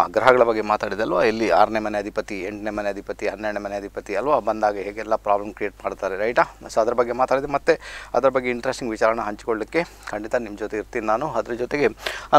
ಆ ಗ್ರಹಗಳ ಬಗ್ಗೆ ಮಾತಾಡಿದಲ್ವ ಇಲ್ಲಿ ಆರನೇ ಮನೆ ಅಧಿಪತಿ ಎಂಟನೇ ಮನೆ ಅಧಿಪತಿ ಹನ್ನೆರಡನೇ ಮನೆ ಅಧಿಪತಿ ಅಲ್ವಾ ಬಂದಾಗ ಹೇಗೆಲ್ಲ ಪ್ರಾಬ್ಲಮ್ ಕ್ರಿಯೇಟ್ ಮಾಡ್ತಾರೆ ರೈಟಾ ಸೊ ಅದ್ರ ಬಗ್ಗೆ ಮಾತಾಡಿದೆ ಮತ್ತು ಅದ್ರ ಬಗ್ಗೆ ಇಂಟ್ರೆಸ್ಟಿಂಗ್ ವಿಚಾರನ ಹಂಚಿಕೊಳ್ಳಿಕ್ಕೆ ಖಂಡಿತ ನಿಮ್ಮ ಜೊತೆ ಇರ್ತೀನಿ ನಾನು ಅದ್ರ ಜೊತೆಗೆ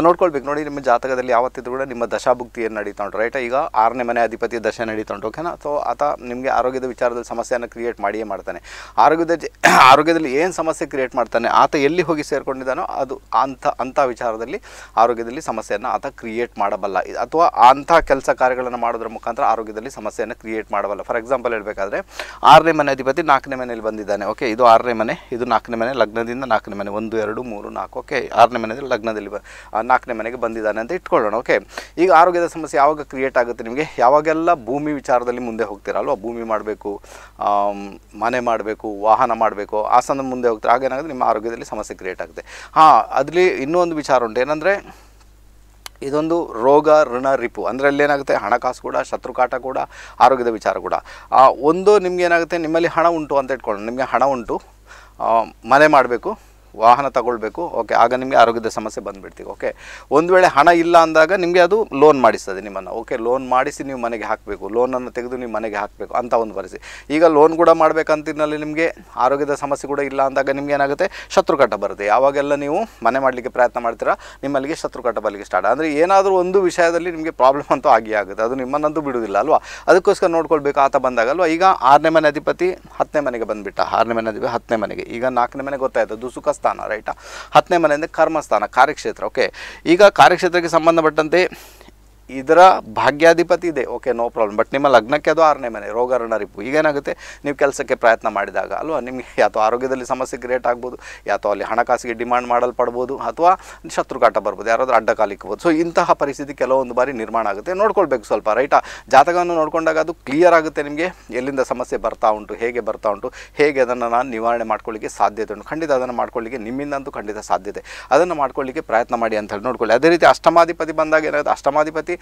ನೋಡ್ಕೊಳ್ಬೇಕು ನೋಡಿ ನಿಮ್ಮ ಜಾತಕದಲ್ಲಿ ಯಾವತ್ತಿದ್ರು ಕೂಡ ನಿಮ್ಮ ದಶಾಭುಕ್ತಿ ಏನು ನಡೀತಾ ಉಂಟು ರೈಟಾ ಈಗ ಆರನೇ ಮನೆ ಅಧಿಪತಿ ದಶೆ ನಡೀತಾ ಉಂಟು ಓಕೆನಾ ಸೊ ಆತ ನಿಮಗೆ ಆರೋಗ್ಯದ ವಿಚಾರದಲ್ಲಿ ಸಮಸ್ಯೆಯನ್ನು ಕ್ರಿಯೇಟ್ ಮಾಡಿಯೇ ಮಾಡ್ತಾನೆ ಆರೋಗ್ಯದ ಆರೋಗ್ಯದಲ್ಲಿ ಏನು ಸಮಸ್ಯೆ ಕ್ರಿಯೇಟ್ ಮಾಡ್ತಾನೆ ಆತ ಎಲ್ಲಿ ಹೋಗಿ ಸೇರಿಕೊಂಡಿದ್ದಾನೋ ಅದು ಅಂಥ ಅಂಥ ವಿಚಾರದಲ್ಲಿ ಆರೋಗ್ಯದಲ್ಲಿ ಸಮಸ್ಯೆಯನ್ನು ಆತ ಕ್ರಿಯೇಟ್ ಮಾಡಬಲ್ಲ ಅಥವಾ ಅಂಥ ಕೆಲಸ ಕಾರ್ಯಗಳನ್ನು ಮಾಡೋದ್ರ ಮುಖಾಂತರ ಆರೋಗ್ಯದಲ್ಲಿ ಸಮಸ್ಯೆಯನ್ನು ಕ್ರಿಯೇಟ್ ಮಾಡಬಲ್ಲ ಫಾರ್ ಎಕ್ಸಾಂಪಲ್ ಹೇಳಬೇಕಾದ್ರೆ ಆರನೇ ಮನೆ ಅಧಿಪತಿ ನಾಲ್ಕನೇ ಮನೆಯಲ್ಲಿ ಬಂದಿದ್ದಾನೆ ಓಕೆ ಇದು ಆರನೇ ಮನೆ ಇದು ನಾಲ್ಕನೇ ಮನೆ ಲಗ್ನದಿಂದ ನಾಲ್ಕನೇ ಮನೆ ಒಂದು ಎರಡು ಮೂರು ನಾಲ್ಕು ಓಕೆ ಆರನೇ ಮನೆಯಲ್ಲಿ ಲಗ್ನದಲ್ಲಿ ನಾಲ್ಕನೇ ಮನೆಗೆ ಬಂದಿದ್ದಾನೆ ಅಂತ ಇಟ್ಕೊಳ್ಳೋಣ ಓಕೆ ಈಗ ಆರೋಗ್ಯದ ಸಮಸ್ಯೆ ಯಾವಾಗ ಕ್ರಿಯೇಟ್ ಆಗುತ್ತೆ ನಿಮಗೆ ಯಾವಾಗೆಲ್ಲ ಭೂಮಿ ವಿಚಾರದಲ್ಲಿ ಮುಂದೆ ಹೋಗ್ತೀರಾ ಅಲ್ವಾ ಭೂಮಿ ಮಾಡಬೇಕು ಮನೆ ಮಾಡಬೇಕು ವಾಹನ ಮಾಡಬೇಕು ಆ ಮುಂದೆ ಹೋಗ್ತಾರೆ ಆಗೇನಾಗುತ್ತೆ ನಿಮ್ಮ ಆರೋಗ್ಯದಲ್ಲಿ ಸಮಸ್ಯೆ ಕ್ರಿಯೇಟ್ ಆಗುತ್ತೆ ಹಾಂ ಅದರಲ್ಲಿ ಇನ್ನೂ ಒಂದು ವಿಚಾರ ಉಂಟು ಏನಂದರೆ ಇದೊಂದು ರೋಗ ಋಣ ರಿಪು ಅಂದರೆ ಏನಾಗುತ್ತೆ ಹಣಕಾಸು ಕೂಡ ಶತ್ರು ಕಾಟ ಕೂಡ ಆರೋಗ್ಯದ ವಿಚಾರ ಕೂಡ ಒಂದು ನಿಮಗೇನಾಗುತ್ತೆ ಏನಾಗುತ್ತೆ ನಿಮ್ಮಲ್ಲಿ ಹಣ ಉಂಟು ಅಂತ ಇಟ್ಕೊಳ್ಳೋಣ ನಿಮಗೆ ಹಣ ಉಂಟು ಮನೆ ಮಾಡಬೇಕು ವಾಹನ ತಗೊಳ್ಬೇಕು ಓಕೆ ಆಗ ನಿಮಗೆ ಆರೋಗ್ಯದ ಸಮಸ್ಯೆ ಬಂದುಬಿಡ್ತೀವಿ ಓಕೆ ಒಂದು ವೇಳೆ ಹಣ ಇಲ್ಲ ಅಂದಾಗ ನಿಮಗೆ ಅದು ಲೋನ್ ಮಾಡಿಸ್ತದೆ ನಿಮ್ಮನ್ನು ಓಕೆ ಲೋನ್ ಮಾಡಿಸಿ ನೀವು ಮನೆಗೆ ಹಾಕಬೇಕು ಲೋನನ್ನು ತೆಗೆದು ನೀವು ಮನೆಗೆ ಹಾಕಬೇಕು ಅಂತ ಒಂದು ಪರಿಸ್ಥಿತಿ ಈಗ ಲೋನ್ ಕೂಡ ಮಾಡಬೇಕಂತಿನಲ್ಲಿ ನಿಮಗೆ ಆರೋಗ್ಯದ ಸಮಸ್ಯೆ ಕೂಡ ಇಲ್ಲ ಅಂದಾಗ ನಿಮ್ಗೆ ಏನಾಗುತ್ತೆ ಶತ್ರುಕಟ ಬರುತ್ತೆ ಯಾವಾಗೆಲ್ಲ ನೀವು ಮನೆ ಮಾಡಲಿಕ್ಕೆ ಪ್ರಯತ್ನ ಮಾಡ್ತೀರ ನಿಮ್ಮಲ್ಲಿಗೆ ಕಟ್ಟ ಬರಲಿಕ್ಕೆ ಸ್ಟಾರ್ಟ್ ಅಂದರೆ ಏನಾದರೂ ಒಂದು ವಿಷಯದಲ್ಲಿ ನಿಮಗೆ ಪ್ರಾಬ್ಲಮ್ ಅಂತೂ ಆಗಿ ಆಗುತ್ತೆ ಅದು ನಿಮ್ಮನ್ನಂತೂ ಬಿಡುವುದಿಲ್ಲ ಅಲ್ವಾ ಅದಕ್ಕೋಸ್ಕರ ನೋಡ್ಕೊಳ್ಬೇಕು ಆತ ಬಂದಾಗ ಅಲ್ವಾ ಈಗ ಆರನೇ ಮನೆ ಅಧಿಪತಿ ಹತ್ತನೇ ಮನೆಗೆ ಬಂದುಬಿಟ್ಟ ಆರನೇ ಮನೆ ಅಧಿಪತಿ ಹತ್ತನೇ ಮನೆಗೆ ಈಗ ನಾಲ್ಕನೇ ಮನೆ ಗೊತ್ತಾಯಿತು ದುಸುಖ ಸ್ಥಾನ ರೈಟಾ ಹತ್ತನೇ ಮನೆಯಿಂದ ಕರ್ಮಸ್ಥಾನ ಕಾರ್ಯಕ್ಷೇತ್ರ ಓಕೆ ಈಗ ಕಾರ್ಯಕ್ಷೇತ್ರಕ್ಕೆ ಸಂಬಂಧಪಟ್ಟಂತೆ ಇದರ ಭಾಗ್ಯಾಧಿಪತಿ ಇದೆ ಓಕೆ ನೋ ಪ್ರಾಬ್ಲಮ್ ಬಟ್ ನಿಮ್ಮ ಲಗ್ನಕ್ಕೆ ಅದು ಆರನೇ ಮನೆ ರೋಗರಣ ರಿಪು ಈಗೇನಾಗುತ್ತೆ ನೀವು ಕೆಲಸಕ್ಕೆ ಪ್ರಯತ್ನ ಮಾಡಿದಾಗ ಅಲ್ವಾ ನಿಮಗೆ ಯಾತೋ ಆರೋಗ್ಯದಲ್ಲಿ ಸಮಸ್ಯೆ ಕ್ರಿಯೇಟ್ ಆಗ್ಬೋದು ಯಾತೋ ಅಲ್ಲಿ ಹಣಕಾಸಿಗೆ ಡಿಮಾಂಡ್ ಮಾಡಲ್ಪಡ್ಬೋದು ಅಥವಾ ಶತ್ರುಕಾಟ ಬರ್ಬೋದು ಯಾರಾದರೂ ಅಡ್ಡ ಕಾಲಿಕ್ಬೋದು ಸೊ ಇಂತಹ ಪರಿಸ್ಥಿತಿ ಕೆಲವೊಂದು ಬಾರಿ ನಿರ್ಮಾಣ ಆಗುತ್ತೆ ನೋಡ್ಕೊಳ್ಬೇಕು ಸ್ವಲ್ಪ ರೈಟಾ ಜಾತಕವನ್ನು ನೋಡಿಕೊಂಡಾಗ ಅದು ಕ್ಲಿಯರ್ ಆಗುತ್ತೆ ನಿಮಗೆ ಎಲ್ಲಿಂದ ಸಮಸ್ಯೆ ಬರ್ತಾ ಉಂಟು ಹೇಗೆ ಬರ್ತಾ ಉಂಟು ಹೇಗೆ ಅದನ್ನು ನಾನು ನಿವಾರಣೆ ಮಾಡ್ಕೊಳ್ಳಿಕ್ಕೆ ಸಾಧ್ಯತೆ ಉಂಟು ಖಂಡಿತ ಅದನ್ನು ಮಾಡ್ಕೊಳ್ಳಿಕ್ಕೆ ನಿಮ್ಮಿಂದಂತೂ ಖಂಡಿತ ಸಾಧ್ಯತೆ ಅದನ್ನು ಮಾಡ್ಕೊಳ್ಳಿಕ್ಕೆ ಪ್ರಯತ್ನ ಮಾಡಿ ಅಂತ ಹೇಳಿ ನೋಡ್ಕೊಳ್ಳಿ ಅದೇ ರೀತಿ ಅಷ್ಟಮಾಧಿಪತಿ ಬಂದಾಗ ಏನಾಗುತ್ತೆ ಅಷ್ಟಮಾಧಿಪತಿ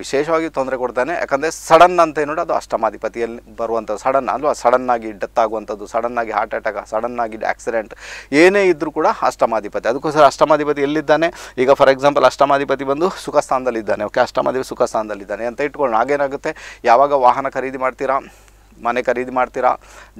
ವಿಶೇಷವಾಗಿ ತೊಂದರೆ ಕೊಡ್ತಾನೆ ಯಾಕಂದರೆ ಸಡನ್ ಅಂತ ಏನು ಅದು ಅಷ್ಟಮಾಧಿಪತಿಯಲ್ಲಿ ಬರುವಂಥ ಸಡನ್ ಅಲ್ವಾ ಸಡನ್ನಾಗಿ ಡೆತ್ ಆಗುವಂಥದ್ದು ಸಡನ್ನಾಗಿ ಹಾರ್ಟ್ ಅಟ್ಯಾಕ್ ಸಡನ್ನಾಗಿ ಆಕ್ಸಿಡೆಂಟ್ ಏನೇ ಇದ್ದರೂ ಕೂಡ ಅಷ್ಟಮಾಧಿಪತಿ ಅದಕ್ಕೋಸ್ಕರ ಅಷ್ಟಮಾಧಿಪತಿ ಎಲ್ಲಿದ್ದಾನೆ ಈಗ ಫಾರ್ ಎಕ್ಸಾಂಪಲ್ ಅಷ್ಟಮಾಧಿಪತಿ ಬಂದು ಸುಖ ಸ್ಥಾನದಲ್ಲಿದ್ದಾನೆ ಓಕೆ ಅಷ್ಟಮಾಧಿಪತಿ ಸುಖ ಸ್ಥಾನದಲ್ಲಿದ್ದಾನೆ ಅಂತ ಇಟ್ಕೊಂಡು ಹಾಗೇನಾಗುತ್ತೆ ಯಾವಾಗ ವಾಹನ ಖರೀದಿ ಮಾಡ್ತೀರಾ ಮನೆ ಖರೀದಿ ಮಾಡ್ತೀರಾ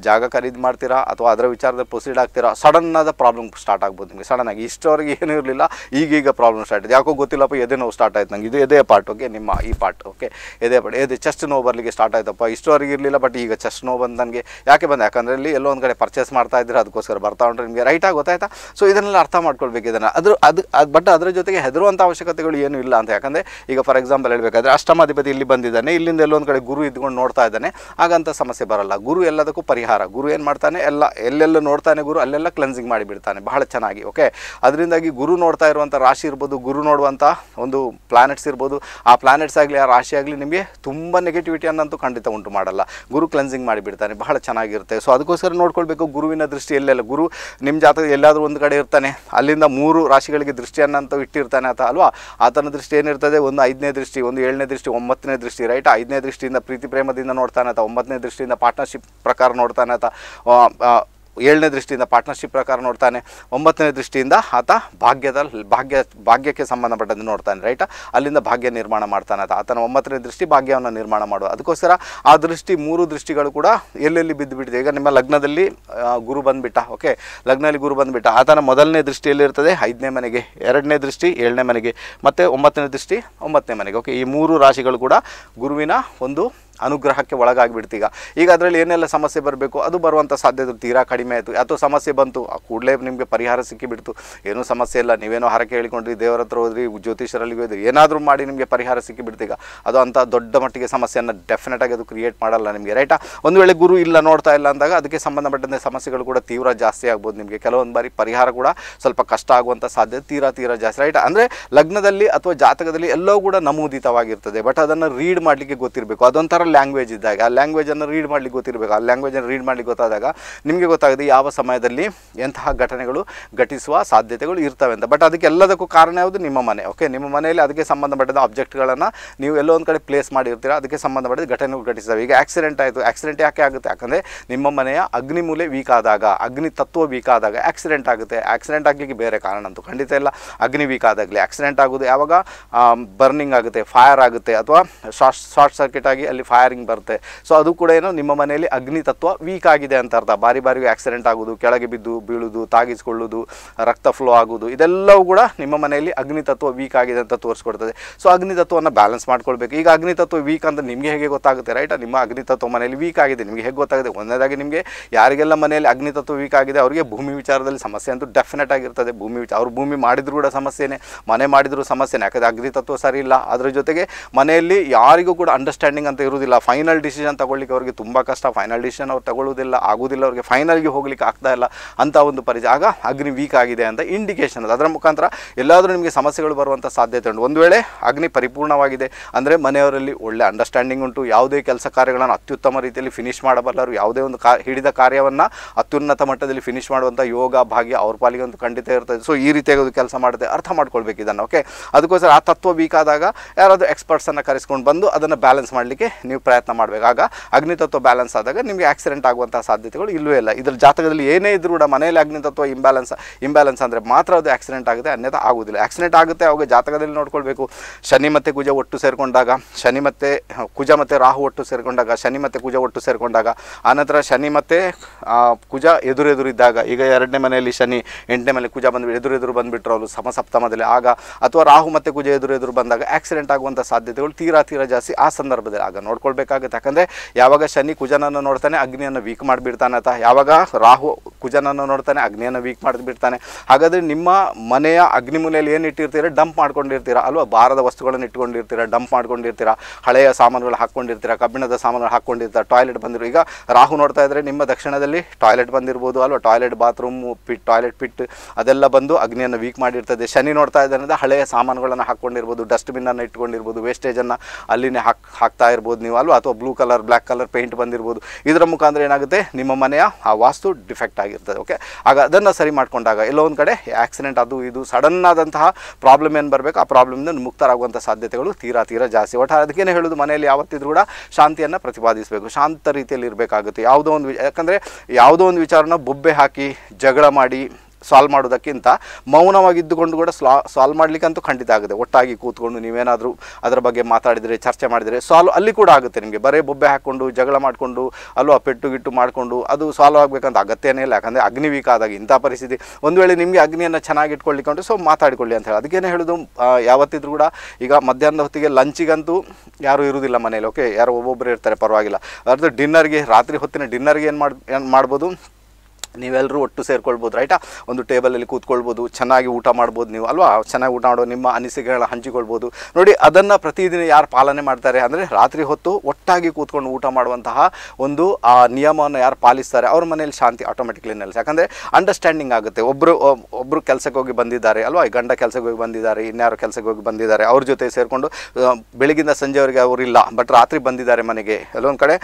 ಜಾಗ ಖರೀದಿ ಮಾಡ್ತೀರಾ ಅಥವಾ ಅದರ ವಿಚಾರದಲ್ಲಿ ಪ್ರೊಸೀಡ್ ಆಗ್ತೀರಾ ಸಡನ್ನಾದ ಪ್ರಾಬ್ಲಮ್ ಸ್ಟಾರ್ಟ್ ಆಗ್ಬೋದು ನಿಮಗೆ ಸಡನ್ನಾಗಿ ಇಷ್ಟವರೆಗೆ ಏನೂ ಇರಲಿಲ್ಲ ಈಗೀಗ ಪ್ರಾಬ್ಲಮ್ ಸ್ಟಾರ್ಟ್ ಆಯ್ತು ಯಾಕೋ ಗೊತ್ತಿಲ್ಲಪ್ಪ ಎದೆ ನೋವು ಸ್ಟಾರ್ಟ್ ಆಯ್ತು ನಂಗೆ ಇದು ಎದೆ ಪಾರ್ಟ್ ಓಕೆ ನಿಮ್ಮ ಈ ಪಾರ್ಟ್ ಓಕೆ ಎದೆ ಪಾರ್ಟ್ ಎದೆ ಚೆಸ್ಟ್ ನೋವು ಬರಲಿಕ್ಕೆ ಸ್ಟಾರ್ಟ್ ಆಯ್ತಪ್ಪ ಇಷ್ಟವರೆಗೆ ಇರಲಿಲ್ಲ ಬಟ್ ಈಗ ಚೆಸ್ಟ್ ನೋವು ಬಂದು ನನಗೆ ಯಾಕೆ ಬಂದು ಯಾಕಂದರೆ ಇಲ್ಲಿ ಎಲ್ಲೊಂದು ಕಡೆ ಪರ್ಚೇಸ್ ಮಾಡ್ತಾ ಇದ್ದೀರಾ ಅದಕ್ಕೋಸ್ಕರ ಬರ್ತಾ ಉಂಟು ನಿಮಗೆ ರೈಟಾಗಿ ಗೊತ್ತಾಯ್ತಾ ಸೊ ಇದನ್ನೆಲ್ಲ ಅರ್ಥ ಮಾಡ್ಕೊಳ್ಬೇಕು ಇದನ್ನು ಅದ್ರ ಅದು ಅದು ಬಟ್ ಅದರ ಜೊತೆಗೆ ಹೆದರುವಂಥ ಅವಶ್ಯಕತೆಗಳು ಏನೂ ಇಲ್ಲ ಅಂತ ಯಾಕಂದರೆ ಈಗ ಫಾರ್ ಎಕ್ಸಾಂಪಲ್ ಹೇಳಬೇಕಾದ್ರೆ ಅಷ್ಟಮಾಧಿಪತಿ ಇಲ್ಲಿ ಬಂದಿದ್ದಾನೆ ಇಲ್ಲಿಂದ ಎಲ್ಲೊಂದು ಕಡೆ ಗುರು ಇದ್ಕೊಂಡು ನೋಡ್ತಾ ಇದ್ದಾನೆ ಹಾಗಂತ ಸಮಸ್ಯೆ ಬರಲ್ಲ ಗುರು ಎಲ್ಲದಕ್ಕೂ ಪರಿಹಾರ ಗುರು ಏನು ಮಾಡ್ತಾನೆ ಎಲ್ಲ ಎಲ್ಲೆಲ್ಲ ನೋಡ್ತಾನೆ ಗುರು ಅಲ್ಲೆಲ್ಲ ಕ್ಲೆನ್ಸಿಂಗ್ ಮಾಡಿಬಿಡ್ತಾನೆ ಬಹಳ ಚೆನ್ನಾಗಿ ಓಕೆ ಅದರಿಂದಾಗಿ ಗುರು ನೋಡ್ತಾ ಇರುವಂಥ ರಾಶಿ ಇರ್ಬೋದು ಗುರು ನೋಡುವಂಥ ಒಂದು ಪ್ಲಾನೆಟ್ಸ್ ಇರ್ಬೋದು ಆ ಪ್ಲಾನೆಟ್ಸ್ ಆಗಲಿ ಆ ರಾಶಿ ಆಗಲಿ ನಿಮಗೆ ತುಂಬ ನೆಗೆಟಿವಿಟಿ ಅನ್ನಂತೂ ಖಂಡಿತ ಉಂಟು ಮಾಡಲ್ಲ ಗುರು ಕ್ಲೆನ್ಸಿಂಗ್ ಮಾಡಿಬಿಡ್ತಾನೆ ಬಹಳ ಚೆನ್ನಾಗಿರುತ್ತೆ ಸೊ ಅದಕ್ಕೋಸ್ಕರ ನೋಡ್ಕೊಳ್ಬೇಕು ಗುರುವಿನ ದೃಷ್ಟಿ ಎಲ್ಲೆಲ್ಲ ಗುರು ನಿಮ್ಮ ಜಾತಕ ಎಲ್ಲಾದರೂ ಒಂದು ಕಡೆ ಇರ್ತಾನೆ ಅಲ್ಲಿಂದ ಮೂರು ರಾಶಿಗಳಿಗೆ ದೃಷ್ಟಿಯನ್ನಂತೂ ಇಟ್ಟಿರ್ತಾನೆ ಆತ ಅಲ್ವಾ ಆತನ ದೃಷ್ಟಿ ಏನಿರ್ತದೆ ಒಂದು ಐದನೇ ದೃಷ್ಟಿ ಒಂದು ಏಳನೇ ದೃಷ್ಟಿ ಒಂಬತ್ತನೇ ದೃಷ್ಟಿ ರೈಟ್ ಐದನೇ ದೃಷ್ಟಿಯಿಂದ ಪ್ರೀತಿ ಪ್ರೇಮದಿಂದ ನೋಡ್ತಾನೆ ಆತ ಒಂಬತ್ತನೇ ದೃಷ್ಟಿ ದೃಷ್ಟಿಯಿಂದ ಪಾರ್ಟ್ನರ್ಶಿಪ್ ಪ್ರಕಾರ ನೋಡ್ತಾನೆ ಆತ ಏಳನೇ ದೃಷ್ಟಿಯಿಂದ ಪಾರ್ಟ್ನರ್ಶಿಪ್ ಪ್ರಕಾರ ನೋಡ್ತಾನೆ ಒಂಬತ್ತನೇ ದೃಷ್ಟಿಯಿಂದ ಆತ ಭಾಗ್ಯದ ಭಾಗ್ಯ ಭಾಗ್ಯಕ್ಕೆ ಸಂಬಂಧಪಟ್ಟದ್ದು ನೋಡ್ತಾನೆ ರೈಟ್ ಅಲ್ಲಿಂದ ಭಾಗ್ಯ ನಿರ್ಮಾಣ ಮಾಡ್ತಾನೆ ಆತ ಆತನ ಒಂಬತ್ತನೇ ದೃಷ್ಟಿ ಭಾಗ್ಯವನ್ನು ನಿರ್ಮಾಣ ಮಾಡುವ ಅದಕ್ಕೋಸ್ಕರ ಆ ದೃಷ್ಟಿ ಮೂರು ದೃಷ್ಟಿಗಳು ಕೂಡ ಎಲ್ಲೆಲ್ಲಿ ಬಿದ್ದು ಬಿಟ್ಟಿದೆ ಈಗ ನಿಮ್ಮ ಲಗ್ನದಲ್ಲಿ ಗುರು ಬಂದುಬಿಟ್ಟ ಓಕೆ ಲಗ್ನದಲ್ಲಿ ಗುರು ಬಂದುಬಿಟ್ಟ ಆತನ ಮೊದಲನೇ ದೃಷ್ಟಿಯಲ್ಲಿರ್ತದೆ ಐದನೇ ಮನೆಗೆ ಎರಡನೇ ದೃಷ್ಟಿ ಏಳನೇ ಮನೆಗೆ ಮತ್ತು ಒಂಬತ್ತನೇ ದೃಷ್ಟಿ ಒಂಬತ್ತನೇ ಮನೆಗೆ ಓಕೆ ಈ ಮೂರು ರಾಶಿಗಳು ಕೂಡ ಗುರುವಿನ ಒಂದು ಅನುಗ್ರಹಕ್ಕೆ ಒಳಗಾಗಿಬಿಡ್ತೀಗ ಈಗ ಅದರಲ್ಲಿ ಏನೆಲ್ಲ ಸಮಸ್ಯೆ ಬರಬೇಕು ಅದು ಬರುವಂಥ ಸಾಧ್ಯತೆ ತೀರಾ ಕಡಿಮೆ ಆಯಿತು ಅಥವಾ ಸಮಸ್ಯೆ ಬಂತು ಆ ಕೂಡಲೇ ನಿಮಗೆ ಪರಿಹಾರ ಸಿಕ್ಕಿಬಿಡ್ತು ಏನೂ ಸಮಸ್ಯೆ ಇಲ್ಲ ನೀವೇನೋ ಹರಕೆ ಹೇಳಿಕೊಂಡ್ರಿ ದೇವರ ಹತ್ರ ಹೋದ್ರಿ ಜ್ಯೋತಿಷರಲ್ಲಿ ಹೋದ್ರಿ ಏನಾದರೂ ಮಾಡಿ ನಿಮಗೆ ಪರಿಹಾರ ಸಿಕ್ಕಿಬಿಡ್ತೀಗ ಅದು ಅಂಥ ದೊಡ್ಡ ಮಟ್ಟಿಗೆ ಸಮಸ್ಯೆಯನ್ನು ಡೆಫಿನೆಟಾಗಿ ಅದು ಕ್ರಿಯೇಟ್ ಮಾಡಲ್ಲ ನಿಮಗೆ ರೈಟಾ ಒಂದು ವೇಳೆ ಗುರು ಇಲ್ಲ ನೋಡ್ತಾ ಇಲ್ಲ ಅಂದಾಗ ಅದಕ್ಕೆ ಸಂಬಂಧಪಟ್ಟಂತೆ ಸಮಸ್ಯೆಗಳು ಕೂಡ ತೀವ್ರ ಜಾಸ್ತಿ ಆಗ್ಬೋದು ನಿಮಗೆ ಕೆಲವೊಂದು ಬಾರಿ ಪರಿಹಾರ ಕೂಡ ಸ್ವಲ್ಪ ಕಷ್ಟ ಆಗುವಂಥ ಸಾಧ್ಯತೆ ತೀರಾ ತೀರಾ ಜಾಸ್ತಿ ರೈಟ್ ಅಂದರೆ ಲಗ್ನದಲ್ಲಿ ಅಥವಾ ಜಾತಕದಲ್ಲಿ ಎಲ್ಲವೂ ಕೂಡ ನಮೂದಿತವಾಗಿರ್ತದೆ ಬಟ್ ಅದನ್ನು ರೀಡ್ ಮಾಡಲಿಕ್ಕೆ ಗೊತ್ತಿರಬೇಕು ಅದೊಂಥರ ಲ್ಯಾಂಗ್ವೇಜ್ ಇದ್ದಾಗ ಆ ಲ್ಯಾಂಗ್ವೇಜನ್ನು ರೀಡ್ ಮಾಡಲಿಕ್ಕೆ ಗೊತ್ತಿರಬೇಕು ಆ ಲ್ಯಾಂಗ್ವೇಜನ್ನು ರೀಡ್ ಮಾಡ್ಲಿಕ್ಕೆ ಗೊತ್ತಾದಾಗ ನಿಮಗೆ ಗೊತ್ತಾಗುತ್ತೆ ಯಾವ ಸಮಯದಲ್ಲಿ ಎಂತಹ ಘಟನೆಗಳು ಘಟಿಸುವ ಸಾಧ್ಯತೆಗಳು ಇರ್ತವೆ ಅಂತ ಬಟ್ ಅದಕ್ಕೆ ಎಲ್ಲದಕ್ಕೂ ಕಾರಣ ಯಾವುದು ನಿಮ್ಮ ಮನೆ ಓಕೆ ನಿಮ್ಮ ಮನೆಯಲ್ಲಿ ಅದಕ್ಕೆ ಸಂಬಂಧಪಟ್ಟಿದ ಆಬ್ಜೆಕ್ಟ್ಗಳನ್ನು ನೀವು ಎಲ್ಲೋ ಒಂದು ಕಡೆ ಪ್ಲೇಸ್ ಮಾಡಿರ್ತೀರ ಅದಕ್ಕೆ ಸಂಬಂಧಪಟ್ಟದ ಘಟನೆಗಳು ಘಟಿಸ್ತವೆ ಈಗ ಆಕ್ಸಿಡೆಂಟ್ ಆಯಿತು ಆಕ್ಸಿಡೆಂಟ್ ಯಾಕೆ ಆಗುತ್ತೆ ಯಾಕಂದರೆ ನಿಮ್ಮ ಮನೆಯ ಅಗ್ನಿ ಮೂಲೆ ವೀಕ್ ಆದಾಗ ಅಗ್ನಿ ತತ್ವ ವೀಕ್ ಆದಾಗ ಆಕ್ಸಿಡೆಂಟ್ ಆಗುತ್ತೆ ಆಕ್ಸಿಡೆಂಟ್ ಆಗಲಿಕ್ಕೆ ಬೇರೆ ಕಾರಣ ಅಂತೂ ಖಂಡಿತ ಇಲ್ಲ ಅಗ್ನಿ ವೀಕ್ ಆದಾಗಲಿ ಆಕ್ಸಿಡೆಂಟ್ ಆಗೋದು ಯಾವಾಗ ಬರ್ನಿಂಗ್ ಆಗುತ್ತೆ ಫೈರ್ ಆಗುತ್ತೆ ಅಥವಾ ಶಾರ್ಟ್ ಶಾರ್ಟ್ ಸರ್ಕ್ಯೂಟ್ ಆಗಿ ಅಲ್ಲಿ ಫೈರಿಂಗ್ ಬರುತ್ತೆ ಸೊ ಅದು ಕೂಡ ಏನು ನಿಮ್ಮ ಮನೆಯಲ್ಲಿ ಅಗ್ನಿ ತತ್ವ ವೀಕ್ ಆಗಿದೆ ಅಂತ ಅರ್ಥ ಬಾರಿ ಬಾರಿ ಆಕ್ಸಿಡೆಂಟ್ ಆಗೋದು ಕೆಳಗೆ ಬಿದ್ದು ಬೀಳೋದು ತಾಗಿಸ್ಕೊಳ್ಳೋದು ರಕ್ತ ಫ್ಲೋ ಆಗೋದು ಇದೆಲ್ಲವೂ ಕೂಡ ನಿಮ್ಮ ಮನೆಯಲ್ಲಿ ಅಗ್ನಿ ತತ್ವ ವೀಕ್ ಆಗಿದೆ ಅಂತ ತೋರಿಸ್ಕೊಡ್ತದೆ ಸೊ ಅಗ್ನಿ ತತ್ವವನ್ನು ಬ್ಯಾಲೆನ್ಸ್ ಮಾಡ್ಕೊಳ್ಬೇಕು ಈಗ ಅಗ್ನಿ ತತ್ವ ವೀಕ್ ಅಂತ ನಿಮಗೆ ಹೇಗೆ ಗೊತ್ತಾಗುತ್ತೆ ರೈಟ್ ನಿಮ್ಮ ಅಗ್ನಿ ತತ್ವ ಮನೆಯಲ್ಲಿ ವೀಕ್ ಆಗಿದೆ ನಿಮಗೆ ಹೇಗೆ ಗೊತ್ತಾಗುತ್ತೆ ಒಂದೇದಾಗಿ ನಿಮಗೆ ಯಾರಿಗೆಲ್ಲ ಮನೆಯಲ್ಲಿ ಅಗ್ನಿ ತತ್ವ ವೀಕ್ ಆಗಿದೆ ಅವರಿಗೆ ಭೂಮಿ ವಿಚಾರದಲ್ಲಿ ಸಮಸ್ಯೆ ಅಂತೂ ಡೆಫಿನೆಟ್ ಆಗಿರ್ತದೆ ಭೂಮಿ ವಿಚಾರ ಅವ್ರು ಭೂಮಿ ಮಾಡಿದ್ರು ಕೂಡ ಸಮಸ್ಯೆನೇ ಮನೆ ಮಾಡಿದ್ರು ಸಮಸ್ಯೆನೇ ಯಾಕಂದರೆ ಅಗ್ನಿ ತತ್ವ ಸರಿ ಇಲ್ಲ ಅದರ ಜೊತೆಗೆ ಮನೆಯಲ್ಲಿ ಯಾರಿಗೂ ಕೂಡ ಅಂಡರ್ಸ್ಟ್ಯಾಂಡಿಂಗ್ ಅಂತ ಇರುವುದಿಲ್ಲ ಆಗೋದಿಲ್ಲ ಫೈನಲ್ ಡಿಸಿಷನ್ ತಗೊಳ್ಳಿಕ್ಕೆ ಅವರಿಗೆ ತುಂಬ ಕಷ್ಟ ಫೈನಲ್ ಡಿಸಿಷನ್ ಅವ್ರು ತಗೊಳ್ಳೋದಿಲ್ಲ ಆಗೋದಿಲ್ಲ ಅವ್ರಿಗೆ ಫೈನಲ್ಗೆ ಹೋಗ್ಲಿಕ್ಕೆ ಆಗ್ತಾ ಇಲ್ಲ ಅಂತ ಒಂದು ಪರಿಚಯ ಆಗ ಅಗ್ನಿ ವೀಕ್ ಆಗಿದೆ ಅಂತ ಇಂಡಿಕೇಶನ್ ಅದರ ಮುಖಾಂತರ ಎಲ್ಲಾದರೂ ನಿಮಗೆ ಸಮಸ್ಯೆಗಳು ಬರುವಂಥ ಸಾಧ್ಯತೆ ಉಂಟು ಒಂದು ವೇಳೆ ಅಗ್ನಿ ಪರಿಪೂರ್ಣವಾಗಿದೆ ಅಂದರೆ ಮನೆಯವರಲ್ಲಿ ಒಳ್ಳೆ ಅಂಡರ್ಸ್ಟ್ಯಾಂಡಿಂಗ್ ಉಂಟು ಯಾವುದೇ ಕೆಲಸ ಕಾರ್ಯಗಳನ್ನು ಅತ್ಯುತ್ತಮ ರೀತಿಯಲ್ಲಿ ಫಿನಿಶ್ ಮಾಡಬಲ್ಲರು ಯಾವುದೇ ಒಂದು ಕಾ ಹಿಡಿದ ಕಾರ್ಯವನ್ನು ಅತ್ಯುನ್ನತ ಮಟ್ಟದಲ್ಲಿ ಫಿನಿಶ್ ಮಾಡುವಂಥ ಯೋಗ ಭಾಗ್ಯ ಅವ್ರ ಪಾಲಿಗೆ ಒಂದು ಖಂಡಿತ ಇರ್ತದೆ ಸೊ ಈ ರೀತಿಯಾಗಿ ಕೆಲಸ ಮಾಡುತ್ತೆ ಅರ್ಥ ಮಾಡ್ಕೊಳ್ಬೇಕು ಇದನ್ನು ಓಕೆ ಅದಕ್ಕೋಸ್ಕರ ಆ ತತ್ವ ವೀಕ್ ಆದಾಗ ಯಾರಾದರೂ ಎಕ್ಸ್ಪರ್ಟ್ಸನ್ನು ಕರೆಸ್ಕೊಂಡು ಬಂದು ಅದನ್ನು ಬ್ಯಾಲೆನ್ಸ್ ಮಾಡಲಿಕ್ಕೆ ನೀವು ಪ್ರಯತ್ನ ಮಾಡಬೇಕು ಆಗ ಅಗ್ನಿತತ್ವ ಬ್ಯಾಲೆನ್ಸ್ ಆದಾಗ ನಿಮಗೆ ಆಕ್ಸಿಡೆಂಟ್ ಆಗುವಂಥ ಸಾಧ್ಯತೆಗಳು ಇಲ್ಲವೇ ಇಲ್ಲ ಇದರ ಜಾತಕದಲ್ಲಿ ಏನೇ ಇದ್ರೂ ಕೂಡ ಮನೆಯಲ್ಲಿ ಅಗ್ನಿತತ್ವ ಇಂಬ್ಯಾಲೆನ್ಸ್ ಇಂಬ್ಯಾಲೆನ್ಸ್ ಅಂದರೆ ಮಾತ್ರ ಅದು ಆಕ್ಸಿಡೆಂಟ್ ಆಗುತ್ತೆ ಅನ್ಯತಾ ಆಗುವುದಿಲ್ಲ ಆಕ್ಸಿಡೆಂಟ್ ಆಗುತ್ತೆ ಅವಾಗ ಜಾತಕದಲ್ಲಿ ನೋಡ್ಕೊಳ್ಬೇಕು ಶನಿ ಮತ್ತು ಕುಜ ಒಟ್ಟು ಸೇರಿಕೊಂಡಾಗ ಶನಿ ಮತ್ತು ಕುಜ ಮತ್ತು ರಾಹು ಒಟ್ಟು ಸೇರಿಕೊಂಡಾಗ ಶನಿ ಮತ್ತು ಕುಜ ಒಟ್ಟು ಸೇರಿಕೊಂಡಾಗ ಆನಂತರ ಶನಿ ಮತ್ತು ಕುಜ ಎದುರೆದುರಿದ್ದಾಗ ಈಗ ಎರಡನೇ ಮನೆಯಲ್ಲಿ ಶನಿ ಎಂಟನೇ ಮನೆಯಲ್ಲಿ ಕುಜ ಬಂದು ಎದುರು ಬಂದುಬಿಟ್ರು ಅವರು ಸಮಸಪ್ತಮದಲ್ಲಿ ಆಗ ಅಥವಾ ರಾಹು ಮತ್ತು ಕುಜ ಎದುರು ಎದುರು ಬಂದಾಗ ಆಕ್ಸಿಡೆಂಟ್ ಆಗುವಂಥ ಸಾಧ್ಯತೆಗಳು ತೀರಾ ತೀರಾ ಜಾಸ್ತಿ ಆ ಸಂದರ್ಭದಲ್ಲಿ ಆಗ ನೋಡ್ಕೊಂಡು ಮಾಡ್ಕೊಳ್ಬೇಕಾಗುತ್ತೆ ಯಾಕಂದರೆ ಯಾವಾಗ ಶನಿ ಕುಜನನ್ನು ನೋಡ್ತಾನೆ ಅಗ್ನಿಯನ್ನು ವೀಕ್ ಮಾಡಿಬಿಡ್ತಾನೆ ಅಥವಾ ಯಾವಾಗ ರಾಹು ಕುಜನನ್ನು ನೋಡ್ತಾನೆ ಅಗ್ನಿಯನ್ನು ವೀಕ್ ಮಾಡಿಬಿಡ್ತಾನೆ ಹಾಗಾದರೆ ನಿಮ್ಮ ಮನೆಯ ಅಗ್ನಿ ಮೂಲೆಯಲ್ಲಿ ಏನು ಡಂಪ್ ಮಾಡ್ಕೊಂಡಿರ್ತೀರಾ ಅಲ್ವಾ ಭಾರದ ವಸ್ತುಗಳನ್ನು ಇಟ್ಕೊಂಡಿರ್ತೀರಾ ಡಂಪ್ ಮಾಡ್ಕೊಂಡಿರ್ತೀರಾ ಹಳೆಯ ಸಾಮಾನುಗಳು ಹಾಕ್ಕೊಂಡಿರ್ತೀರಾ ಕಬ್ಬಿಣದ ಸಾಮಾನುಗಳು ಹಾಕ್ಕೊಂಡಿರ್ತಾರೆ ಟಾಯ್ಲೆಟ್ ಬಂದಿರೋ ಈಗ ರಾಹು ನೋಡ್ತಾ ಇದ್ದರೆ ನಿಮ್ಮ ದಕ್ಷಿಣದಲ್ಲಿ ಟಾಯ್ಲೆಟ್ ಬಂದಿರ್ಬೋದು ಅಲ್ವಾ toilet bathroom pit toilet pit ಅದೆಲ್ಲ ಬಂದು ಅಗ್ನಿಯನ್ನು ವೀಕ್ ಮಾಡಿರ್ತದೆ ಶನಿ ನೋಡ್ತಾ ಇದ್ದಾನೆ ಹಳೆಯ ಸಾಮಾನುಗಳನ್ನು ಹಾಕ್ಕೊಂಡಿರ್ಬೋದು ಅನ್ನು ಇಟ್ಕೊಂಡಿರ್ಬೋದು ವೇಸ್ಟೇಜನ್ನು ಅಲ್ಲಿನೇ ಹಾಕ್ ಹಾಕ್ತಾ ಇರ್ಬೋದು ನೀವು ವಾಲು ಅಥವಾ blue colour black colour paint ಬಂದಿರ್ಬೋದು ಇದರ ಮುಖಾಂತರ ಏನಾಗುತ್ತೆ ನಿಮ್ಮ ಮನೆಯ ಆ ವಾಸ್ತು ಡಿಫೆಕ್ಟ್ ಆಗಿರ್ತದೆ ಓಕೆ ಆಗ ಅದನ್ನು ಸರಿ ಮಾಡಿಕೊಂಡಾಗ ಎಲ್ಲೋ ಒಂದು ಕಡೆ ಆಕ್ಸಿಡೆಂಟ್ ಅದು ಇದು ಸಡನ್ ಆದಂತಹ ಪ್ರಾಬ್ಲಮ್ ಏನು ಬರಬೇಕು ಆ ಪ್ರಾಬ್ಲಮಿಂದ ಮುಕ್ತರಾಗುವಂಥ ಸಾಧ್ಯತೆಗಳು ತೀರಾ ತೀರಾ ಜಾಸ್ತಿ ಒಟ್ಟು ಅದಕ್ಕೇನೆ ಹೇಳೋದು ಮನೆಯಲ್ಲಿ ಯಾವತ್ತಿದ್ರೂ ಕೂಡ ಶಾಂತಿಯನ್ನು ಪ್ರತಿಪಾದಿಸಬೇಕು ಶಾಂತ ರೀತಿಯಲ್ಲಿ ಇರಬೇಕಾಗುತ್ತೆ ಯಾವುದೋ ಒಂದು ಯಾಕಂದರೆ ಯಾವುದೋ ಒಂದು ವಿಚಾರನ ಬೊಬ್ಬೆ ಹಾಕಿ ಜಗಳ ಮಾಡಿ ಸಾಲ್ವ್ ಮಾಡೋದಕ್ಕಿಂತ ಮೌನವಾಗಿದ್ದುಕೊಂಡು ಕೂಡ ಸ್ಲಾ ಸಾಲ್ವ್ ಮಾಡಲಿಕ್ಕಂತೂ ಖಂಡಿತ ಆಗುತ್ತೆ ಒಟ್ಟಾಗಿ ಕೂತ್ಕೊಂಡು ನೀವೇನಾದರೂ ಅದರ ಬಗ್ಗೆ ಮಾತಾಡಿದರೆ ಚರ್ಚೆ ಮಾಡಿದರೆ ಸಾಲ್ವ್ ಅಲ್ಲಿ ಕೂಡ ಆಗುತ್ತೆ ನಿಮಗೆ ಬರೇ ಬೊಬ್ಬೆ ಹಾಕ್ಕೊಂಡು ಜಗಳ ಮಾಡಿಕೊಂಡು ಆ ಪೆಟ್ಟು ಗಿಟ್ಟು ಮಾಡಿಕೊಂಡು ಅದು ಸಾಲ್ವ್ ಆಗಬೇಕಂತ ಅಗತ್ಯನೇ ಇಲ್ಲ ಯಾಕಂದರೆ ಅಗ್ನಿವೀಕ ಆದಾಗ ಇಂಥ ಪರಿಸ್ಥಿತಿ ಒಂದು ವೇಳೆ ನಿಮಗೆ ಅಗ್ನಿಯನ್ನು ಚೆನ್ನಾಗಿ ಇಟ್ಕೊಳ್ಳಿಕ್ಕಂಡು ಸೊ ಮಾತಾಡಿಕೊಳ್ಳಿ ಅಂತ ಹೇಳಿ ಅದಕ್ಕೇನೆ ಹೇಳೋದು ಯಾವತ್ತಿದ್ರೂ ಕೂಡ ಈಗ ಮಧ್ಯಾಹ್ನದ ಹೊತ್ತಿಗೆ ಲಂಚಿಗಂತೂ ಯಾರೂ ಇರುವುದಿಲ್ಲ ಮನೇಲಿ ಓಕೆ ಯಾರೋ ಒಬ್ಬೊಬ್ಬರು ಇರ್ತಾರೆ ಪರವಾಗಿಲ್ಲ ಅದು ಡಿನ್ನರ್ಗೆ ರಾತ್ರಿ ಹೊತ್ತಿನ ಡಿನ್ನರ್ಗೆ ಏನು ಮಾಡಿ ಏನು ಮಾಡ್ಬೋದು ನೀವೆಲ್ಲರೂ ಒಟ್ಟು ಸೇರ್ಕೊಳ್ಬೋದು ರೈಟಾ ಒಂದು ಟೇಬಲಲ್ಲಿ ಕೂತ್ಕೊಳ್ಬೋದು ಚೆನ್ನಾಗಿ ಊಟ ಮಾಡ್ಬೋದು ನೀವು ಅಲ್ವಾ ಚೆನ್ನಾಗಿ ಊಟ ಮಾಡೋ ನಿಮ್ಮ ಅನಿಸಿಕೆಗಳನ್ನ ಹಂಚಿಕೊಳ್ಬೋದು ನೋಡಿ ಅದನ್ನು ಪ್ರತಿದಿನ ಯಾರು ಪಾಲನೆ ಮಾಡ್ತಾರೆ ಅಂದರೆ ರಾತ್ರಿ ಹೊತ್ತು ಒಟ್ಟಾಗಿ ಕೂತ್ಕೊಂಡು ಊಟ ಮಾಡುವಂತಹ ಒಂದು ಆ ನಿಯಮವನ್ನು ಯಾರು ಪಾಲಿಸ್ತಾರೆ ಅವ್ರ ಮನೇಲಿ ಶಾಂತಿ ಆಟೋಮೆಟಿಕ್ಲಿ ನೆಲೆಸಿ ಯಾಕಂದರೆ ಅಂಡರ್ಸ್ಟ್ಯಾಂಡಿಂಗ್ ಆಗುತ್ತೆ ಒಬ್ಬರು ಒಬ್ಬರು ಕೆಲಸಕ್ಕೆ ಹೋಗಿ ಬಂದಿದ್ದಾರೆ ಅಲ್ವಾ ಗಂಡ ಕೆಲಸಕ್ಕೆ ಹೋಗಿ ಬಂದಿದ್ದಾರೆ ಇನ್ಯಾರು ಕೆಲಸಕ್ಕೆ ಹೋಗಿ ಬಂದಿದ್ದಾರೆ ಅವ್ರ ಜೊತೆ ಸೇರಿಕೊಂಡು ಬೆಳಗಿಂದ ಸಂಜೆವರೆಗೆ ಅವರಿಲ್ಲ ಬಟ್ ರಾತ್ರಿ ಬಂದಿದ್ದಾರೆ ಮನೆಗೆ ಎಲ್ಲೊಂದು ಕಡೆ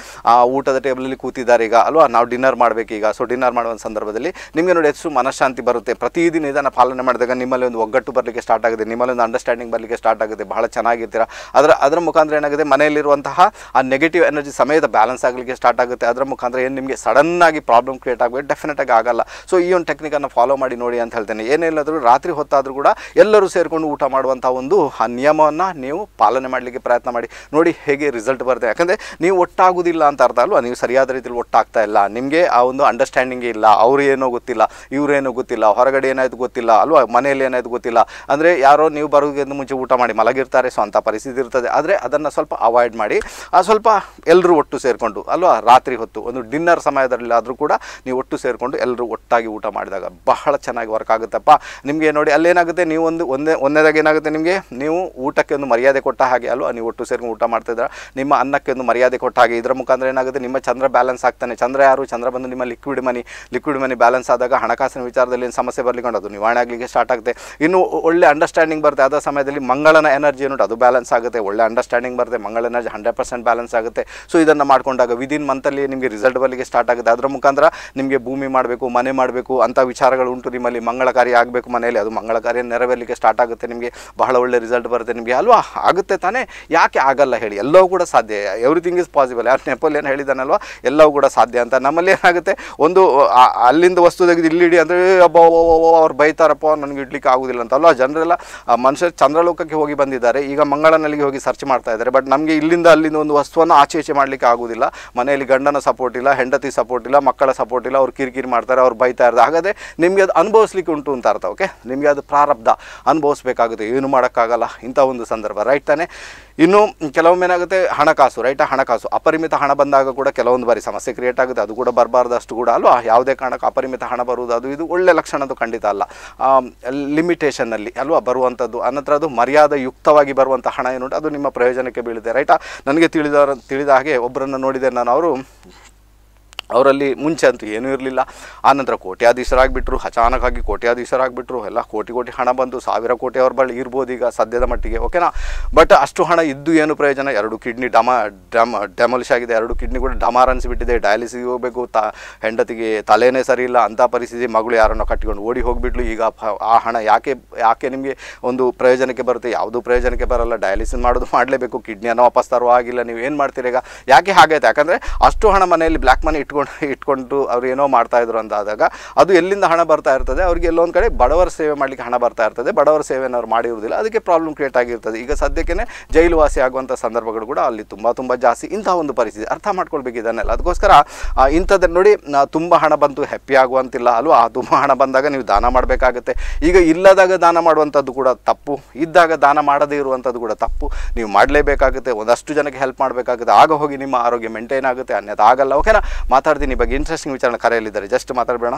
ಊಟದ ಟೇಬಲಲ್ಲಿ ಕೂತಿದ್ದಾರೆ ಈಗ ಅಲ್ವಾ ನಾವು ಡಿನ್ನರ್ ಮಾಡಬೇಕೀಗ ಸೊ ಡಿನ್ನರ್ ಮಾಡುವ ಸಂದರ್ಭದಲ್ಲಿ ನಿಮಗೆ ನೋಡಿ ಹೆಚ್ಚು ಮನಃಶಾಂತಿ ಬರುತ್ತೆ ಪ್ರತಿದಿನ ಇದನ್ನು ಪಾಲನೆ ಮಾಡಿದಾಗ ನಿಮ್ಮಲ್ಲಿ ಒಂದು ಒಗ್ಗಟ್ಟು ಬರಲಿಕ್ಕೆ ಸ್ಟಾರ್ಟ್ ಆಗುತ್ತೆ ನಿಮ್ಮಲ್ಲಿ ಒಂದು ಅಂಡರ್ಸ್ಟ್ಯಾಂಡಿಂಗ್ ಬರಲಿಕ್ಕೆ ಸ್ಟಾರ್ಟ್ ಆಗುತ್ತೆ ಬಹಳ ಚೆನ್ನಾಗಿರ್ತೀರ ಅದರ ಅದರ ಮುಖಾಂತರ ಏನಾಗುತ್ತೆ ಮನೆಯಲ್ಲಿರುವಂತಹ ಆ ನೆಗೆಟಿವ್ ಎನರ್ಜಿ ಸಮೇತ ಬ್ಯಾಲೆನ್ಸ್ ಆಗಲಿಕ್ಕೆ ಸ್ಟಾರ್ಟ್ ಆಗುತ್ತೆ ಅದರ ಮುಖಾಂತರ ಏನು ನಿಮಗೆ ಸಡನ್ನಾಗಿ ಪ್ರಾಬ್ಲಮ್ ಕ್ರಿಯೇಟ್ ಆಗಬೇಕು ಡೆಫಿನೆಟಾಗಿ ಆಗಲ್ಲ ಸೊ ಈ ಒಂದು ಟೆಕ್ನಿಕನ್ನು ಫಾಲೋ ಮಾಡಿ ನೋಡಿ ಅಂತ ಹೇಳ್ತೇನೆ ಏನೇನಾದರೂ ರಾತ್ರಿ ಹೊತ್ತಾದರೂ ಕೂಡ ಎಲ್ಲರೂ ಸೇರಿಕೊಂಡು ಊಟ ಮಾಡುವಂಥ ಒಂದು ಆ ನಿಯಮವನ್ನು ನೀವು ಪಾಲನೆ ಮಾಡಲಿಕ್ಕೆ ಪ್ರಯತ್ನ ಮಾಡಿ ನೋಡಿ ಹೇಗೆ ರಿಸಲ್ಟ್ ಬರುತ್ತೆ ಯಾಕಂದರೆ ನೀವು ಒಟ್ಟಾಗೋದಿಲ್ಲ ಅಂತ ಅರ್ಥ ಅಲ್ವಾ ನೀವು ಸರಿಯಾದ ರೀತಿಯಲ್ಲಿ ಒಟ್ಟಾಗ್ತಾ ಇಲ್ಲ ನಿಮಗೆ ಆ ಒಂದು ಅಂಡರ್ಸ್ಟ್ಯಾಂಡಿಂಗ್ ಇಲ್ಲ ಅವ್ರು ಏನೋ ಗೊತ್ತಿಲ್ಲ ಇವರೇನೋ ಗೊತ್ತಿಲ್ಲ ಹೊರಗಡೆ ಏನಾಯ್ತು ಗೊತ್ತಿಲ್ಲ ಅಲ್ವಾ ಮನೆಯಲ್ಲಿ ಏನಾಯ್ತು ಗೊತ್ತಿಲ್ಲ ಅಂದರೆ ಯಾರೋ ನೀವು ಬರೋದಿಂದ ಮುಂಚೆ ಊಟ ಮಾಡಿ ಮಲಗಿರ್ತಾರೆ ಸೊ ಅಂತ ಪರಿಸ್ಥಿತಿ ಇರ್ತದೆ ಆದರೆ ಅದನ್ನು ಸ್ವಲ್ಪ ಅವಾಯ್ಡ್ ಮಾಡಿ ಆ ಸ್ವಲ್ಪ ಎಲ್ಲರೂ ಒಟ್ಟು ಸೇರಿಕೊಂಡು ಅಲ್ವಾ ರಾತ್ರಿ ಹೊತ್ತು ಒಂದು ಡಿನ್ನರ್ ಸಮಯದಲ್ಲಿ ಆದರೂ ಕೂಡ ನೀವು ಒಟ್ಟು ಸೇರಿಕೊಂಡು ಎಲ್ಲರೂ ಒಟ್ಟಾಗಿ ಊಟ ಮಾಡಿದಾಗ ಬಹಳ ಚೆನ್ನಾಗಿ ವರ್ಕ್ ಆಗುತ್ತಪ್ಪ ನಿಮಗೆ ನೋಡಿ ಅಲ್ಲೇನಾಗುತ್ತೆ ನೀವು ಒಂದು ಒಂದೇ ಒಂದೇದಾಗ ಏನಾಗುತ್ತೆ ನಿಮಗೆ ನೀವು ಊಟಕ್ಕೆ ಒಂದು ಮರ್ಯಾದೆ ಕೊಟ್ಟ ಹಾಗೆ ಅಲ್ವಾ ನೀವು ಒಟ್ಟು ಸೇರ್ಕೊಂಡು ಊಟ ಮಾಡ್ತಾ ನಿಮ್ಮ ಅನ್ನಕ್ಕೆ ಒಂದು ಮರ್ಯಾದೆ ಕೊಟ್ಟ ಹಾಗೆ ಇದರ ಮುಖಾಂತರ ಏನಾಗುತ್ತೆ ನಿಮ್ಮ ಚಂದ್ರ ಬ್ಯಾಲೆನ್ಸ್ ಆಗ್ತಾನೆ ಚಂದ್ರ ಯಾರು ಚಂದ್ರ ಬಂದು ನಿಮ್ಮ liquid money liquid money balance ಆದಾಗ ಹಣಕಾಸಿನ ವಿಚಾರದಲ್ಲಿ ಏನು ಸಮಸ್ಯೆ ಬರ್ಲಿಕ್ಕೆ ಅದು ನಿವಾರಣೆ ಆಗಲಿಕ್ಕೆ ಸ್ಟಾರ್ಟ್ ಆಗುತ್ತೆ ಇನ್ನು ಒಳ್ಳೆ ಅಂಡರ್ಸ್ಟ್ಯಾಂಡಿಂಗ್ ಬರುತ್ತೆ ಆದ ಸಮಯದಲ್ಲಿ ಮಂಗಳನ ಎನರ್ಜಿ ಏನುಂಟು ಅದು ಬ್ಯಾಲೆನ್ಸ್ ಆಗುತ್ತೆ ಒಳ್ಳೆ ಅಂಡರ್ಸ್ಟ್ಯಾಂಡಿಂಗ್ ಬರುತ್ತೆ ಮಂಗಳ ಎನರ್ಜಿ ಹಂಡ್ರೆಡ್ ಪರ್ಸೆಂಟ್ ಬ್ಯಾಲೆನ್ಸ್ ಆಗುತ್ತೆ ಸೊ ಇದನ್ನು ಮಾಡಿಕೊಂಡಾಗ ವಿದಿನ್ ಮಂತಲ್ಲಿ ನಿಮಗೆ ರಿಸಲ್ಟ್ ಬರಲಿಕ್ಕೆ ಸ್ಟಾರ್ಟ್ ಆಗುತ್ತೆ ಅದರ ಮುಖಾಂತರ ನಿಮಗೆ ಭೂಮಿ ಮಾಡಬೇಕು ಮನೆ ಮಾಡಬೇಕು ಅಂತ ವಿಚಾರಗಳು ಉಂಟು ನಿಮ್ಮಲ್ಲಿ ಮಂಗಳ ಕಾರ್ಯ ಆಗಬೇಕು ಮನೆಯಲ್ಲಿ ಅದು ಮಂಗಳ ಕಾರ್ಯ ನೆರವೇರಲಿಕ್ಕೆ ಸ್ಟಾರ್ಟ್ ಆಗುತ್ತೆ ನಿಮಗೆ ಬಹಳ ಒಳ್ಳೆ ರಿಸಲ್ಟ್ ಬರುತ್ತೆ ನಿಮಗೆ ಅಲ್ವಾ ಆಗುತ್ತೆ ತಾನೇ ಯಾಕೆ ಆಗಲ್ಲ ಹೇಳಿ ಎಲ್ಲವೂ ಕೂಡ ಸಾಧ್ಯ ಎವ್ರಿಥಿಂಗ್ ಇಸ್ ಪಾಸಿಬಲ್ ಯಾರು ಏನು ಹೇಳಿದಾನಲ್ವಾ ಎಲ್ಲವೂ ಕೂಡ ಸಾಧ್ಯ ಅಂತ ನಮ್ಮಲ್ಲಿ ಏನಾಗುತ್ತೆ ಒಂದು ಅಲ್ಲಿಂದ ವಸ್ತು ತೆಗೆದು ಇಲ್ಲಿ ಇಡಿ ಅಂದರೆ ಅಬ್ಬ ಅವ್ರು ಬೈತಾರಪ್ಪ ನನಗೆ ಇಡ್ಲಿಕ್ಕೆ ಆಗೋದಿಲ್ಲ ಅಂತಲ್ಲ ಜನರೆಲ್ಲ ಮನುಷ್ಯ ಚಂದ್ರಲೋಕಕ್ಕೆ ಹೋಗಿ ಬಂದಿದ್ದಾರೆ ಈಗ ಮಂಗಳನಲ್ಲಿಗೆ ಹೋಗಿ ಸರ್ಚ್ ಮಾಡ್ತಾ ಇದ್ದಾರೆ ಬಟ್ ನಮಗೆ ಇಲ್ಲಿಂದ ಅಲ್ಲಿಂದ ಒಂದು ವಸ್ತುವನ್ನು ಆಚೆ ಈಚೆ ಮಾಡಲಿಕ್ಕೆ ಆಗೋದಿಲ್ಲ ಮನೆಯಲ್ಲಿ ಗಂಡನ ಸಪೋರ್ಟ್ ಇಲ್ಲ ಹೆಂಡತಿ ಸಪೋರ್ಟ್ ಇಲ್ಲ ಮಕ್ಕಳ ಸಪೋರ್ಟ್ ಇಲ್ಲ ಅವ್ರು ಕಿರಿಕಿರಿ ಮಾಡ್ತಾರೆ ಅವ್ರು ಬೈತಾ ಇರೋದು ಹಾಗಾದರೆ ನಿಮಗೆ ಅದು ಅನುಭವಿಸ್ಲಿಕ್ಕೆ ಉಂಟು ಅಂತ ಅರ್ಥ ಓಕೆ ನಿಮಗೆ ಅದು ಪ್ರಾರಬ್ಧ ಅನುಭವಿಸ್ಬೇಕಾಗುತ್ತೆ ಏನು ಮಾಡೋಕ್ಕಾಗಲ್ಲ ಇಂಥ ಒಂದು ಸಂದರ್ಭ ರೈಟ್ ತಾನೆ ಇನ್ನು ಕೆಲವೊಮ್ಮೆ ಏನಾಗುತ್ತೆ ಹಣಕಾಸು ರೈಟ್ ಹಣಕಾಸು ಅಪರಿಮಿತ ಹಣ ಬಂದಾಗ ಕೂಡ ಕೆಲವೊಂದು ಬಾರಿ ಸಮಸ್ಯೆ ಕ್ರಿಯೇಟ್ ಆಗುತ್ತೆ ಅದು ಕೂಡ ಬರಬಾರ್ದಷ್ಟು ಕೂಡ ಅಲ್ವಾ ಯಾವುದೇ ಕಾರಣಕ್ಕೆ ಅಪರಿಮಿತ ಹಣ ಬರುವುದು ಅದು ಇದು ಒಳ್ಳೆ ಲಕ್ಷಣದ್ದು ಖಂಡಿತ ಅಲ್ಲ ಲಿಮಿಟೇಷನ್ನಲ್ಲಿ ಅಲ್ವಾ ಬರುವಂಥದ್ದು ಅನಂತರ ಅದು ಮರ್ಯಾದ ಯುಕ್ತವಾಗಿ ಬರುವಂಥ ಹಣ ಏನುಂಟು ಅದು ನಿಮ್ಮ ಪ್ರಯೋಜನಕ್ಕೆ ಬೀಳಿದೆ ರೈಟಾ ನನಗೆ ತಿಳಿದವರ ತಿಳಿದ ಹಾಗೆ ಒಬ್ಬರನ್ನು ನೋಡಿದೆ ನಾನು ಅವರು ಅವರಲ್ಲಿ ಮುಂಚೆ ಅಂತೂ ಏನೂ ಇರಲಿಲ್ಲ ಆನಂತರ ಕೋಟ್ಯಾಧೀಶರಾಗಿಬಿಟ್ರು ಅಚಾನಕ್ಕಾಗಿ ಕೋಟ್ಯಾಧೀಶರಾಗಿಬಿಟ್ರು ಎಲ್ಲ ಕೋಟಿ ಕೋಟಿ ಹಣ ಬಂದು ಸಾವಿರ ಕೋಟಿ ಅವ್ರ ಬಳಿ ಇರ್ಬೋದು ಈಗ ಸದ್ಯದ ಮಟ್ಟಿಗೆ ಓಕೆನಾ ಬಟ್ ಅಷ್ಟು ಹಣ ಇದ್ದು ಏನು ಪ್ರಯೋಜನ ಎರಡು ಕಿಡ್ನಿ ಡಮ ಡಮ ಡೆಮಲಿಷ್ ಆಗಿದೆ ಎರಡು ಕಿಡ್ನಿ ಕೂಡ ಡಮಾರ್ ಅನಿಸಿಬಿಟ್ಟಿದೆ ಡಯಾಲಿಸಿಸ್ ಹೋಗಬೇಕು ತ ಹೆಂಡತಿಗೆ ತಲೆನೇ ಸರಿ ಇಲ್ಲ ಅಂಥ ಪರಿಸ್ಥಿತಿ ಮಗಳು ಯಾರನ್ನೋ ಕಟ್ಟಿಕೊಂಡು ಓಡಿ ಹೋಗಿಬಿಟ್ಲು ಈಗ ಆ ಹಣ ಯಾಕೆ ಯಾಕೆ ನಿಮಗೆ ಒಂದು ಪ್ರಯೋಜನಕ್ಕೆ ಬರುತ್ತೆ ಯಾವುದೂ ಪ್ರಯೋಜನಕ್ಕೆ ಬರಲ್ಲ ಡಯಾಲಿಸಿಸ್ ಮಾಡೋದು ಮಾಡಲೇಬೇಕು ಕಿಡ್ನಿಯನ್ನು ವಾಪಸ್ ತರೋ ಆಗಿಲ್ಲ ನೀವು ಏನು ಮಾಡ್ತೀರಾ ಈಗ ಯಾಕೆ ಹಾಗಾಯ್ತು ಯಾಕಂದರೆ ಅಷ್ಟು ಹಣ ಮನೆಯಲ್ಲಿ ಬ್ಲ್ಯಾಕ್ ಮನಿ ಇಟ್ಕೊಂಡು ಇಟ್ಕೊಂಡು ಇಟ್ಕೊಂಡು ಅವ್ರು ಏನೋ ಮಾಡ್ತಾ ಇದ್ರು ಆದಾಗ ಅದು ಎಲ್ಲಿಂದ ಹಣ ಬರ್ತಾ ಇರ್ತದೆ ಅವ್ರಿಗೆ ಎಲ್ಲೊಂದು ಕಡೆ ಬಡವರ ಸೇವೆ ಮಾಡಲಿಕ್ಕೆ ಹಣ ಬರ್ತಾ ಇರ್ತದೆ ಬಡವರ ಸೇವೆಯನ್ನು ಅವ್ರು ಮಾಡಿರುವುದಿಲ್ಲ ಅದಕ್ಕೆ ಪ್ರಾಬ್ಲಮ್ ಕ್ರಿಯೇಟ್ ಆಗಿರ್ತದೆ ಈಗ ಸದ್ಯಕ್ಕೆ ಜೈಲುವಾಸಿ ಆಗುವಂಥ ಸಂದರ್ಭಗಳು ಕೂಡ ಅಲ್ಲಿ ತುಂಬ ತುಂಬ ಜಾಸ್ತಿ ಇಂತಹ ಒಂದು ಪರಿಸ್ಥಿತಿ ಅರ್ಥ ಮಾಡ್ಕೊಳ್ಬೇಕು ಇದನ್ನೆಲ್ಲ ಅದಕ್ಕೋಸ್ಕರ ಇಂಥದ್ದನ್ನು ನೋಡಿ ತುಂಬ ಹಣ ಬಂತು ಹ್ಯಾಪಿ ಆಗುವಂತಿಲ್ಲ ಅಲ್ಲೂ ಆ ತುಂಬ ಹಣ ಬಂದಾಗ ನೀವು ದಾನ ಮಾಡಬೇಕಾಗುತ್ತೆ ಈಗ ಇಲ್ಲದಾಗ ದಾನ ಮಾಡುವಂಥದ್ದು ಕೂಡ ತಪ್ಪು ಇದ್ದಾಗ ದಾನ ಮಾಡದೇ ಇರುವಂಥದ್ದು ಕೂಡ ತಪ್ಪು ನೀವು ಮಾಡಲೇಬೇಕಾಗುತ್ತೆ ಒಂದಷ್ಟು ಜನಕ್ಕೆ ಹೆಲ್ಪ್ ಮಾಡಬೇಕಾಗುತ್ತೆ ಆಗ ಹೋಗಿ ನಿಮ್ಮ ಆರೋಗ್ಯ ಮೇಂಟೈನ್ ಆಗುತ್ತೆ ಅನ್ಯದಾಗಲ್ಲ ಆಗಲ್ಲ ಓಕೆನಾ ಮಾತಾಡ್ತೀನಿ ಬಗ್ಗೆ ಇಂಟ್ರೆಸ್ಟಿಂಗ್ ವಿಚಾರಣೆ ಕರೆಯಲ್ಲಿದ್ದಾರೆ ಜಸ್ಟ್ ಮಾತಾಡಬೇಡ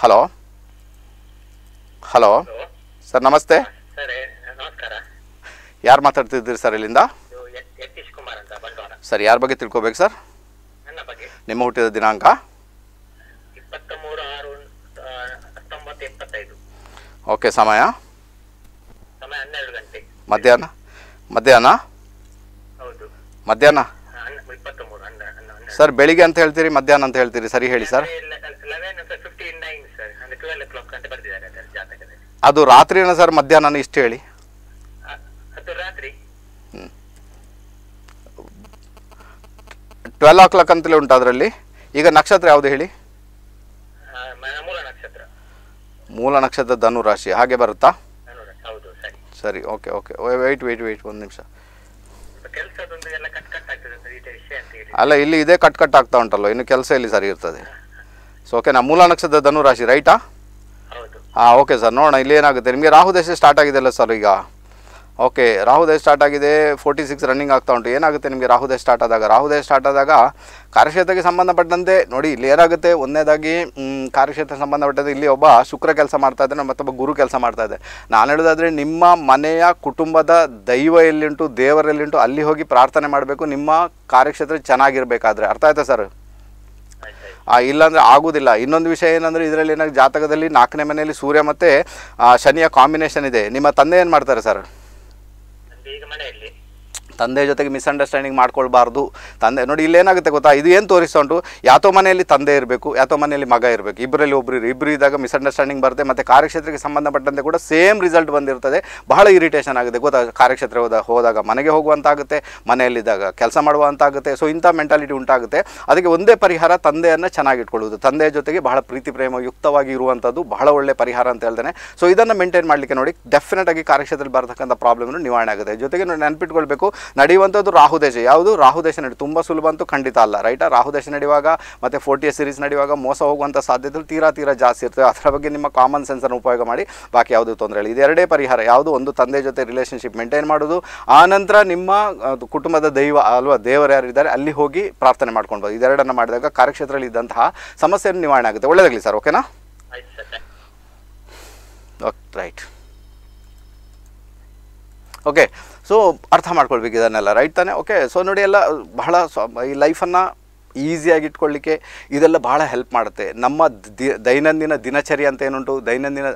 ಹಲೋ ಹಲೋ ಸರ್ ನಮಸ್ತೆ ಯಾರು ಮಾತಾಡ್ತಿದ್ದೀರಿ ಸರ್ ಇಲ್ಲಿಂದ ಸರ್ ಯಾರ ಬಗ್ಗೆ ತಿಳ್ಕೋಬೇಕು ಸರ್ ನಿಮ್ಮ ಹುಟ್ಟಿದ ದಿನಾಂಕ ಓಕೆ ಸಮಯ ಮಧ್ಯಾಹ್ನ ಮಧ್ಯಾಹ್ನ ಮಧ್ಯಾಹ್ನ ಸರ್ ಬೆಳಿಗ್ಗೆ ಅಂತ ಹೇಳ್ತೀರಿ ಮಧ್ಯಾಹ್ನ ಅಂತ ಹೇಳ್ತೀರಿ ಸರಿ ಹೇಳಿ ಸರ್ ಅದು ರಾತ್ರಿ ಸರ್ ಮಧ್ಯಾಹ್ನ ಇಷ್ಟು ಹೇಳಿ ಟ್ವೆಲ್ ಓ ಕ್ಲಾಕ್ ಅಂತಲೇ ಉಂಟು ಅದರಲ್ಲಿ ಈಗ ನಕ್ಷತ್ರ ಯಾವುದು ಹೇಳಿ ಮೂಲ ನಕ್ಷತ್ರ ಧನು ರಾಶಿ ಹಾಗೆ ಬರುತ್ತಾ ಸರಿ okay okay wait wait wait ಒಂದು ನಿಮಿಷ ಅಲ್ಲ ಇಲ್ಲಿ ಇದೇ ಕಟ್ ಕಟ್ ಆಗ್ತಾ ಉಂಟಲ್ಲ ಇನ್ನು ಕೆಲಸ ಇಲ್ಲಿ ಸರಿ ಇರ್ತದೆ ಸೊ ಓಕೆ ನಾ ಮೂಲ ಧನು ರಾಶಿ ರೈಟಾ ಹಾಂ ಓಕೆ ಸರ್ ನೋಡೋಣ ಇಲ್ಲಿ ಏನಾಗುತ್ತೆ ನಿಮಗೆ ರಾಹು ದಶೆ ಸ್ಟಾರ್ಟ್ ಆಗಿದೆ ಸರ್ ಈಗ ಓಕೆ ರಾಹುದಯ ಸ್ಟಾರ್ಟ್ ಆಗಿದೆ ಫೋರ್ಟಿ ಸಿಕ್ಸ್ ರನ್ನಿಂಗ್ ಆಗ್ತಾ ಉಂಟು ಏನಾಗುತ್ತೆ ನಿಮಗೆ ರಾಹುದಯ ಸ್ಟಾರ್ಟ್ ಆದಾಗ ರಾಹುದಯ ಸ್ಟಾರ್ಟ್ ಆದಾಗ ಕಾರ್ಯಕ್ಷೇತ್ರಕ್ಕೆ ಸಂಬಂಧಪಟ್ಟಂತೆ ನೋಡಿ ಇಲ್ಲಿ ಏನಾಗುತ್ತೆ ಒಂದನೇದಾಗಿ ಕಾರ್ಯಕ್ಷೇತ್ರ ಸಂಬಂಧಪಟ್ಟಂತೆ ಇಲ್ಲಿ ಒಬ್ಬ ಶುಕ್ರ ಕೆಲಸ ಮಾಡ್ತಾ ಇದ್ದಾನೆ ಮತ್ತೊಬ್ಬ ಗುರು ಕೆಲಸ ಮಾಡ್ತಾ ಇದೆ ನಾನು ಹೇಳೋದಾದರೆ ನಿಮ್ಮ ಮನೆಯ ಕುಟುಂಬದ ದೈವ ಎಲ್ಲಿಂಟು ದೇವರಲ್ಲಿಂಟು ಅಲ್ಲಿ ಹೋಗಿ ಪ್ರಾರ್ಥನೆ ಮಾಡಬೇಕು ನಿಮ್ಮ ಕಾರ್ಯಕ್ಷೇತ್ರ ಚೆನ್ನಾಗಿರಬೇಕಾದ್ರೆ ಅರ್ಥ ಆಯ್ತಾ ಸರ್ ಇಲ್ಲಾಂದರೆ ಆಗೋದಿಲ್ಲ ಇನ್ನೊಂದು ವಿಷಯ ಏನಂದರೆ ಇದರಲ್ಲಿ ಏನಾಗ ಜಾತಕದಲ್ಲಿ ನಾಲ್ಕನೇ ಮನೆಯಲ್ಲಿ ಸೂರ್ಯ ಮತ್ತು ಶನಿಯ ಕಾಂಬಿನೇಷನ್ ಇದೆ ನಿಮ್ಮ ತಂದೆ ಏನು ಮಾಡ್ತಾರೆ ಸರ್ ಈಗ ಮಳೆಯಲ್ಲಿ. ತಂದೆ ಜೊತೆಗೆ ಮಿಸ್ಅಂಡರ್ಸ್ಟ್ಯಾಂಡಿಂಗ್ ಮಾಡ್ಕೊಳ್ಬಾರ್ದು ತಂದೆ ನೋಡಿ ಇಲ್ಲೇನಾಗುತ್ತೆ ಗೊತ್ತಾ ಇದು ಏನು ತೋರಿಸ್ತಾ ಉಂಟು ಯಾತೋ ಮನೆಯಲ್ಲಿ ತಂದೆ ಇರಬೇಕು ಯಾತೋ ಮನೆಯಲ್ಲಿ ಮಗ ಇರಬೇಕು ಇಬ್ಬರಲ್ಲಿ ಒಬ್ಬರು ಇಬ್ಬರು ಇದ್ದಾಗ ಮಿಸ್ಅಂಡರ್ಸ್ಟ್ಯಾಂಡಿಂಗ್ ಬರುತ್ತೆ ಮತ್ತು ಕಾರ್ಯಕ್ಷೇತ್ರಕ್ಕೆ ಸಂಬಂಧಪಟ್ಟಂತೆ ಕೂಡ ಸೇಮ್ ರಿಸಲ್ಟ್ ಬಂದಿರ್ತದೆ ಬಹಳ ಇರಿಟೇಷನ್ ಆಗುತ್ತೆ ಗೊತ್ತಾ ಕಾರ್ಯಕ್ಷೇತ್ರ ಹೋದ ಹೋದಾಗ ಮನೆಗೆ ಹೋಗುವಂತಾಗುತ್ತೆ ಮನೆಯಲ್ಲಿದ್ದಾಗ ಕೆಲಸ ಮಾಡುವಂತಾಗುತ್ತೆ ಸೊ ಇಂಥ ಮೆಂಟಾಲಿಟಿ ಉಂಟಾಗುತ್ತೆ ಅದಕ್ಕೆ ಒಂದೇ ಪರಿಹಾರ ತಂದೆಯನ್ನು ಚೆನ್ನಾಗಿಟ್ಕೊಳ್ಳೋದು ತಂದೆಯ ಜೊತೆಗೆ ಬಹಳ ಪ್ರೀತಿ ಪ್ರೇಮ ಯುಕ್ತವಾಗಿ ಇರುವಂಥದ್ದು ಬಹಳ ಒಳ್ಳೆ ಪರಿಹಾರ ಅಂತ ಹೇಳ್ತೇನೆ ಸೊ ಇದನ್ನು ಮೇಂಟೈನ್ ಮಾಡಲಿಕ್ಕೆ ನೋಡಿ ಡೆಫಿನೆಟ್ ಆಗಿ ಕಾರ್ಯಕ್ಷೇತ್ರದಲ್ಲಿ ಬರತಕ್ಕಂಥ ಪ್ರಾಬ್ಲಮ್ನು ನಿವಾರಣೆ ಆಗುತ್ತೆ ಜೊತೆಗೆ ನೋಡಿ ನೆನಪಿಟ್ಕೊಳ್ಬೇಕು ನಡೆಯುವಂಥದ್ದು ರಾಹುದೇಶ ಯಾವುದು ರಾಹುದೇಶ ನಡೆ ತುಂಬ ಸುಲಭ ಅಂತೂ ಖಂಡಿತ ಅಲ್ಲ ರೈಟಾ ರಾಹುದೇಶ ನಡೆಯುವಾಗ ಮತ್ತು ಫೋರ್ಟಿ ಸೀರೀಸ್ ನಡೆಯುವಾಗ ಮೋಸ ಹೋಗುವಂಥ ಸಾಧ್ಯತೆ ತೀರಾ ತೀರಾ ಜಾಸ್ತಿ ಇರ್ತವೆ ಅದರ ಬಗ್ಗೆ ನಿಮ್ಮ ಕಾಮನ್ ಸೆನ್ಸನ್ನು ಉಪಯೋಗ ಮಾಡಿ ಬಾಕಿ ಯಾವುದು ತೊಂದರೆ ಇಲ್ಲ ಇದೆರಡೇ ಪರಿಹಾರ ಯಾವುದು ಒಂದು ತಂದೆ ಜೊತೆ ರಿಲೇಷನ್ಶಿಪ್ ಮೇಂಟೈನ್ ಮಾಡೋದು ಆನಂತರ ನಿಮ್ಮ ಕುಟುಂಬದ ದೈವ ಅಲ್ವಾ ದೇವರು ಯಾರಿದ್ದಾರೆ ಅಲ್ಲಿ ಹೋಗಿ ಪ್ರಾರ್ಥನೆ ಮಾಡ್ಕೊಳ್ಬಹುದು ಇದೆರಡನ್ನು ಮಾಡಿದಾಗ ಕಾರ್ಯಕ್ಷೇತ್ರದಲ್ಲಿ ಇದ್ದಂತಹ ಸಮಸ್ಯೆಯನ್ನು ನಿವಾರಣೆ ಆಗುತ್ತೆ ಒಳ್ಳೆಯದಾಗಲಿ ಸರ್ ಓಕೆನಾ ರೈಟ್ ಓಕೆ ಸೊ ಅರ್ಥ ಮಾಡ್ಕೊಳ್ಬೇಕು ಇದನ್ನೆಲ್ಲ ರೈಟ್ ತಾನೆ ಓಕೆ ಸೊ ನೋಡಿ ಎಲ್ಲ ಬಹಳ ಈ ಲೈಫನ್ನು ಈಸಿಯಾಗಿ ಇಟ್ಕೊಳ್ಳಿಕ್ಕೆ ಇದೆಲ್ಲ ಭಾಳ ಹೆಲ್ಪ್ ಮಾಡುತ್ತೆ ನಮ್ಮ ದಿ ದೈನಂದಿನ ದಿನಚರಿ ಅಂತ ಏನುಂಟು ದೈನಂದಿನ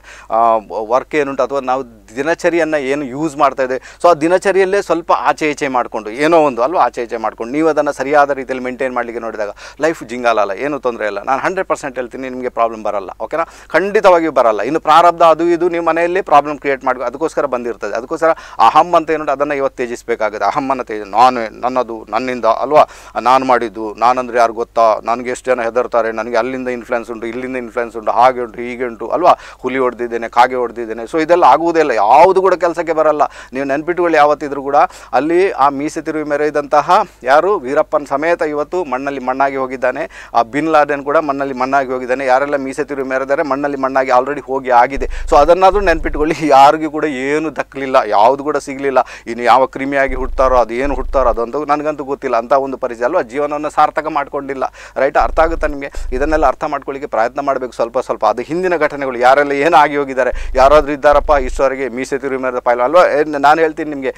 ವರ್ಕ್ ಏನುಂಟು ಅಥವಾ ನಾವು ದಿನಚರಿಯನ್ನು ಏನು ಯೂಸ್ ಮಾಡ್ತಾ ಇದೆ ಸೊ ಆ ದಿನಚರಿಯಲ್ಲೇ ಸ್ವಲ್ಪ ಆಚೆ ಈಚೆ ಮಾಡಿಕೊಂಡು ಏನೋ ಒಂದು ಅಲ್ವಾ ಆಚೆ ಈಚೆ ಮಾಡಿಕೊಂಡು ನೀವು ಅದನ್ನು ಸರಿಯಾದ ರೀತಿಯಲ್ಲಿ ಮೇಂಟೈನ್ ಮಾಡಲಿಕ್ಕೆ ನೋಡಿದಾಗ ಲೈಫ್ ಜಿಂಗಾಲಲ್ಲ ಏನು ಏನೂ ತೊಂದರೆ ಇಲ್ಲ ನಾನು ಹಂಡ್ರೆಡ್ ಪರ್ಸೆಂಟ್ ಹೇಳ್ತೀನಿ ನಿಮಗೆ ಪ್ರಾಬ್ಲಮ್ ಬರಲ್ಲ ಓಕೆನಾ ಖಂಡಿತವಾಗಿಯೂ ಬರಲ್ಲ ಇನ್ನು ಪ್ರಾರಬ್ಧ ಅದು ಇದು ನಿಮ್ಮ ಮನೆಯಲ್ಲೇ ಪ್ರಾಬ್ಲಮ್ ಕ್ರಿಯೇಟ್ ಮಾಡಿ ಅದಕ್ಕೋಸ್ಕರ ಬಂದಿರ್ತದೆ ಅದಕ್ಕೋಸ್ಕರ ಅಹಮ್ ಅಂತ ಏನುಂಟು ಅದನ್ನು ಇವತ್ತು ತ್ಯಜಿಸಬೇಕಾಗುತ್ತೆ ಅಹಮ್ಮನ್ನು ತೇಜ ನಾನು ನನ್ನದು ನನ್ನಿಂದ ಅಲ್ವಾ ನಾನು ಮಾಡಿದ್ದು ನಾನು ಅಂದರೆ ಯಾರು ಗೊತ್ತಾ ನನಗೆ ಎಷ್ಟು ಜನ ಹೆದರ್ತಾರೆ ನನಗೆ ಅಲ್ಲಿಂದ ಇನ್ಫ್ಲುಯೆನ್ಸ್ ಉಂಟು ಇಲ್ಲಿಂದ ಇನ್ಫ್ಲುಯೆನ್ಸ್ ಉಂಟು ಹಾಗೆ ಉಂಟು ಹೀಗೆ ಉಂಟು ಅಲ್ವಾ ಹುಲಿ ಹೊಡೆದಿದ್ದೇನೆ ಕಾಗೆ ಹೊಡೆದಿದ್ದೇನೆ ಸೊ ಇದೆಲ್ಲ ಇಲ್ಲ ಯಾವುದು ಕೂಡ ಕೆಲಸಕ್ಕೆ ಬರಲ್ಲ ನೀವು ನೆನ್ಪಿಟ್ಟುಗಳು ಯಾವತ್ತಿದ್ರು ಕೂಡ ಅಲ್ಲಿ ಆ ಮೀಸೆ ತಿರುವಿ ಮೆರೆಯಿದಂತಹ ಯಾರು ವೀರಪ್ಪನ ಸಮೇತ ಇವತ್ತು ಮಣ್ಣಲ್ಲಿ ಮಣ್ಣಾಗಿ ಹೋಗಿದ್ದಾನೆ ಆ ಬಿನ್ ಲಾಡೆನ್ ಕೂಡ ಮಣ್ಣಲ್ಲಿ ಮಣ್ಣಾಗಿ ಹೋಗಿದ್ದಾನೆ ಯಾರೆಲ್ಲ ಮೀಸೆ ತಿರುವಿ ಮೆರೆದರೆ ಮಣ್ಣಲ್ಲಿ ಮಣ್ಣಾಗಿ ಆಲ್ರೆಡಿ ಹೋಗಿ ಆಗಿದೆ ಸೊ ಅದನ್ನಾದರೂ ನೆನ್ಪಿಟ್ಕೊಳ್ಳಿ ಯಾರಿಗೂ ಕೂಡ ಏನು ದಕ್ಕಲಿಲ್ಲ ಯಾವುದು ಕೂಡ ಸಿಗಲಿಲ್ಲ ಇನ್ನು ಯಾವ ಕ್ರಿಮಿಯಾಗಿ ಹುಡ್ತಾರೋ ಅದು ಏನು ಹುಡ್ತಾರೋ ಅದಂತೂ ನನಗಂತೂ ಗೊತ್ತಿಲ್ಲ ಅಂತ ಒಂದು ಪರಿಚಯ ಅಲ್ವಾ ಜೀವನವನ್ನು ಸಾರ್ಥಕ ಮಾಡ್ಕೊಂಡಿಲ್ಲ ರೈಟ್ ಅರ್ಥ ಆಗುತ್ತಾ ನಿಮಗೆ ಇದನ್ನೆಲ್ಲ ಅರ್ಥ ಮಾಡ್ಕೊಳ್ಳಿಕ್ಕೆ ಪ್ರಯತ್ನ ಮಾಡಬೇಕು ಸ್ವಲ್ಪ ಸ್ವಲ್ಪ ಅದು ಹಿಂದಿನ ಘಟನೆಗಳು ಯಾರೆಲ್ಲ ಆಗಿ ಹೋಗಿದ್ದಾರೆ ಯಾರಾದರೂ ಇದ್ದಾರಪ್ಪ ಇಷ್ಟವರೆಗೆ ಮೀಸೆ ತಿರುಗಿ ಮೇಲೆ ಅಲ್ವಾ ನಾನು ಹೇಳ್ತೀನಿ ನಿಮಗೆ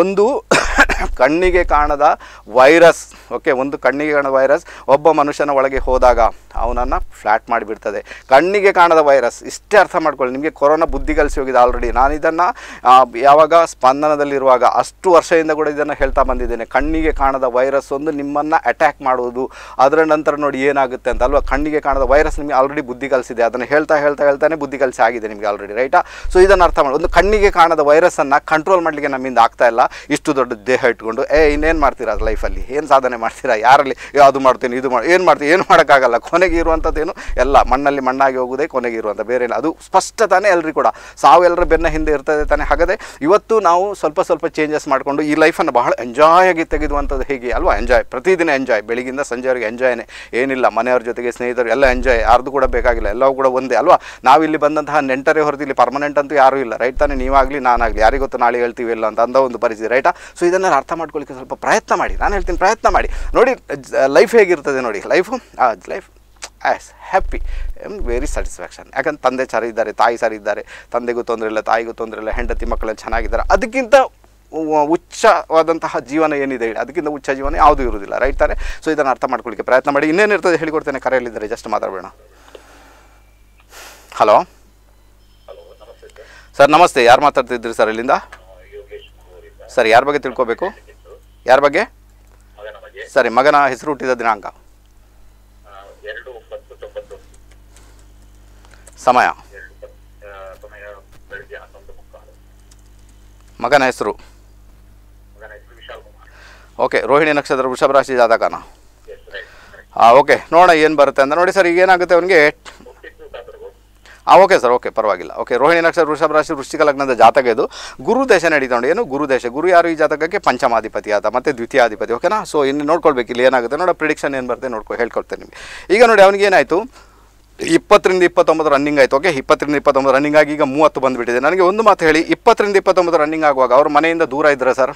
ಒಂದು ಕಣ್ಣಿಗೆ ಕಾಣದ ವೈರಸ್ ಓಕೆ ಒಂದು ಕಣ್ಣಿಗೆ ಕಾಣದ ವೈರಸ್ ಒಬ್ಬ ಮನುಷ್ಯನ ಒಳಗೆ ಹೋದಾಗ ಅವನನ್ನು ಫ್ಲ್ಯಾಟ್ ಮಾಡಿಬಿಡ್ತದೆ ಕಣ್ಣಿಗೆ ಕಾಣದ ವೈರಸ್ ಇಷ್ಟೇ ಅರ್ಥ ಮಾಡ್ಕೊಳ್ಳಿ ನಿಮಗೆ ಕೊರೋನಾ ಬುದ್ಧಿ ಕಲಿಸಿ ಹೋಗಿದೆ ಆಲ್ರೆಡಿ ನಾನು ಇದನ್ನು ಯಾವಾಗ ಸ್ಪಂದನದಲ್ಲಿರುವಾಗ ಅಷ್ಟು ವರ್ಷದಿಂದ ಕೂಡ ಇದನ್ನು ಹೇಳ್ತಾ ಬಂದಿದ್ದೇನೆ ಕಣ್ಣಿಗೆ ಕಾಣದ ವೈರಸ್ ಒಂದು ನಿಮ್ಮನ್ನು ಅಟ್ಯಾಕ್ ಮಾಡುವುದು ಅದರ ನಂತರ ನೋಡಿ ಏನಾಗುತ್ತೆ ಅಂತ ಅಲ್ವಾ ಕಣ್ಣಿಗೆ ಕಾಣದ ವೈರಸ್ ನಿಮಗೆ ಆಲ್ರೆಡಿ ಬುದ್ಧಿ ಕಲಿಸಿದೆ ಅದನ್ನು ಹೇಳ್ತಾ ಹೇಳ್ತಾ ಹೇಳ್ತಾನೆ ಬುದ್ಧಿ ಕಲಸಿ ಆಗಿದೆ ನಿಮಗೆ ಆಲ್ರೆಡಿ ರೈಟಾ ಸೊ ಇದನ್ನು ಅರ್ಥ ಮಾಡಿ ಒಂದು ಕಣ್ಣಿಗೆ ಕಾಣದ ವೈರಸನ್ನು ಕಂಟ್ರೋಲ್ ಮಾಡಲಿಕ್ಕೆ ನಮ್ಮಿಂದ ಆಗ್ತಾ ಇಲ್ಲ ಇಷ್ಟು ದೊಡ್ಡ ದೇಹ ಇಟ್ಕೊಂಡು ಏ ಇನ್ನೇನು ಮಾಡ್ತೀರಾ ಲೈಫಲ್ಲಿ ಏನು ಸಾಧನೆ ಮಾಡ್ತೀರಾ ಯಾರಲ್ಲಿ ಅದು ಮಾಡ್ತೀನಿ ಇದು ಮಾಡಿ ಏನು ಮಾಡ್ತೀನಿ ಏನು ಮಾಡೋಕ್ಕಾಗಲ್ಲ ಕೊನೆಗೆ ಇರುವಂಥದ್ದೇನು ಎಲ್ಲ ಮಣ್ಣಲ್ಲಿ ಮಣ್ಣಾಗಿ ಹೋಗೋದೇ ಕೊನೆಗೆ ಇರುವಂಥ ಬೇರೆ ಇಲ್ಲ ಅದು ಸ್ಪಷ್ಟ ತಾನೇ ಎಲ್ಲರಿಗೂ ಕೂಡ ಸಾವು ಎಲ್ಲರ ಬೆನ್ನ ಹಿಂದೆ ಇರ್ತದೆ ತಾನೇ ಹಾಗಾದರೆ ಇವತ್ತು ನಾವು ಸ್ವಲ್ಪ ಸ್ವಲ್ಪ ಚೇಂಜಸ್ ಮಾಡಿಕೊಂಡು ಈ ಲೈಫನ್ನು ಬಹಳ ಎಂಜಾಯ್ ಆಗಿ ತೆಗೆದುವಂಥದ್ದು ಹೇಗೆ ಅಲ್ವಾ ಎಂಜಾಯ್ ಪ್ರತಿದಿನ ಎಂಜಾಯ್ ಬೆಳಗಿಂದ ಸಂಜೆವರೆಗೆ ಎಂಜಾಯ್ನೇ ಏನಿಲ್ಲ ಮನೆಯವ್ರ ಜೊತೆಗೆ ಸ್ನೇಹಿತರು ಎಲ್ಲ ಎಂಜಾಯ್ ಯಾರ್ದು ಕೂಡ ಬೇಕಾಗಿಲ್ಲ ಎಲ್ಲವೂ ಕೂಡ ಒಂದೇ ಅಲ್ವಾ ನಾವಿಲ್ಲಿ ಬಂದಂತಹ ನೆಂಟರೇ ಹೊರತು ಇಲ್ಲಿ ಪರ್ಮನೆಂಟ್ ಅಂತೂ ಯಾರೂ ಇಲ್ಲ ರೈಟ್ ತಾನೇ ನೀವಾಗಲಿ ನಾನಾಗಲಿ ಯಾರಿಗೊತ್ತು ನಾಳೆ ಹೇಳ್ತೀವಿ ಇಲ್ಲ ಅಂತ ಅಂದ ಒಂದು ಬರೆಸಿದೆ ರೈಟಾ ಸೊ ಇದನ್ನೆಲ್ಲ ಅರ್ಥ ಮಾಡ್ಕೊಳ್ಳಿಕ್ಕೆ ಸ್ವಲ್ಪ ಪ್ರಯತ್ನ ಮಾಡಿ ನಾನು ಹೇಳ್ತೀನಿ ಪ್ರಯತ್ನ ಮಾಡಿ ನೋಡಿ ಲೈಫ್ ಹೇಗಿರ್ತದೆ ನೋಡಿ life life as happy um very satisfaction ಯಾಕಂದ್ರೆ ತಂದೆ ಸರಿ ಇದ್ದಾರೆ ತಾಯಿ ಸರಿ ಇದ್ದಾರೆ ತಂದೆಗೂ ತೊಂದರೆ ಇಲ್ಲ ತಾಯಿಗೂ ತೊಂದರೆ ಇಲ್ಲ ಹೆಂಡತಿ ಮಕ್ಕಳೆಲ್ಲ ಚೆನ್ನಾಗಿದ್ದಾರೆ ಅದಕ್ಕಿಂತ ಉಚ್ಚವಾದಂತಹ ಜೀವನ ಏನಿದೆ ಹೇಳಿ ಅದಕ್ಕಿಂತ ಉಚ್ಚ ಜೀವನ ಯಾವುದೂ ಇರುವುದಿಲ್ಲ ರೈಟ್ ತಾನೆ ಸೊ ಇದನ್ನು ಅರ್ಥ ಮಾಡ್ಕೊಳ್ಳಿಕ್ಕೆ ಪ್ರಯತ್ನ ಮಾಡಿ ಇನ್ನೇನಿರ್ತದೆ ಹೇಳಿಕೊಡ್ತೇನೆ ಕರೆಯಲ್ಲಿದ್ದಾರೆ ಜಸ್ಟ್ ಮಾತಾಡಬೇಡ ಹಲೋ ಸರ್ ನಮಸ್ತೆ ಯಾರು ಮಾತಾಡ್ತಿದ್ರಿ ಸರ್ ಇಲ್ಲಿಂದ ಸರಿ ಯಾರ ಬಗ್ಗೆ ತಿಳ್ಕೋಬೇಕು ಯಾರ ಬಗ್ಗೆ ಸರಿ ಮಗನ ಹೆಸರು ಹುಟ್ಟಿದ ದಿನಾಂಕ ಸಮಯ ಮಗನ ಹೆಸರು ಓಕೆ ರೋಹಿಣಿ ನಕ್ಷತ್ರ ವೃಷಭ ರಾಶಿ ಜಾತಕನ ಓಕೆ ನೋಡೋಣ ಏನು ಬರುತ್ತೆ ಅಂತ ನೋಡಿ ಸರ್ ಈಗ ಏನಾಗುತ್ತೆ ಅವನಿಗೆ ಹಾಂ ಓಕೆ ಸರ್ ಓಕೆ ಪರವಾಗಿಲ್ಲ ಓಕೆ ರೋಹಿಣಿ ನಕ್ಷತ್ರ ವೃಷಭ ರಾಶಿ ವೃಶ್ಚಿಕ ಲಗ್ನದ ಜಾತಕ ಇದು ಗುರು ದೇಶ ನೋಡಿ ಏನು ಗುರು ದೇಶ ಗುರು ಯಾರು ಈ ಜಾತಕಕ್ಕೆ ಪಂಚಮಾಧಿಪತಿ ಆದ ಮತ್ತು ದ್ವಿತೀಯಾಧಿಪತಿ ಓಕೆನಾ ಸೊ ಇನ್ನು ನೋಡ್ಕೊಳ್ಬೇಕು ಇಲ್ಲಿ ಏನಾಗುತ್ತೆ ನೋಡೋ ಪ್ರಿಡಿಕ್ಷನ್ ಏನು ಬರುತ್ತೆ ನೋಡ್ಕೊ ಹೇಳ್ಕೊಳ್ತೇನೆ ನಿಮಗೆ ಈಗ ನೋಡಿ ಅವನಿಗೆ ಏನಾಯಿತು ಇಪ್ಪತ್ತರಿಂದ ಇಪ್ಪತ್ತೊಂಬತ್ತು ರನ್ನಿಂಗ್ ಆಯಿತು ಓಕೆ ಇಪ್ಪತ್ತರಿಂದ ಇಪ್ಪತ್ತೊಂಬತ್ತು ರನ್ನಿಂಗ್ ಆಗಿ ಈಗ ಮೂವತ್ತು ಬಂದುಬಿಟ್ಟಿದೆ ನನಗೆ ಒಂದು ಮಾತು ಹೇಳಿ ಇಪ್ಪತ್ತರಿಂದ ಇಪ್ಪತ್ತೊಂಬತ್ತು ರನ್ನಿಂಗ್ ಆಗುವಾಗ ಅವ್ರ ಮನೆಯಿಂದ ದೂರ ಇದ್ದರೆ ಸರ್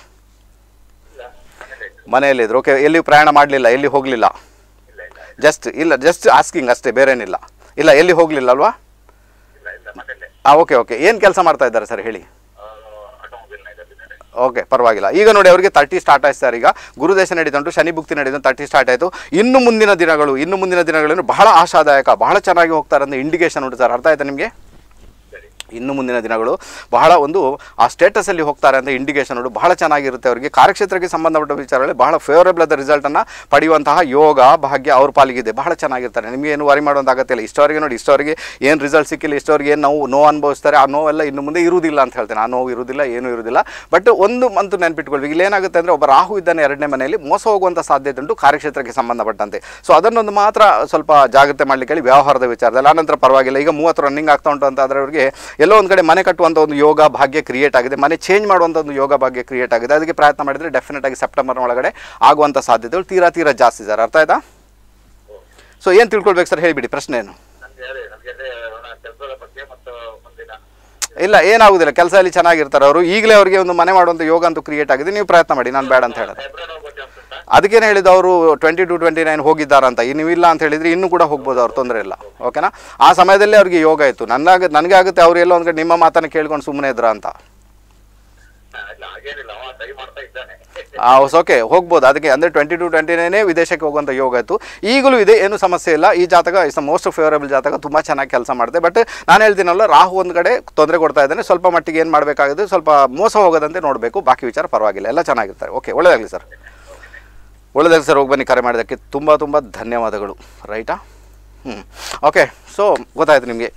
ಮನೆಯಲ್ಲಿದ್ದರು ಓಕೆ ಎಲ್ಲಿ ಪ್ರಯಾಣ ಮಾಡಲಿಲ್ಲ ಎಲ್ಲಿ ಹೋಗಲಿಲ್ಲ ಜಸ್ಟ್ ಇಲ್ಲ ಜಸ್ಟ್ ಆಸ್ಕಿಂಗ್ ಅಷ್ಟೇ ಬೇರೇನಿಲ್ಲ ಇಲ್ಲ ಎಲ್ಲಿ ಹೋಗಲಿಲ್ಲ ಅಲ್ವಾ ಓಕೆ ಓಕೆ ಏನ್ ಕೆಲಸ ಮಾಡ್ತಾ ಇದ್ದಾರೆ ಸರ್ ಹೇಳಿ ಓಕೆ ಪರವಾಗಿಲ್ಲ ಈಗ ನೋಡಿ ಅವರಿಗೆ ತರ್ಟಿ ಸ್ಟಾರ್ಟ್ ಆಯ್ತು ಸರ್ ಈಗ ಗುರುದೇಶ ನಡೀತು ಶನಿ ಭುಕ್ತಿ ನಡೆದಂಟು ತರ್ಟಿ ಸ್ಟಾರ್ಟ್ ಆಯಿತು ಇನ್ನು ಮುಂದಿನ ದಿನಗಳು ಇನ್ನು ಮುಂದಿನ ದಿನಗಳನ್ನು ಬಹಳ ಆಶಾದಾಯಕ ಬಹಳ ಚೆನ್ನಾಗಿ ಹೋಗ್ತಾರೆ ಅಂತ ಇಂಡಿಕೇಶನ್ ಉಂಟು ಸರ್ ಅರ್ಥ ಆಯ್ತಾ ನಿಮಗೆ ಇನ್ನು ಮುಂದಿನ ದಿನಗಳು ಬಹಳ ಒಂದು ಆ ಸ್ಟೇಟಸಲ್ಲಿ ಹೋಗ್ತಾರೆ ಅಂತ ಇಂಡಿಕೇಶನ್ ಬಹಳ ಚೆನ್ನಾಗಿರುತ್ತೆ ಅವರಿಗೆ ಕಾರ್ಯಕ್ಷೇತ್ರಕ್ಕೆ ಸಂಬಂಧಪಟ್ಟ ವಿಚಾರಗಳಲ್ಲಿ ಬಹಳ ಫೇವರೇಬಲ್ ಆದ ರಿಸಲ್ಟನ್ನು ಪಡೆಯುವಂತಹ ಯೋಗ ಭಾಗ್ಯ ಅವ್ರ ಪಾಲಿಗಿದೆ ಬಹಳ ಚೆನ್ನಾಗಿರ್ತಾರೆ ನಿಮಗೆ ಏನು ವರಿ ಮಾಡುವಂಥ ಅಗತ್ಯ ಇಲ್ಲ ಇಷ್ಟವರಿಗೆ ನೋಡಿ ಇಷ್ಟವರಿಗೆ ಏನು ರಿಸಲ್ಟ್ ಸಿಕ್ಕಿಲ್ಲ ಇಷ್ಟವರಿಗೆ ಏನು ನೋವು ನೋವು ಅನುಭವಿಸ್ತಾರೆ ಆ ನೋವೆಲ್ಲ ಇನ್ನು ಮುಂದೆ ಇರುವುದಿಲ್ಲ ಅಂತ ಹೇಳ್ತೇನೆ ಆ ನೋವು ಇರುವುದಿಲ್ಲ ಏನೂ ಇರುವುದಿಲ್ಲ ಬಟ್ ಒಂದು ಮಂತು ನೆನ್ಪಿಟ್ಕೊಳ್ಬೇಕು ಇಲ್ಲೇನಾಗುತ್ತೆ ಅಂದರೆ ಒಬ್ಬ ರಾಹು ಇದ್ದಾನೆ ಎರಡನೇ ಮನೆಯಲ್ಲಿ ಮೋಸ ಹೋಗುವಂಥ ಸಾಧ್ಯತೆ ಉಂಟು ಕಾರ್ಯಕ್ಷೇತ್ರಕ್ಕೆ ಸಂಬಂಧಪಟ್ಟಂತೆ ಸೊ ಅದನ್ನೊಂದು ಮಾತ್ರ ಸ್ವಲ್ಪ ಜಾಗ್ರತೆ ಮಾಡಲಿಕ್ಕೆ ಹೇಳಿ ವ್ಯವಹಾರದ ವಿಚಾರದಲ್ಲಿ ಆನಂತರ ಪರವಾಗಿಲ್ಲ ಈಗ ಮೂವತ್ತು ರನ್ನಿಂಗ್ ಆಗ್ತಾ ಉಂಟು ಅಂತ ಅವರಿಗೆ ಎಲ್ಲೋ ಒಂದು ಕಡೆ ಮನೆ ಕಟ್ಟುವಂಥ ಒಂದು ಯೋಗ ಭಾಗ್ಯ ಕ್ರಿಯೇಟ್ ಆಗಿದೆ ಮನೆ ಚೇಂಜ್ ಮಾಡುವಂಥ ಒಂದು ಯೋಗ ಭಾಗ್ಯ ಕ್ರಿಯೇಟ್ ಆಗಿದೆ ಅದಕ್ಕೆ ಪ್ರಯತ್ನ ಮಾಡಿದರೆ ಡೆಫಿನೆಟ್ ಆಗಿ ಸೆಪ್ಟೆಂಬರ್ ಒಳಗಡೆ ಆಗುವಂಥ ಸಾಧ್ಯತೆಗಳು ತೀರಾ ತೀರಾ ಜಾಸ್ತಿ ಸರ್ ಅರ್ಥ ಆಯ್ತಾ ಸೊ ಏನು ತಿಳ್ಕೊಳ್ಬೇಕು ಸರ್ ಹೇಳಿಬಿಡಿ ಪ್ರಶ್ನೆ ಏನು ಇಲ್ಲ ಏನಾಗುದಿಲ್ಲ ಅಲ್ಲಿ ಚೆನ್ನಾಗಿರ್ತಾರೆ ಅವರು ಈಗಲೇ ಅವರಿಗೆ ಒಂದು ಮನೆ ಮಾಡುವಂಥ ಯೋಗ ಅಂತೂ ಕ್ರಿಯೇಟ್ ಆಗಿದೆ ನೀವು ಪ್ರಯತ್ನ ಮಾಡಿ ನಾನು ಬೇಡ ಅಂತ ಹೇಳಿದೆ ಅದಕ್ಕೇನು ಹೇಳಿದ ಅವರು ಟ್ವೆಂಟಿ ಟು ಟ್ವೆಂಟಿ ನೈನ್ ಹೋಗಿದ್ದಾರಂತ ನೀವಿಲ್ಲ ಅಂತ ಹೇಳಿದ್ರೆ ಇನ್ನೂ ಕೂಡ ಹೋಗ್ಬೋದು ಅವ್ರು ತೊಂದರೆ ಇಲ್ಲ ಓಕೆನಾ ಆ ಸಮಯದಲ್ಲಿ ಅವ್ರಿಗೆ ಯೋಗ ಇತ್ತು ನನಗೆ ನನಗೆ ಆಗುತ್ತೆ ಅವ್ರು ಎಲ್ಲೋ ಒಂದು ನಿಮ್ಮ ಮಾತನ್ನು ಕೇಳ್ಕೊಂಡು ಸುಮ್ಮನೆ ಇದ್ರ ಅಂತ ಓಕೆ ಹೋಗ್ಬೋದು ಅದಕ್ಕೆ ಅಂದರೆ ಟ್ವೆಂಟಿ ಟು ಟ್ವೆಂಟಿ ನೈನೇ ವಿದೇಶಕ್ಕೆ ಹೋಗುವಂಥ ಯೋಗ ಇತ್ತು ಈಗಲೂ ಇದೆ ಏನು ಸಮಸ್ಯೆ ಇಲ್ಲ ಈ ಜಾತಕ ಇಸ್ ದ ಮೋಸ್ಟ್ ಫೇವರೇಬಲ್ ಜಾತಕ ತುಂಬ ಚೆನ್ನಾಗಿ ಕೆಲಸ ಮಾಡಿದೆ ಬಟ್ ನಾನು ಹೇಳ್ತೀನಲ್ಲ ರಾಹು ಒಂದು ಕಡೆ ತೊಂದರೆ ಕೊಡ್ತಾ ಇದ್ದಾನೆ ಸ್ವಲ್ಪ ಮಟ್ಟಿಗೆ ಏನು ಮಾಡಬೇಕಾಗಿದೆ ಸ್ವಲ್ಪ ಮೋಸ ಹೋಗದಂತೆ ನೋಡಬೇಕು ಬಾಕಿ ವಿಚಾರ ಪರವಾಗಿಲ್ಲ ಎಲ್ಲ ಚೆನ್ನಾಗಿರ್ತಾರೆ ಓಕೆ ಒಳ್ಳೆಯದಾಗಲಿ ಸರ್ ಒಳ್ಳೆದಾಗ ಸರ್ ಹೋಗಿ ಬನ್ನಿ ಕರೆ ಮಾಡಿದಕ್ಕೆ ತುಂಬ ತುಂಬ ಧನ್ಯವಾದಗಳು ರೈಟಾ ಹ್ಞೂ ಓಕೆ ಸೊ ಗೊತ್ತಾಯಿತು ನಿಮಗೆ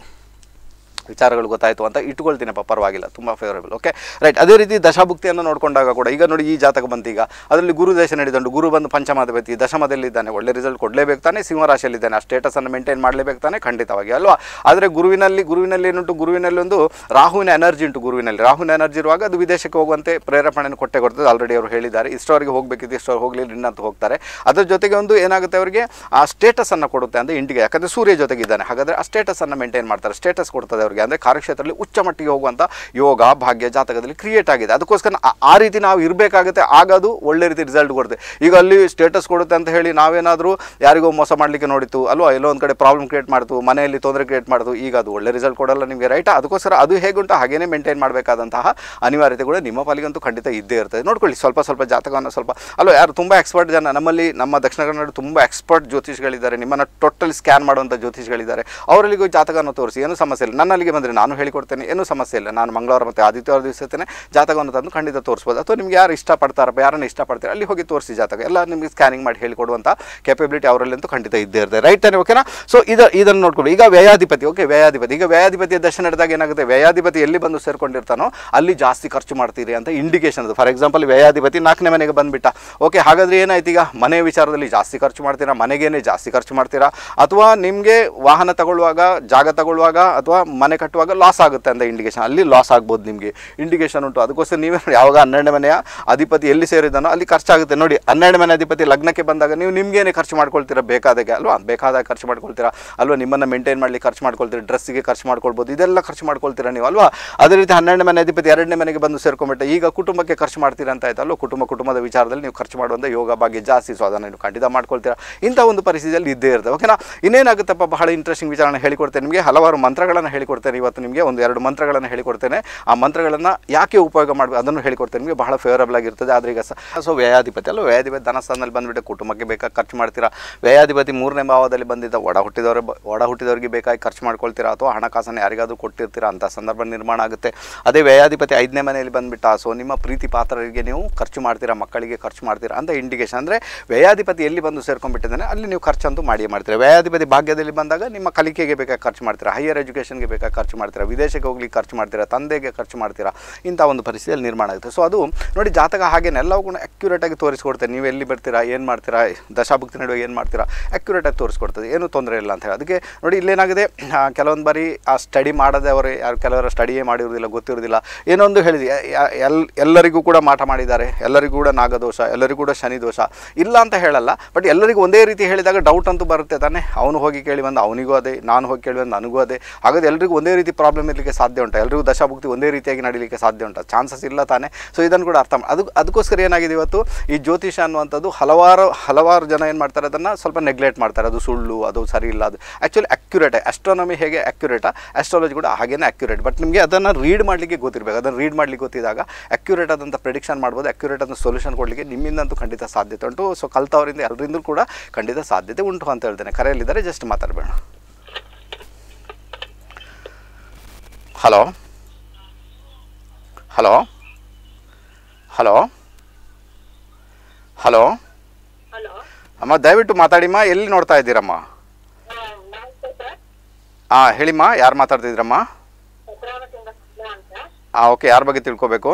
ವಿಚಾರಗಳು ಗೊತ್ತಾಯಿತು ಅಂತ ಇಟ್ಕೊಳ್ತೀನಪ್ಪ ಪರವಾಗಿಲ್ಲ ತುಂಬ ಫೇವರೇಬಲ್ ಓಕೆ ರೈಟ್ ಅದೇ ರೀತಿ ದಶಾಭುಕ್ತಿಯನ್ನು ನೋಡಿಕೊಂಡಾಗ ಕೂಡ ಈಗ ನೋಡಿ ಈ ಜಾತಕ ಬಂತೀಗ ಅದರಲ್ಲಿ ಗುರು ದೇಶ ನಡೆದು ಗುರು ಬಂದು ಪಂಚಮಾಧಿಪತಿ ದಶಮದಲ್ಲಿದ್ದಾನೆ ಒಳ್ಳೆ ರಿಸಲ್ಟ್ ಕೊಡಲೇಬೇಕು ತಾನೆ ಸಿಂಹರಾಶಿಯಲ್ಲಿದ್ದಾನೆ ಆ ಸ್ಟೇಟಸನ್ನು ಮೇಂಟೈನ್ ಮಾಡಲೇಬೇಕು ತಾನೆ ಖಂಡಿತವಾಗಿ ಅಲ್ವಾ ಆದರೆ ಗುರುವಿನಲ್ಲಿ ಗುರುವಿನಲ್ಲಿ ಏನುಂಟು ಗುರುವಿನಲ್ಲಿ ಒಂದು ರಾಹುವಿನ ಎನರ್ಜಿ ಉಂಟು ಗುರುವಿನಲ್ಲಿ ರಾಹುವಿನ ಎನರ್ಜಿ ಇರುವಾಗ ಅದು ವಿದೇಶಕ್ಕೆ ಹೋಗುವಂತೆ ಪ್ರೇರೇಪಣೆಯನ್ನು ಕೊಟ್ಟೆ ಕೊಡ್ತದೆ ಆಲ್ರೆಡಿ ಅವರು ಹೇಳಿದ್ದಾರೆ ಇಷ್ಟವರೆಗೆ ಹೋಗಬೇಕಿದ್ದು ಇಷ್ಟವ್ರಿಗೆ ಹೋಗಲಿ ನಿನ್ನಂತ ಹೋಗ್ತಾರೆ ಅದರ ಜೊತೆಗೆ ಒಂದು ಏನಾಗುತ್ತೆ ಅವರಿಗೆ ಆ ಸ್ಟೇಟಸನ್ನು ಕೊಡುತ್ತೆ ಅಂದರೆ ಇಂಡಿಗೆ ಯಾಕಂದರೆ ಸೂರ್ಯ ಜೊತೆಗಿದ್ದಾನೆ ಹಾಗಾದರೆ ಆ ಸ್ಟೇಟಸನ್ನು ಮೇಂಟೈನ್ ಮಾಡ್ತಾರೆ ಸ್ಟೇಟಸ್ ಕೊಡ್ತದೆ ಅವರಿಗೆ ಅಂದ್ರೆ ಅಂದರೆ ಕಾರ್ಯಕ್ಷೇತ್ರದಲ್ಲಿ ಉಚ್ಚ ಮಟ್ಟಿಗೆ ಹೋಗುವಂಥ ಯೋಗ ಭಾಗ್ಯ ಜಾತಕದಲ್ಲಿ ಕ್ರಿಯೇಟ್ ಆಗಿದೆ ಅದಕ್ಕೋಸ್ಕರ ಆ ರೀತಿ ನಾವು ಇರಬೇಕಾಗುತ್ತೆ ಆಗ ಅದು ಒಳ್ಳೆ ರೀತಿ ರಿಸಲ್ಟ್ ಕೊಡುತ್ತೆ ಈಗ ಅಲ್ಲಿ ಸ್ಟೇಟಸ್ ಕೊಡುತ್ತೆ ಅಂತ ಹೇಳಿ ನಾವೇನಾದರೂ ಯಾರಿಗೋ ಮೋಸ ಮಾಡಲಿಕ್ಕೆ ನೋಡಿತ್ತು ಅಲ್ವಾ ಎಲ್ಲೋ ಒಂದು ಕಡೆ ಪ್ರಾಬ್ಲಮ್ ಕ್ರಿಯೇಟ್ ಮಾಡ್ತು ಮನೆಯಲ್ಲಿ ತೊಂದರೆ ಕ್ರಿಯೇಟ್ ಮಾಡ್ತು ಈಗ ಅದು ಒಳ್ಳೆ ರಿಸಲ್ಟ್ ಕೊಡಲ್ಲ ನಿಮಗೆ ರೈಟ್ ಅದಕ್ಕೋಸ್ಕರ ಅದು ಹೇಗುಂಟು ಹಾಗೇನೇ ಮೇಂಟೈನ್ ಮಾಡಬೇಕಾದಂತಹ ಕೂಡ ನಿಮ್ಮ ಪಾಲಿಗಂತೂ ಖಂಡಿತ ಇದ್ದೇ ಇರ್ತದೆ ನೋಡ್ಕೊಳ್ಳಿ ಸ್ವಲ್ಪ ಸ್ವಲ್ಪ ಜಾತಕವನ್ನು ಸ್ವಲ್ಪ ಅಲ್ವಾ ಯಾರು ತುಂಬ ಎಕ್ಸ್ಪರ್ಟ್ ಜನ ನಮ್ಮಲ್ಲಿ ನಮ್ಮ ದಕ್ಷಿಣ ಕನ್ನಡ ತುಂಬ ಎಕ್ಸ್ಪರ್ಟ್ ಜ್ಯೋತಿಷ್ಗಳಿದ್ದಾರೆ ನಿಮ್ಮನ್ನು ಟೋಟಲ್ ಸ್ಕ್ಯಾನ್ ಮಾಡುವಂಥ ಜ್ಯೋತಿಷ್ಗಳಿದ್ದಾರೆ ಅವರಲ್ಲಿಗೂ ಜಾತಕವನ್ನು ತೋರಿಸಿ ಏನು ಸಮಸ್ಯೆ ಇಲ್ಲ ನನ್ನಲ್ಲಿ ಮನೆಗೆ ಬಂದರೆ ನಾನು ಹೇಳಿಕೊಡ್ತೇನೆ ಏನೂ ಸಮಸ್ಯೆ ಇಲ್ಲ ನಾನು ಮಂಗಳವಾರ ಮತ್ತು ಆದಿತ್ಯವಾರ ದಿವಸ ಇರ್ತೇನೆ ಜಾತಕವನ್ನು ತಂದು ಖಂಡಿತ ತೋರಿಸ್ಬೋದು ಅಥವಾ ನಿಮಗೆ ಯಾರು ಇಷ್ಟಪಡ್ತಾರಪ್ಪ ಯಾರನ್ನು ಇಷ್ಟಪಡ್ತಾರೆ ಅಲ್ಲಿ ಹೋಗಿ ತೋರಿಸಿ ಜಾತಕ ಎಲ್ಲ ನಿಮಗೆ ಸ್ಕ್ಯಾನಿಂಗ್ ಮಾಡಿ ಹೇಳಿಕೊಡುವಂಥ ಕೆಪಬಿಲಿಟಿ ಅವರಲ್ಲಂತೂ ಖಂಡಿತ ಇದ್ದೇ ಇರುತ್ತೆ ರೈಟ್ ತಾನೆ ಓಕೆನಾ ಸೊ ಇದು ಇದನ್ನು ಈಗ ವ್ಯಯಾಧಿಪತಿ ಓಕೆ ವ್ಯಯಾಧಿಪತಿ ಈಗ ವ್ಯಯಾಧಿಪತಿಯ ದರ್ಶನ ನಡೆದಾಗ ಏನಾಗುತ್ತೆ ವ್ಯಯಾಧಿಪತಿ ಎಲ್ಲಿ ಬಂದು ಸೇರ್ಕೊಂಡಿರ್ತಾನೋ ಅಲ್ಲಿ ಜಾಸ್ತಿ ಖರ್ಚು ಮಾಡ್ತೀರಿ ಅಂತ ಇಂಡಿಕೇಶನ್ ಅದು ಫಾರ್ ಎಕ್ಸಾಂಪಲ್ ವ್ಯಯಾಧಿಪತಿ ನಾಲ್ಕನೇ ಮನೆಗೆ ಬಂದುಬಿಟ್ಟ ಓಕೆ ಹಾಗಾದರೆ ಏನಾಯ್ತು ಈಗ ಮನೆ ವಿಚಾರದಲ್ಲಿ ಜಾಸ್ತಿ ಖರ್ಚು ಮಾಡ್ತೀರಾ ಮನೆಗೇನೆ ಜಾಸ್ತಿ ಖರ್ಚು ಮಾಡ್ತೀರಾ ಅಥವಾ ನಿಮಗೆ ವಾಹನ ತಗೊಳ್ಳುವಾಗ ಜಾಗ ತಗೊಳ್ಳುವಾಗ ಅಥವಾ ಮನೆ ಕಟ್ಟುವಾಗ ಲಾಸ್ ಆಗುತ್ತೆ ಅಂತ ಇಂಡಿಕೇಶನ್ ಅಲ್ಲಿ ಲಾಸ್ ಆಗ್ಬೋದು ನಿಮಗೆ ಇಂಡಿಕೇಶನ್ ಉಂಟು ಅದಕ್ಕೋಸ್ಕರ ನೀವೇ ಯಾವಾಗ ಹನ್ನೆರಡು ಮನೆಯ ಅಧಿಪತಿ ಎಲ್ಲಿ ಸೇರಿದ್ದಾನೋ ಅಲ್ಲಿ ಖರ್ಚಾಗುತ್ತೆ ನೋಡಿ ಹನ್ನೆರಡು ಮನೆ ಅಧಿಪತಿ ಲಗ್ನಕ್ಕೆ ಬಂದಾಗ ನೀವು ನಿಮಗೇನೆ ಖರ್ಚು ಮಾಡ್ಕೊಳ್ತೀರಾ ಬೇಕಾದಾಗೆ ಅಲ್ವಾ ಬೇಕಾದಾಗ ಖರ್ಚು ಮಾಡ್ಕೊಳ್ತೀರಾ ಅಲ್ವಾ ನಿಮ್ಮನ್ನು ಮೇಂಟೈನ್ ಮಾಡಿ ಖರ್ಚು ಮಾಡ್ಕೊಳ್ತೀರಾ ಡ್ರೆಸ್ಸಿಗೆ ಖರ್ಚು ಮಾಡ್ಕೊಳ್ಬೋದು ಇದೆಲ್ಲ ಖರ್ಚು ಮಾಡ್ಕೊಳ್ತೀರಾ ನೀವು ಅಲ್ವಾ ಅದೇ ರೀತಿ ಹನ್ನೆರಡು ಮನೆ ಅಧಿಪತಿ ಎರಡನೇ ಮನೆಗೆ ಬಂದು ಸೇರ್ಕೊಂಬಿಟ್ಟೆ ಈಗ ಕುಟುಂಬಕ್ಕೆ ಖರ್ಚು ಮಾಡ್ತೀರಾ ಅಂತ ಆಯ್ತು ಕುಟುಂಬ ಕುಟುಂಬದ ವಿಚಾರದಲ್ಲಿ ನೀವು ಖರ್ಚು ಮಾಡುವಂಥ ಯೋಗ ಬಗ್ಗೆ ಜಾಸ್ತಿ ಸೊ ಅದನ್ನು ನೀವು ಖಂಡಿತ ಮಾಡ್ಕೊಳ್ತೀರಾ ಇಂಥ ಒಂದು ಪರಿಸ್ಥಿತಿಯಲ್ಲಿ ಇದ್ದೇ ಇರ್ತದೆ ಓಕೆನಾ ಇನ್ನೇನಾಗುತ್ತಪ್ಪ ಬಹಳ ಇಂಟ್ರೆಸ್ಟಿಂಗ್ ವಿಚಾರಣೆ ಹೇಳಿಕೊಡ್ತೇನೆ ನಿಮಗೆ ಹಲವಾರು ಮಂತ್ರಗಳನ್ನು ಹೇಳಿಕೊಡ್ತೀನಿ ಹೇಳಿಕೊಡ್ತೇನೆ ಇವತ್ತು ನಿಮಗೆ ಒಂದು ಎರಡು ಮಂತ್ರಗಳನ್ನು ಹೇಳಿಕೊಡ್ತೇನೆ ಆ ಮಂತ್ರಗಳನ್ನು ಯಾಕೆ ಉಪಯೋಗ ಮಾಡಬೇಕು ಅದನ್ನು ಹೇಳಿಕೊಡ್ತೇನೆ ನಿಮಗೆ ಬಹಳ ಫೇವರಬಲ್ ಆಗಿರ್ತದೆ ಆದರೆ ಈಗ ಸೊ ವ್ಯಯಾಧಿಪತಿ ಅಲ್ಲ ವ್ಯಯಾಧಿಪತಿ ಧನಸ್ಥಾನದಲ್ಲಿ ಬಂದುಬಿಟ್ಟು ಕುಟುಂಬಕ್ಕೆ ಬೇಕಾಗಿ ಖರ್ಚು ಮಾಡ್ತೀರಾ ವ್ಯಯಾಧಿಪತಿ ಮೂರನೇ ಭಾವದಲ್ಲಿ ಬಂದಿದ್ದ ಒಡ ಹುಟ್ಟಿದವರು ಒಡ ಹುಟ್ಟಿದವರಿಗೆ ಬೇಕಾಗಿ ಖರ್ಚು ಮಾಡ್ಕೊಳ್ತೀರಾ ಅಥವಾ ಹಣಕಾಸನ್ನು ಯಾರಿಗಾದರೂ ಕೊಟ್ಟಿರ್ತೀರಾ ಅಂತ ಸಂದರ್ಭ ನಿರ್ಮಾಣ ಆಗುತ್ತೆ ಅದೇ ವ್ಯಯಾಧಿಪತಿ ಐದನೇ ಮನೆಯಲ್ಲಿ ಬಂದುಬಿಟ್ಟ ಸೊ ನಿಮ್ಮ ಪ್ರೀತಿ ಪಾತ್ರರಿಗೆ ನೀವು ಖರ್ಚು ಮಾಡ್ತೀರಾ ಮಕ್ಕಳಿಗೆ ಖರ್ಚು ಮಾಡ್ತೀರಾ ಅಂತ ಇಂಡಿಕೇಶನ್ ಅಂದರೆ ವ್ಯಯಾಧಿಪತಿ ಎಲ್ಲಿ ಬಂದು ಸೇರ್ಕೊಂಡ್ಬಿಟ್ಟಿದ್ದಾನೆ ಅಲ್ಲಿ ನೀವು ಖರ್ಚಂತೂ ಮಾಡಿಯೇ ಮಾಡ್ತೀರಾ ವ್ಯಯಾಧಿಪತಿ ಭಾಗ್ಯದಲ್ಲಿ ಬಂದಾಗ ನಿಮ್ಮ ಕಲಿಕೆಗೆ ಬೇಕಾಗಿ ಖರ್ಚು ಮಾಡ್ತೀರಾ ಹೈಯರ್ ಎಜುಕೇಷನ್ಗೆ ಬೇಕಾಗಿ ಖರ್ಚು ಮಾಡ್ತೀರಾ ವಿದೇಶಕ್ಕೆ ಹೋಗ್ಲಿಕ್ಕೆ ಖರ್ಚು ಮಾಡ್ತೀರಾ ತಂದೆಗೆ ಖರ್ಚು ಮಾಡ್ತೀರಾ ಇಂಥ ಒಂದು ಪರಿಸ್ಥಿತಿಯಲ್ಲಿ ನಿರ್ಮಾಣ ಆಗುತ್ತೆ ಸೊ ಅದು ನೋಡಿ ಜಾತಕ ಹಾಗೇನೆ ಎಲ್ಲವೂ ಕೂಡ ಅಕ್ಯುರೇಟಾಗಿ ತೋರಿಸ್ಕೊಡ್ತೇನೆ ನೀವು ಎಲ್ಲಿ ಬರ್ತೀರಾ ಏನು ಮಾಡ್ತೀರಾ ದಶಾಭುಕ್ತಿ ನಡುವೆ ಏನು ಮಾಡ್ತೀರಾ ಅಕ್ಯುರೇಟಾಗಿ ತೋರಿಸ್ಕೊಡ್ತದೆ ಏನು ತೊಂದರೆ ಇಲ್ಲ ಅಂತ ಹೇಳಿ ಅದಕ್ಕೆ ನೋಡಿ ಇಲ್ಲೇನಾಗಿದೆ ಕೆಲವೊಂದು ಬಾರಿ ಆ ಸ್ಟಡಿ ಮಾಡದವರು ಯಾರು ಕೆಲವರು ಸ್ಟಡಿಯೇ ಮಾಡಿರೋದಿಲ್ಲ ಗೊತ್ತಿರೋದಿಲ್ಲ ಏನೊಂದು ಹೇಳಿದ ಹೇಳಿದೆ ಎಲ್ ಎಲ್ಲರಿಗೂ ಕೂಡ ಮಾಟ ಮಾಡಿದ್ದಾರೆ ಎಲ್ಲರಿಗೂ ಕೂಡ ನಾಗದೋಷ ಎಲ್ಲರಿಗೂ ಕೂಡ ಶನಿ ದೋಷ ಇಲ್ಲ ಅಂತ ಹೇಳಲ್ಲ ಬಟ್ ಎಲ್ಲರಿಗೂ ಒಂದೇ ರೀತಿ ಹೇಳಿದಾಗ ಡೌಟ್ ಅಂತೂ ಬರುತ್ತೆ ತಾನೆ ಅವನು ಹೋಗಿ ಕೇಳಿ ಬಂದು ಅವನಿಗೂ ಅದೇ ನಾನು ಹೋಗಿ ಕೇಳಿ ಬಂದು ನನಗೂ ಅದೇ ಹಾಗಾದ್ರೆ ಎಲ್ಲರಿಗೂ ಒಂದೇ ರೀತಿ ಪ್ರಾಬ್ಲಮ್ ಇರಲಿಕ್ಕೆ ಸಾಧ್ಯ ಉಂಟು ಎಲ್ಲರಿಗೂ ದಶಾಭುಕ್ತಿ ಒಂದೇ ರೀತಿಯಾಗಿ ನಡೀಲಿಕ್ಕೆ ಸಾಧ್ಯ ಉಂಟು ಚಾನ್ಸಸ್ ಇಲ್ಲ ತಾನೆ ಸೊ ಇದನ್ನು ಕೂಡ ಅರ್ಥ ಅದು ಅದಕ್ಕೋಸ್ಕರ ಏನಾಗಿದೆ ಇವತ್ತು ಈ ಜ್ಯೋತಿಷ ಅನ್ನುವಂಥದ್ದು ಹಲವಾರು ಹಲವಾರು ಜನ ಏನು ಮಾಡ್ತಾರೆ ಅದನ್ನು ಸ್ವಲ್ಪ ನೆಗ್ಲೆಕ್ಟ್ ಮಾಡ್ತಾರೆ ಅದು ಸುಳ್ಳು ಅದು ಸರಿ ಇಲ್ಲ ಅದು ಆ್ಯಕ್ಚುಲಿ ಅಕ್ಯುರೇಟ್ ಆಸ್ಟ್ರಾನಮಿ ಹೇಗೆ ಅಕ್ಯುರೇಟ ಆಸ್ಟ್ರಾಲಜಿ ಕೂಡ ಹಾಗೇನೆ ಅಕ್ಯುರೇಟ್ ಬಟ್ ನಿಮಗೆ ಅದನ್ನು ರೀಡ್ ಮಾಡಲಿಕ್ಕೆ ಗೊತ್ತಿರಬೇಕು ಅದನ್ನು ರೀಡ್ ಮಾಡಲಿಕ್ಕೆ ಗೊತ್ತಿದ್ದಾಗ ಅಕ್ಯುರೇಟ್ ಆದಂಥ ಪ್ರಿಡಿಕ್ಷನ್ ಮಾಡ್ಬೋದು ಅಕ್ಯುರೇಟ್ ಆದಂಥ ಸೊಲ್ಯೂಷನ್ ಕೊಡಲಿಕ್ಕೆ ನಿಮ್ಮಿಂದಂತೂ ಖಂಡಿತ ಸಾಧ್ಯತೆ ಉಂಟು ಸೊ ಕಲ್ತವರಿಂದ ಎಲ್ಲರಿಂದಲೂ ಕೂಡ ಖಂಡಿತ ಸಾಧ್ಯತೆ ಉಂಟು ಅಂತ ಹೇಳ್ತೇನೆ ಕರೆಯಲ್ಲಿದ್ದಾರೆ ಜಸ್ಟ್ ಮಾತಾಡಬೇಡ ಹಲೋ ಹಲೋ ಹಲೋ ಹಲೋ ಅಮ್ಮ ದಯವಿಟ್ಟು ಮಾತಾಡಿಮ್ಮ ಎಲ್ಲಿ ನೋಡ್ತಾ ಇದ್ದೀರಮ್ಮ ಹಾಂ ಹೇಳಿಮ್ಮ ಯಾರು ಮಾತಾಡ್ತಿದ್ದೀರಮ್ಮ ಹಾಂ ಓಕೆ ಯಾರ ಬಗ್ಗೆ ತಿಳ್ಕೋಬೇಕು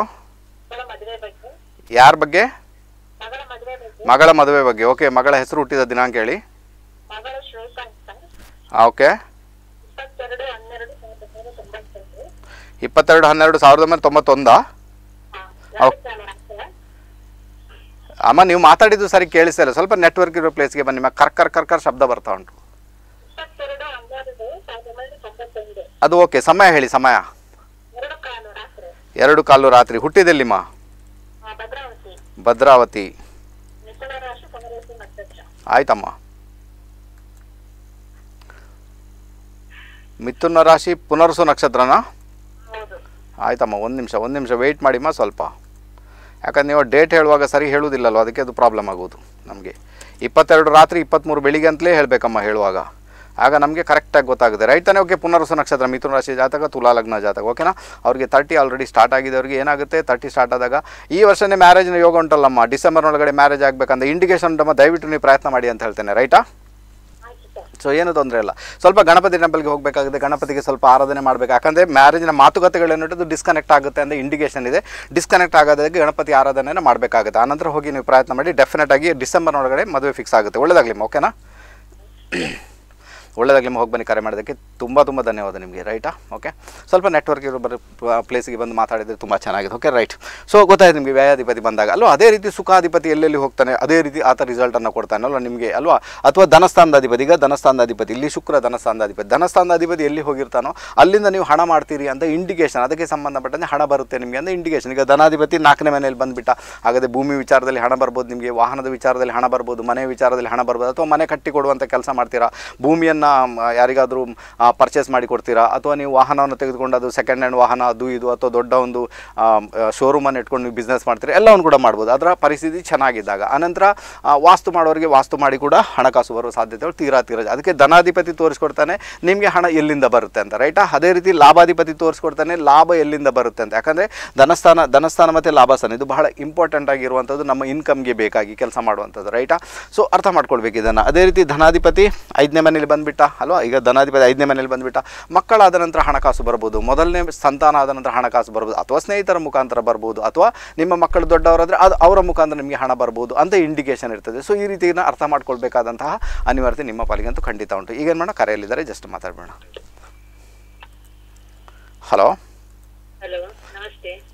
ಯಾರ ಬಗ್ಗೆ ಮಗಳ ಮದುವೆ ಬಗ್ಗೆ ಓಕೆ ಮಗಳ ಹೆಸರು ಹುಟ್ಟಿದ ದಿನಾಂಕ ಹೇಳಿ ಓಕೆ ಇಪ್ಪತ್ತೆರಡು ಹನ್ನೆರಡು ಸಾವಿರದ ಒಂಬೈನೂರ ತೊಂಬತ್ತೊಂದಾ ಅಮ್ಮ ನೀವು ಮಾತಾಡಿದ್ದು ಸರಿ ಕೇಳಿಸಲ್ಲ ಸ್ವಲ್ಪ ನೆಟ್ವರ್ಕ್ ಇರೋ ಪ್ಲೇಸ್ಗೆ ಬನ್ನಿ ಮ್ಯಾಮ್ ಕರ್ ಕರ್ ಕರ್ ಕರ್ ಶಬ್ದ ಬರ್ತಾ ಉಂಟು ಅದು ಓಕೆ ಸಮಯ ಹೇಳಿ ಸಮಯ ಎರಡು ಕಾಲು ರಾತ್ರಿ ಮಾ ಭದ್ರಾವತಿ ಆಯ್ತಮ್ಮ ಮಿಥುನ ರಾಶಿ ಪುನರ್ಸು ನಕ್ಷತ್ರನಾ ಆಯ್ತಮ್ಮ ಒಂದು ನಿಮಿಷ ಒಂದು ನಿಮಿಷ ವೆಯ್ಟ್ ಮಾಡಿಮ್ಮ ಸ್ವಲ್ಪ ಯಾಕಂದ್ರೆ ನೀವು ಡೇಟ್ ಹೇಳುವಾಗ ಸರಿ ಹೇಳುವುದಿಲ್ಲಲ್ವ ಅದಕ್ಕೆ ಅದು ಪ್ರಾಬ್ಲಮ್ ಆಗೋದು ನಮಗೆ ಇಪ್ಪತ್ತೆರಡು ರಾತ್ರಿ ಇಪ್ಪತ್ತ್ಮೂರು ಬೆಳಿಗ್ಗೆ ಅಂತಲೇ ಹೇಳಬೇಕಮ್ಮ ಹೇಳುವಾಗ ಆಗ ನಮಗೆ ಕರೆಕ್ಟಾಗಿ ಗೊತ್ತಾಗುತ್ತೆ ರೈಟ್ ತಾನೇ ಓಕೆ ಪುನರ್ವಸ ನಕ್ಷತ್ರ ಮಿಥುನ ರಾಶಿ ಜಾತಕ ತುಲಾ ಲಗ್ನ ಜಾತಕ ಓಕೆನಾ ಅವರಿಗೆ ತರ್ಟಿ ಆಲ್ರೆಡಿ ಸ್ಟಾರ್ಟ್ ಆಗಿದೆ ಅವ್ರಿಗೆ ಏನಾಗುತ್ತೆ ತರ್ಟಿ ಸ್ಟಾರ್ಟ್ ಆದಾಗ ಈ ವರ್ಷನೇ ಮ್ಯಾರೇಜ್ನ ಯೋಗ ಉಂಟಲ್ಲಮ್ಮ ಡಿಸೆಂಬರ್ನೊಳಗಡೆ ಮ್ಯಾರೇಜ್ ಆಗಬೇಕಂತ ಇಂಡಿಕೇಶನ್ ಉಂಟಮ್ಮ ದಯವಿಟ್ಟು ನೀವು ಪ್ರಯತ್ನ ಮಾಡಿ ಅಂತ ಹೇಳ್ತೇನೆ ರೈಟಾ ಸೊ ಏನು ತೊಂದರೆ ಇಲ್ಲ ಸ್ವಲ್ಪ ಗಣಪತಿ ಟೆಂಪಲ್ಗೆ ಹೋಗಬೇಕಾಗುತ್ತೆ ಗಣಪತಿಗೆ ಸ್ವಲ್ಪ ಆರಾಧನೆ ಮಾಡಬೇಕು ಯಾಕಂದರೆ ಮ್ಯಾರೇಜಿನ ಮಾತುಕತೆಗಳೇನಿಟ್ಟು ಡಿಸ್ಕನೆಕ್ಟ್ ಆಗುತ್ತೆ ಅಂತ ಇಂಡಿಕೇಷನ್ ಇದೆ ಡಿಸ್ಕನೆಕ್ಟ್ ಆಗೋದಕ್ಕೆ ಗಣಪತಿ ಆರಾಧನೆ ಮಾಡಬೇಕಾಗುತ್ತೆ ಆನಂತರ ಹೋಗಿ ನೀವು ಪ್ರಯತ್ನ ಮಾಡಿ ಡೆಫಿನೆಟ್ ಆಗಿ ಡಿಸೆಂಬರ್ ಒಳಗಡೆ ಮದುವೆ ಫಿಕ್ಸ್ ಆಗುತ್ತೆ ಒಳ್ಳೆಯದಾಗಲಿ ಓಕೆನಾ ನಿಮ್ಗೆ ಹೋಗಿ ಬನ್ನಿ ಕರೆ ಮಾಡೋದಕ್ಕೆ ತುಂಬ ತುಂಬ ಧನ್ಯವಾದ ನಿಮಗೆ ರೈಟಾ ಓಕೆ ಸ್ವಲ್ಪ ನೆಟ್ವರ್ಕ್ ಇರೋ ಬರೋ ಪ್ಲೇಸಿಗೆ ಬಂದು ಮಾತಾಡಿದರೆ ತುಂಬ ಚೆನ್ನಾಗಿದೆ ಓಕೆ ರೈಟ್ ಸೊ ಗೊತ್ತಾಯ್ತು ನಿಮಗೆ ವ್ಯಾಯಾಧಿಪತಿ ಬಂದಾಗ ಅಲ್ವಾ ಅದೇ ರೀತಿ ಸುಖಾಧಿಪತಿ ಎಲ್ಲೆಲ್ಲಿ ಹೋಗ್ತಾನೆ ಅದೇ ರೀತಿ ಆತ ರಿಸಲ್ಟನ್ನು ಕೊಡ್ತಾನಲ್ಲ ನಿಮಗೆ ಅಲ್ವಾ ಅಥವಾ ಧನಸ್ಥಾನದಾಧಿಪತಿ ಈಗ ಇಲ್ಲಿ ಶುಕ್ರ ಧನಸ್ಥಾನದಾಧಿಪತಿ ಧನಸ್ಥಾನಾಧಿಪತಿ ಎಲ್ಲಿ ಹೋಗಿರ್ತಾನೋ ಅಲ್ಲಿಂದ ನೀವು ಹಣ ಮಾಡ್ತೀರಿ ಅಂತ ಇಂಡಿಕೇಶನ್ ಅದಕ್ಕೆ ಸಂಬಂಧಪಟ್ಟಂತೆ ಹಣ ಬರುತ್ತೆ ನಿಮಗೆ ಅಂದರೆ ಇಂಡಿಕೇಶನ್ ಈಗ ಧನಾಧಿಪತಿ ನಾಲ್ಕನೇ ಮನೆಯಲ್ಲಿ ಬಂದುಬಿಟ್ಟ ಹಾಗಾದರೆ ಭೂಮಿ ವಿಚಾರದಲ್ಲಿ ಹಣ ಬರ್ಬೋದು ನಿಮಗೆ ವಾಹನದ ವಿಚಾರದಲ್ಲಿ ಹಣ ಬರ್ಬೋದು ಮನೆ ವಿಚಾರದಲ್ಲಿ ಹಣ ಬರ್ಬೋದು ಅಥವಾ ಮನೆ ಕೊಡುವಂಥ ಕೆಲಸ ಮಾಡ್ತೀರಾ ಭೂಮಿಯನ್ನು ಅದನ್ನು ಯಾರಿಗಾದರೂ ಪರ್ಚೇಸ್ ಮಾಡಿ ಕೊಡ್ತೀರಾ ಅಥವಾ ನೀವು ವಾಹನವನ್ನು ತೆಗೆದುಕೊಂಡು ಅದು ಸೆಕೆಂಡ್ ಹ್ಯಾಂಡ್ ವಾಹನ ಅದು ಇದು ಅಥವಾ ದೊಡ್ಡ ಒಂದು ಶೋರೂಮನ್ನು ಇಟ್ಕೊಂಡು ನೀವು ಬಿಸ್ನೆಸ್ ಮಾಡ್ತೀರಿ ಎಲ್ಲವನ್ನು ಕೂಡ ಮಾಡ್ಬೋದು ಅದರ ಪರಿಸ್ಥಿತಿ ಚೆನ್ನಾಗಿದ್ದಾಗ ಆನಂತರ ವಾಸ್ತು ಮಾಡೋರಿಗೆ ವಾಸ್ತು ಮಾಡಿ ಕೂಡ ಹಣಕಾಸು ಬರುವ ಸಾಧ್ಯತೆಗಳು ತೀರಾ ತೀರ ಅದಕ್ಕೆ ಧನಾಧಿಪತಿ ತೋರಿಸ್ಕೊಡ್ತಾನೆ ನಿಮಗೆ ಹಣ ಎಲ್ಲಿಂದ ಬರುತ್ತೆ ಅಂತ ರೈಟಾ ಅದೇ ರೀತಿ ಲಾಭಾಧಿಪತಿ ತೋರಿಸ್ಕೊಡ್ತಾನೆ ಲಾಭ ಎಲ್ಲಿಂದ ಬರುತ್ತೆ ಅಂತ ಯಾಕಂದರೆ ಧನಸ್ಥಾನ ಧನಸ್ಥಾನ ಮತ್ತು ಲಾಭಸ್ಥಾನ ಇದು ಬಹಳ ಇಂಪಾರ್ಟೆಂಟ್ ಆಗಿರುವಂಥದ್ದು ನಮ್ಮ ಇನ್ಕಮ್ಗೆ ಬೇಕಾಗಿ ಕೆಲಸ ಮಾಡುವಂಥದ್ದು ರೈಟಾ ಸೊ ಅರ್ಥ ಮಾಡ್ಕೊಳ್ಬೇಕು ಇದನ್ನು ಅದೇ ರೀತಿ ಧನಾಧಿಪತಿ ಐದನೇ ಮನೇಲಿ ಬಂದುಬಿಟ್ಟು ಬಂದ್ಬಿಟ್ಟ ಅಲ್ವಾ ಈಗ ಧನಾಧಿಪತಿ ಐದನೇ ಮನೇಲಿ ಬಂದ್ಬಿಟ್ಟ ಮಕ್ಕಳಾದ ನಂತರ ಹಣಕಾಸು ಬರ್ಬೋದು ಮೊದಲನೇ ಸಂತಾನ ಆದ ನಂತರ ಹಣಕಾಸು ಬರ್ಬೋದು ಅಥವಾ ಸ್ನೇಹಿತರ ಮುಖಾಂತರ ಬರ್ಬೋದು ಅಥವಾ ನಿಮ್ಮ ಮಕ್ಕಳು ದೊಡ್ಡವರಾದರೆ ಅದು ಅವರ ಮುಖಾಂತರ ನಿಮಗೆ ಹಣ ಬರ್ಬೋದು ಅಂತ ಇಂಡಿಕೇಶನ್ ಇರ್ತದೆ ಸೊ ಈ ರೀತಿಯನ್ನು ಅರ್ಥ ಮಾಡ್ಕೊಳ್ಬೇಕಾದಂತಹ ಅನಿವಾರ್ಯತೆ ನಿಮ್ಮ ಪಾಲಿಗೆ ಅಂತೂ ಖಂಡಿತ ಉಂಟು ಈಗೇನು ಮಾಡೋಣ ಕರೆಯಲ್ಲಿದ್ದಾರೆ ಜಸ್ಟ್ ಮಾತಾಡಬೇಡ ಹಲೋ